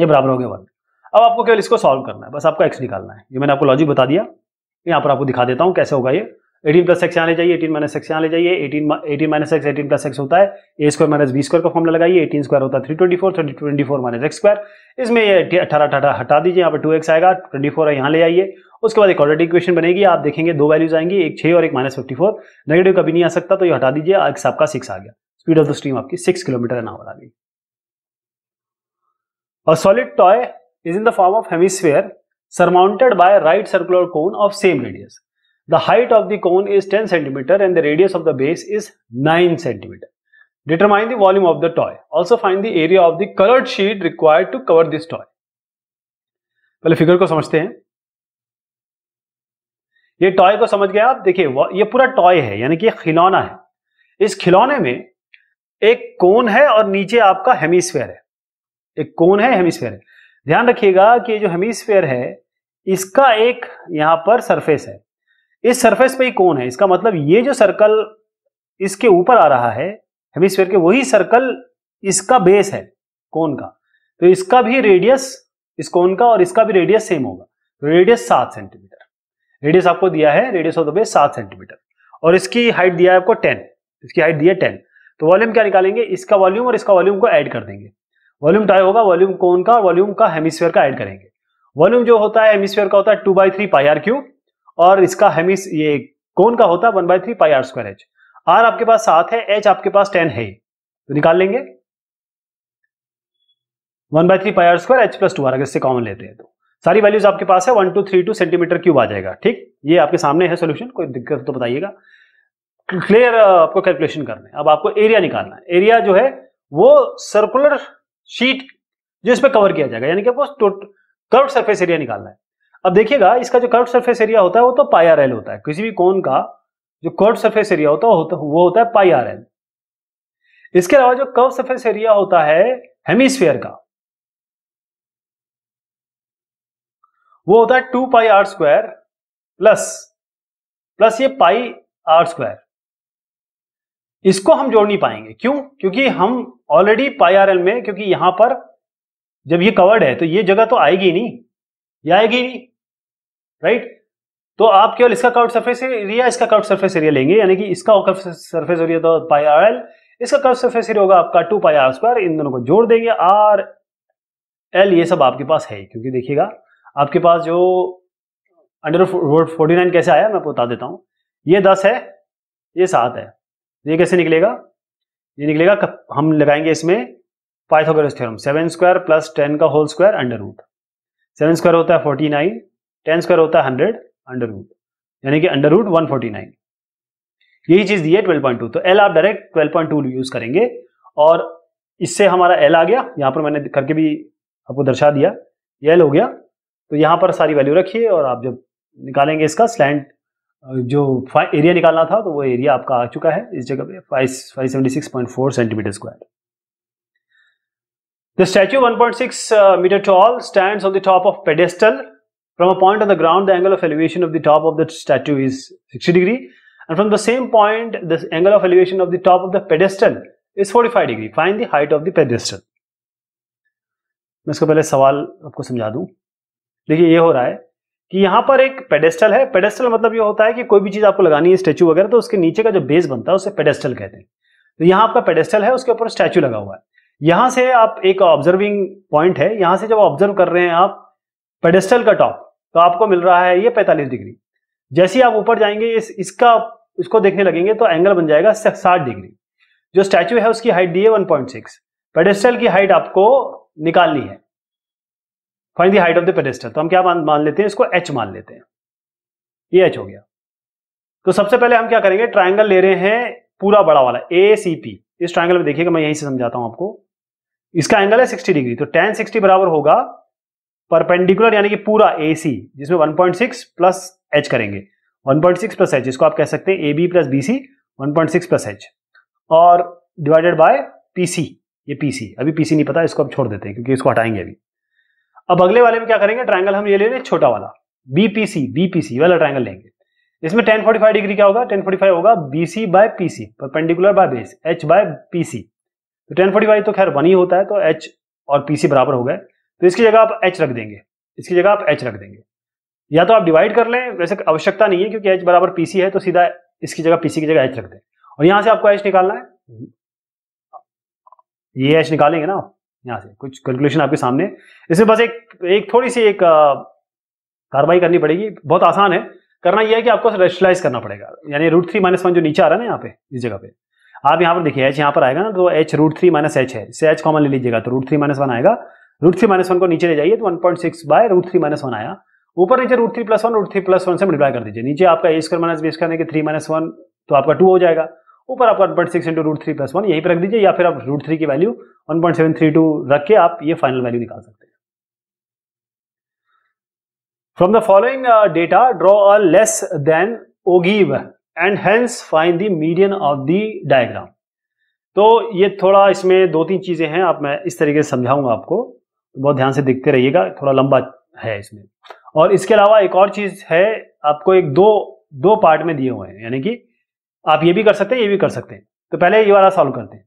ये बराबर हो गया वन अब आपको केवल इसको सॉल्व करना है बस आपको एक्स निकालना है ये मैंने आपको लॉजिक बता दिया यहाँ पर आपको दिखा देता हूँ कैसे होगा ये एटीन प्लस एक्स यहाँ ले जाइए एटीन माइनस एक्स यहाँ ले जाइए eighteen eighteen minus X eighteen plus X होता है A square minus B square का फॉर्मला लगाइए एटीन स्क्वायर होता है three twenty four twenty four minus x square इसमें ये अठारह अठारह हटा दीजिए यहाँ पर टू एक्स आएगा ट्वेंटी फोर यहाँ ले आइए उसके बाद एक ऑर्डर इक्वेशन बनेगी आप देखेंगे दो वैल्यूज आएंगी एक छः और एक माइनस फिफ्टी फोर नेगेटिव कभी नहीं आ सकता तो ये हटा दीजिए एक्स आपका सिक्स आ गया स्पीड ऑफ द स्ट्रीम आपकी सिक्स किलोमीटर है ना आ गई A solid toy is in the form of hemisphere surmounted by right circular cone of same radius The height of the cone is 10 cm and the radius of the base is 9 cm. Determine the volume of the toy. Also find the area of the colored sheet required to cover this toy. पहले figure को समझते हैं ये toy को समझ गए आप देखिए ये पूरा टॉय है यानी कि ये खिलौना है इस खिलौने में एक कोन है और नीचे आपका हेमिस्फेयर है एक कोन है हेमिस्फेयर है ध्यान रखिएगा कि जो हेमिस्फेयर है इसका एक यहाँ पर सरफेस है इस सरफेस पे ही कौन है इसका मतलब ये जो सर्कल इसके ऊपर आ रहा है हेमिस्फेयर के वही सर्कल इसका बेस है कौन का तो इसका भी रेडियस इस कौन का और इसका भी रेडियस सेम होगा रेडियस तो सात सेंटीमीटर रेडियस आपको दिया है रेडियस ऑफ द बेस सात सेंटीमीटर और इसकी हाइट दिया है आपको टेन इसकी हाइट दी है टेन तो वॉल्यूम क्या निकालेंगे इसका वॉल्यूम और इसका वॉल्यूम को ऐड कर देंगे वॉल्यूम टाइप होगा वॉल्यूम कौन का वॉल्यूम का हेमिस्फेयर का ऐड करेंगे वॉल्यूम जो होता है हेमिस्फेयर का होता है two by three pi R cube और इसका हेमिस ये कौन का होता है one by three pi are square H R आपके पास सात है एच आपके पास टेन है तो निकाल लेंगे one by three pi are square H plus two R अगर इससे कॉमन लेते हैं तो सारी वैल्यूज आपके पास है one two three two centimetre cube आ जाएगा ठीक ये आपके सामने है सोल्यूशन कोई दिक्कत तो बताइएगा क्लियर uh, आपको कैलकुलेशन करना है अब आपको एरिया निकालना है एरिया जो है वो सर्कुलर शीट जो इस पर कवर किया जाएगा यानी कि आपको कर्व सरफेस एरिया निकालना है अब देखिएगा इसका जो कर्व सरफेस एरिया होता है वो तो पाई आर एल होता है किसी भी कोन का जो कर्व सरफेस एरिया होता है वो होता है पाई आर एल इसके अलावा जो कर्व सरफेस एरिया होता है हेमिस्फेयर का वो होता है two pi are square plus plus ये पाई आर स्क्वायर इसको हम जोड़ नहीं पाएंगे क्यों क्योंकि हम ऑलरेडी पाई आर एल में क्योंकि यहां पर जब ये कवर्ड है तो ये जगह तो आएगी नहीं ये आएगी नहीं राइट तो आप केवल इसका कर्व सरफेस एरिया इसका कर्व सरफेस एरिया लेंगे यानी कि इसका कर्व सरफेस एरिया तो पाई आर एल इसका कर्व सरफेस एरिया होगा आपका टू पाई आर स्क्वायर इन दोनों को जोड़ देंगे आर एल ये सब आपके पास है क्योंकि देखिएगा आपके पास जो अंडर रोड फोर्टी नाइन कैसे आया मैं आपको बता देता हूँ ये दस है ये सात है ये कैसे निकलेगा ये निकलेगा हम लगाएंगे इसमें Pythagoras theorem seven square plus ten का whole square under root seven square होता है फोर्टी नाइन टेन स्क्वायर होता है हंड्रेड अंडर रूट यानी कि under root one forty nine यही चीज दी है ट्वेल्व पॉइंट टू तो एल आप direct twelve point two use करेंगे और इससे हमारा एल आ गया यहां पर मैंने करके भी आपको दर्शा दिया ये एल हो गया तो यहां पर सारी वैल्यू रखिए और आप जब निकालेंगे इसका स्लैंड जो एरिया निकालना था तो वो एरिया आपका आ चुका है इस जगह पे five seventy centimetre square The statue 1.6 uh, meter tall stands on the top of pedestal From a point on the ground, the angle of elevation of the top of the statue is 60 degree. And from the same point, the angle of elevation of the top of the pedestal is 45 degree. Find the height of the pedestal. मैं इसको पहले सवाल आपको समझा दूं देखिए ये हो रहा है कि यहां पर एक पेडेस्टल है पेडेस्टल मतलब ये होता है कि कोई भी चीज़ आपको लगानी है स्टैचू वगैरह तो उसके नीचे का जो बेस बनता है उसे पेडेस्टल कहते हैं तो यहां आपका पेडेस्टल है उसके ऊपर स्टैचू लगा हुआ है यहां से आप एक ऑब्जर्विंग पॉइंट है यहां से जब ऑब्जर्व कर रहे हैं आप पेडेस्टल का टॉप तो आपको मिल रहा है ये 45 डिग्री जैसे ही आप ऊपर जाएंगे इस, इसका इसको देखने लगेंगे तो एंगल बन जाएगा साठ डिग्री जो स्टैचू है उसकी हाइट दी है वन पॉइंट सिक्स पेडेस्टल की हाइट आपको निकालनी है find the height of the pedestal तो हम क्या मान लेते हैं इसको एच मान लेते हैं ये एच हो गया तो सबसे पहले हम क्या करेंगे ट्राइंगल ले रहे हैं पूरा बड़ा वाला ए सी पी इस ट्राइंगल में देखिएगा मैं यहीं से समझाता हूं आपको इसका एंगल है 60 डिग्री तो टेन 60 बराबर होगा परपेंडिकुलर यानी कि पूरा ए सी जिसमें 1.6 प्लस एच करेंगे 1.6 प्लस एच इसको आप कह सकते हैं A B plus B C one plus H और डिवाइडेड बाय पीसी ये पीसी अभी पीसी नहीं पता इसको आप छोड़ देते हैं क्योंकि इसको हटाएंगे अभी अब अगले वाले में क्या करेंगे ट्रायंगल हम ये ले लें छोटा वाला बीपीसी बीपीसी वाला ट्रायंगल लेंगे इसमें टेन 1045 डिग्री क्या होगा टेन 1045 होगा BC by PC perpendicular by base H by PC तो 1045 तो खैर वन ही होता है तो एच और पीसी बराबर हो गए तो इसकी जगह आप एच रख देंगे इसकी जगह आप एच रख देंगे या तो आप डिवाइड कर लें वैसे आवश्यकता नहीं है क्योंकि एच बराबर पीसी है तो सीधा इसकी जगह पीसी की जगह एच रख दें और यहां से आपको एच निकालना है ये एच निकालेंगे ना आप यहाँ से कुछ कैलकुलेशन आपके सामने इसमें बस एक एक थोड़ी सी एक कार्रवाई करनी पड़ेगी बहुत आसान है करना यह है कि आपको रेशलाइज करना पड़ेगा यानी रूट थ्री माइनस वन जो नीचे आ रहा है ना यहाँ पे इस जगह पे आप यहाँ पर देखिए एच यहाँ पर आएगा ना तो H root three minus H है इसे एच कॉमन ले लीजिएगा तो रूट थ्री माइनस वन आएगा रूट थ्री माइनस वन को नीचे ले जाइए तो one point six by root three minus one आया ऊपर नीचे root three plus one root three plus one से मल्टीप्लाई कर दीजिए नीचे आपका A square minus B square के थ्री माइनस वन तो आपका टू हो जाएगा ऊपर आपका one point six into root three plus one यहीं पर रख दीजिए या फिर आप रूट थ्री की value one point seven three two रख के आप ये फाइनल वैल्यू निकाल सकते हैं from the following data draw a less than ogive and hence find the median of the diagram तो ये थोड़ा इसमें दो तीन चीजें हैं आप मैं इस तरीके से समझाऊंगा आपको बहुत ध्यान से देखते रहिएगा थोड़ा लंबा है इसमें और इसके अलावा एक और चीज है आपको एक दो दो पार्ट में दिए हुए हैं यानी कि आप ये भी कर सकते हैं ये भी कर सकते हैं तो पहले ये वाला सॉल्व करते हैं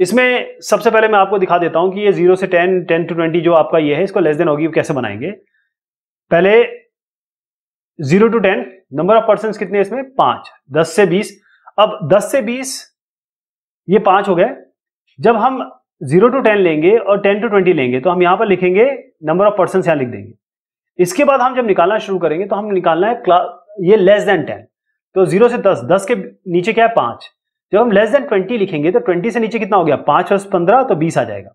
इसमें सबसे पहले मैं आपको दिखा देता हूं कि ये जीरो से टेन टेन टू ट्वेंटी जो आपका ये है इसको लेस देन होगी कैसे बनाएंगे पहले zero two ten number of person कितने इसमें पांच दस से बीस अब दस से बीस ये पांच हो गए जब हम जीरो टू टेन लेंगे और टेन टू ट्वेंटी लेंगे तो हम यहाँ पर लिखेंगे नंबर ऑफ पर्सन यहां लिख देंगे इसके बाद हम जब निकालना शुरू करेंगे तो हम निकालना है ये लेस देन टेन तो जीरो से दस दस के नीचे क्या है पांच जब हम लेस देन ट्वेंटी लिखेंगे तो ट्वेंटी से नीचे कितना हो गया पांच और पंद्रह तो बीस आ जाएगा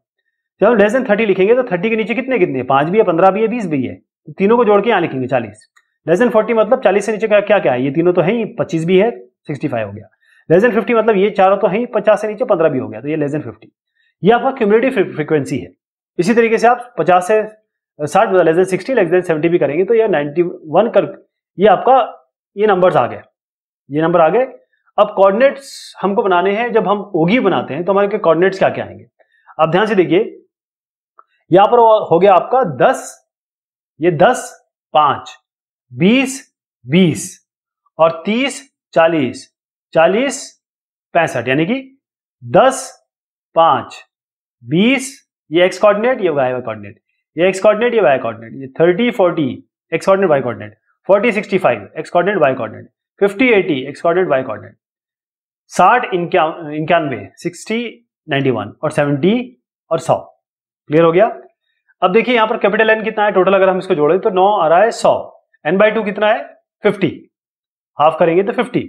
जब हम लेस देन थर्टी लिखेंगे तो थर्टी के नीचे कितने कितने पांच भी है पंद्रह भी है बीस भी है तो तीनों को जोड़ के यहाँ लिखेंगे चालीस लेस देन फोर्टी मतलब चालीस से नीचे का क्या क्या है ये तीनों तो है ही पच्चीस भी है सिक्सटी फाइव हो गया लेस देन फिफ्टी मतलब ये चारों तो है ही पचास से नीचे पंद्रह भी हो गया तो ये लेस देन फिफ्टी ये आपका क्यूमरेटिव फ्रीक्वेंसी है इसी तरीके से आप 50 से 60 लेस देन 60 लेस देन 70 भी करेंगे तो ये 91 कर ये आपका ये नंबर्स आ गए ये नंबर आ गए अब कोऑर्डिनेट्स हमको बनाने हैं जब हम ओगी बनाते हैं तो हमारे कोऑर्डिनेट्स क्या क्या आएंगे अब ध्यान से देखिए यहां पर हो गया आपका दस ये दस पांच बीस बीस और तीस चालीस चालीस पैंसठ यानी कि दस पांच बीस ये एक्स कॉर्डिनेट ये वाई वाई कॉर्डिनेट ये एक्स कॉर्डिनेट ये वाई कॉर्डिनेट ये thirty forty X coordinate Y coordinate forty sixty five X coordinate Y coordinate fifty eighty X coordinate Y coordinate साठ इक्यानवे सिक्सटी नाइन्टी वन और seventy और सौ clear हो गया अब देखिए यहाँ पर कैपिटल एन कितना है टोटल अगर हम इसको जोड़े तो नौ आ रहा है सौ एन बाई टू कितना है फिफ्टी हाफ करेंगे तो फिफ्टी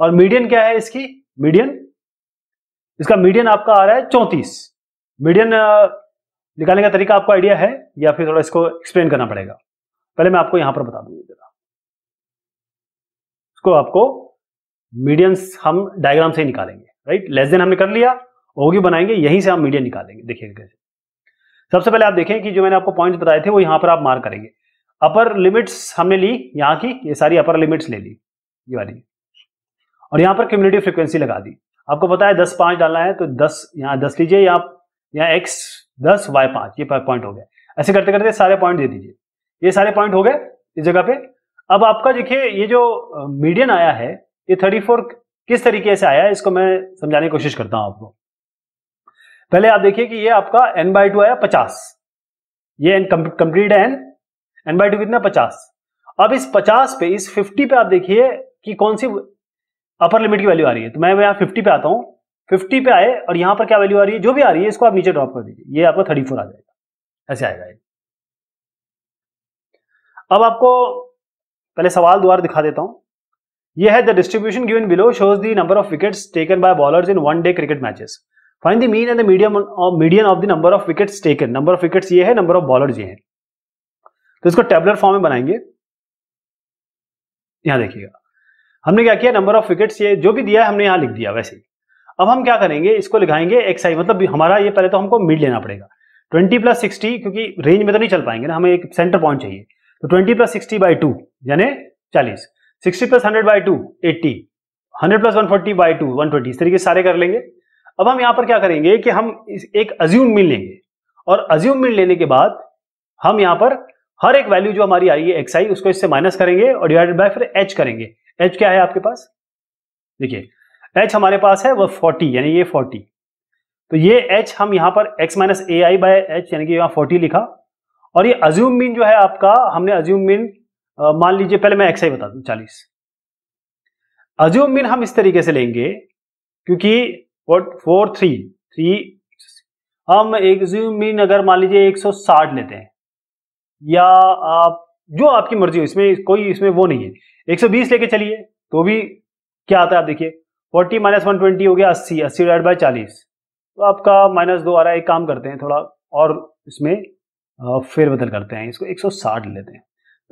और मीडियन क्या है इसकी मीडियन इसका मीडियन आपका आ रहा है चौंतीस मीडियन निकालने का तरीका आपको आइडिया है या फिर थोड़ा इसको एक्सप्लेन करना पड़ेगा पहले मैं आपको यहां पर बता दूंगी जरा इसको आपको मीडियंस हम डायग्राम से ही निकालेंगे राइट लेस देन हमने कर लिया होगी बनाएंगे यहीं से हम मीडियन निकालेंगे देखिए कैसे सबसे पहले आप देखें कि जो मैंने आपको पॉइंट्स बताए थे वो यहां पर आप मार्क करेंगे अपर लिमिट्स हमने ली यहाँ की ये सारी अपर लिमिट्स ले ली ये वाली और यहाँ पर कम्युनिटी फ्रिक्वेंसी लगा दी आपको पता है दस पांच डालना है तो दस यहाँ दस लीजिए या आप यहाँ एक्स दस वाई पांच ये पॉइंट हो गया ऐसे करते करते सारे पॉइंट दे दीजिए ये सारे पॉइंट हो गए इस जगह पे अब आपका देखिए ये जो मीडियन आया है ये थर्टी फोर किस तरीके से आया है इसको मैं समझाने की कोशिश करता हूं आपको पहले आप देखिए कि ये आपका एन बाई टू आया पचास ये एन कंप्लीट है एन एन बाई टू कितना पचास अब इस पचास पे इस फिफ्टी पे आप देखिए कि कौन सी अपर लिमिट की वैल्यू आ रही है तो मैं यहां फिफ्टी पे आता हूं फिफ्टी पे आए और यहां पर क्या वैल्यू आ रही है जो भी आ रही है इसको आप नीचे ड्रॉप कर दीजिए ये आपको थर्टी फोर आ जाएगा ऐसे आएगा ये अब आपको पहले सवाल दोबारा दिखा देता हूं ये है the distribution given below shows the number of wickets taken by bowlers in one day cricket matches find the mean and the medium medium of the number of wickets taken number of wickets ये है number of bowlers ये है तो इसको tabular form में बनाएंगे यहां देखिएगा हमने क्या किया नंबर ऑफ विकेट्स ये जो भी दिया है हमने यहां लिख दिया वैसे ही अब हम क्या करेंगे इसको लिखाएंगे एक्स आई मतलब हमारा ये पहले तो हमको मिड लेना पड़ेगा ट्वेंटी प्लस सिक्सटी क्योंकि रेंज में तो नहीं चल पाएंगे ना हमें एक सेंटर पॉइंट चाहिए तो twenty plus sixty by two यानी चालीस sixty plus hundred by two eighty hundred plus one forty by two one twenty इस तरीके से सारे कर लेंगे अब हम यहाँ पर क्या करेंगे कि हम एक अज्यूम मिल लेंगे और अज्यूम मिल लेने के बाद हम यहाँ पर हर एक वैल्यू जो हमारी आई है एक्स आई उसको इससे माइनस करेंगे और डिवाइडेड बाय फिर एच करेंगे एच क्या है आपके पास देखिए एच हमारे पास है वह फोर्टी यानी ये फोर्टी तो ये एच हम यहाँ पर X minus A I by H यानी कि यहाँ फोर्टी लिखा और ये अज्यूम मीन जो है आपका हमने अज्यूम मीन मान लीजिए पहले मैं एक्स आई बता दूं चालीस अज्यूम मीन हम इस तरीके से लेंगे क्योंकि वॉट फोर थ्री थ्री हम एग्ज्यूम मीन अगर मान लीजिए 160 लेते हैं या आप जो आपकी मर्जी हो इसमें कोई इसमें वो नहीं है 120 लेके चलिए तो भी क्या आता है आप देखिए फोर्टी माइनस वन ट्वेंटी हो गया अस्सी अस्सी डिवाइड बाई चालीस तो आपका माइनस दो आ रहा है एक काम करते हैं थोड़ा और इसमें फेरबदल करते हैं इसको एक सौ साठ लेते हैं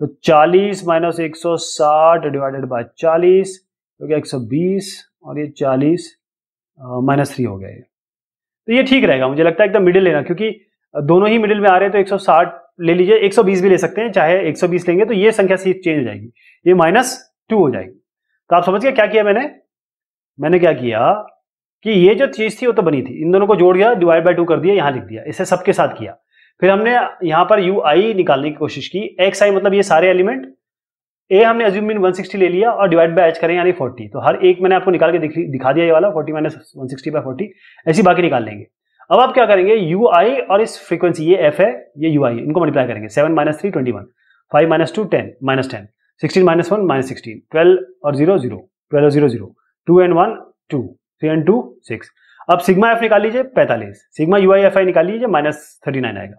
तो चालीस माइनस एक सौ साठ डिवाइडेड बाई चालीस हो गया एक सौ बीस और ये चालीस माइनस थ्री हो गया ये तो ये ठीक रहेगा मुझे लगता है एकदम मिडिल लेना क्योंकि दोनों ही मिडिल में आ रहे हैं तो 160 ले लीजिए 120 भी ले सकते हैं चाहे 120 लेंगे तो ये संख्या सीट चेंज हो जाएगी ये माइनस टू हो जाएगी तो आप समझ गए क्या किया मैंने मैंने क्या किया कि ये जो चीज थी वो तो बनी थी इन दोनों को जोड़ दिया डिवाइड बाई टू कर दिया यहां लिख दिया इसे सबके साथ किया फिर हमने यहां पर यू आई निकालने की कोशिश की एक्स आई मतलब ये सारे एलिमेंट ए हमने अज्यूम वन सिक्सटी ले लिया और डिवाइड बाई एच करें यानी फोर्टी तो हर एक मैंने आपको निकाल के दिख, दिखा दिया ये वाला forty minus one sixty by forty ऐसी बाकी निकाल लेंगे अब आप क्या करेंगे यू आई और इस फ्रीक्वेंसी ये एफ है ये यू आई इनको मल्टीप्लाई करेंगे seven minus three twenty one five minus two ten minus ten sixteen minus one minus sixteen twelve और जीरो जीरो ट्वेल्व और zero zero two N one two three N two six अब sigma F निकाल लीजिए पैंतालीस sigma U I F I निकाल लीजिए minus thirty nine आएगा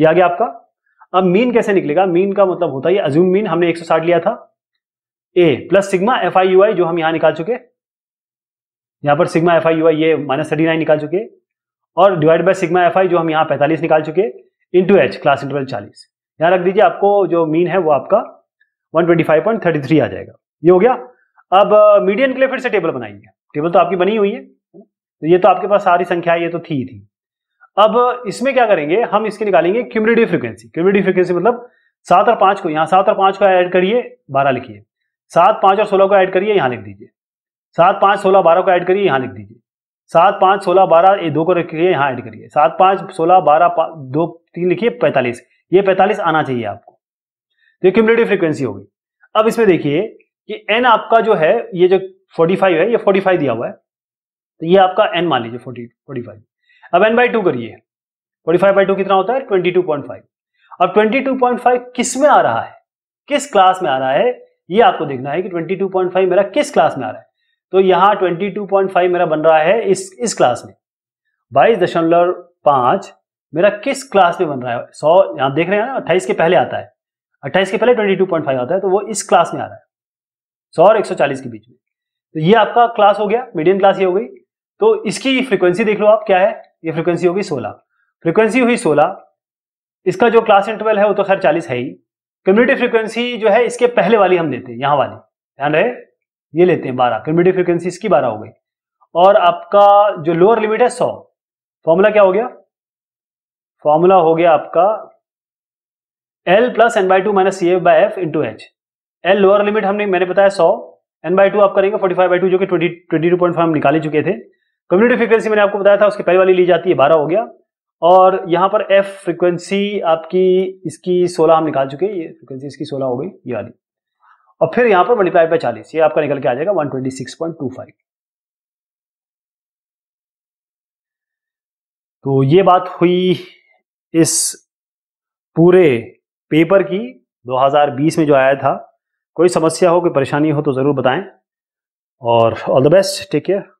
ये आ गया आपका अब मीन कैसे निकलेगा मीन का मतलब होता है अज्यूम मीन हमने साठ लिया था A plus sigma F I you I जो हम यहां निकाल चुके यहां पर sigma F I you I ये माइनस थर्टी नाइन निकाल चुके और divide by sigma F I जो हम यहाँ पैंतालीस निकाल चुके into H class interval चालीस यहां रख दीजिए आपको जो मीन है वो आपका one twenty five point thirty three आ जाएगा ये हो गया अब मीडियन के लिए फिर से टेबल बनाइए टेबल तो आपकी बनी हुई है तो ये तो आपके पास सारी संख्या ये तो थी थी अब इसमें क्या करेंगे हम इसके निकालेंगे क्यूमिडिव फ्रिक्वेंसी क्यूमिडिव फ्रिक्वेंसी मतलब सात और पांच को यहाँ सात और पांच को ऐड करिए बारह लिखिए सात पांच और सोलह को ऐड करिए यहाँ लिख दीजिए सात पाँच सोलह बारह को ऐड करिए यहाँ लिख दीजिए सात पाँच सोलह बारह ये दो को रखिए यहाँ ऐड करिए सात पाँच सोलह बारह दो तीन लिखिए पैंतालीस ये पैंतालीस आना चाहिए आपको तो ये क्यूमिडी फ्रिक्वेंसी होगी अब इसमें देखिए कि एन आपका जो है ये जो 45 है ये 45 दिया हुआ है तो ये आपका एन मान लीजिए 40 45 अब एन बाई टू करिए 45 बाई टू कितना होता है 22.5 अब 22.5 किस में आ रहा है किस क्लास में आ रहा है ये आपको देखना है कि 22.5 मेरा किस क्लास में आ रहा है तो यहाँ 22.5 मेरा बन रहा है इस इस क्लास में बाईस दशमलव पांच मेरा किस क्लास में बन रहा है सौ यहाँ देख रहे हैं ना अट्ठाईस के पहले आता है अट्ठाईस के पहले 22.5 आता है तो वो इस क्लास में आ रहा है सौ और 140 के बीच में तो ये आपका क्लास हो गया मीडियम क्लास ये हो गई तो इसकी फ्रीक्वेंसी देख लो आप क्या है ये फ्रीक्वेंसी होगी सोलह फ्रीक्वेंसी हुई सोलह इसका जो क्लास इंटरवल है वो तो खैर चालीस है ही कम्युनिटी फ्रीक्वेंसी जो है इसके पहले वाली हम लेते हैं यहाँ वाली ध्यान रहे ये लेते हैं बारह कम्युनिटी फ्रीक्वेंसी इसकी बारह हो गई और आपका जो लोअर लिमिट है सौ फॉर्मूला क्या हो गया फॉर्मूला हो गया आपका L plus N by two minus C F by F into H L lower limit हमने मैंने बताया सौ एन बाई टू आप करेंगे फोर्टी फाइव बाई टू जो कि twenty twenty two point five हम निकाले चुके थे कम्युनिटी फ्रीक्वेंसी मैंने आपको बताया था उसकी पहली वाली ली जाती है बारह हो गया और यहाँ पर एफ फ्रीक्वेंसी आपकी इसकी सोलह हम निकाल चुके हैं ये फ्रीक्वेंसी इसकी सोलह हो गई ये वाली और फिर यहाँ पर मल्टीप्लाई बाय चालीस ये आपका निकल के आ जाएगा one twenty six point two five तो ये बात हुई इस पूरे पेपर की 2020 में जो आया था कोई समस्या हो कोई परेशानी हो तो ज़रूर बताएं और all the best take care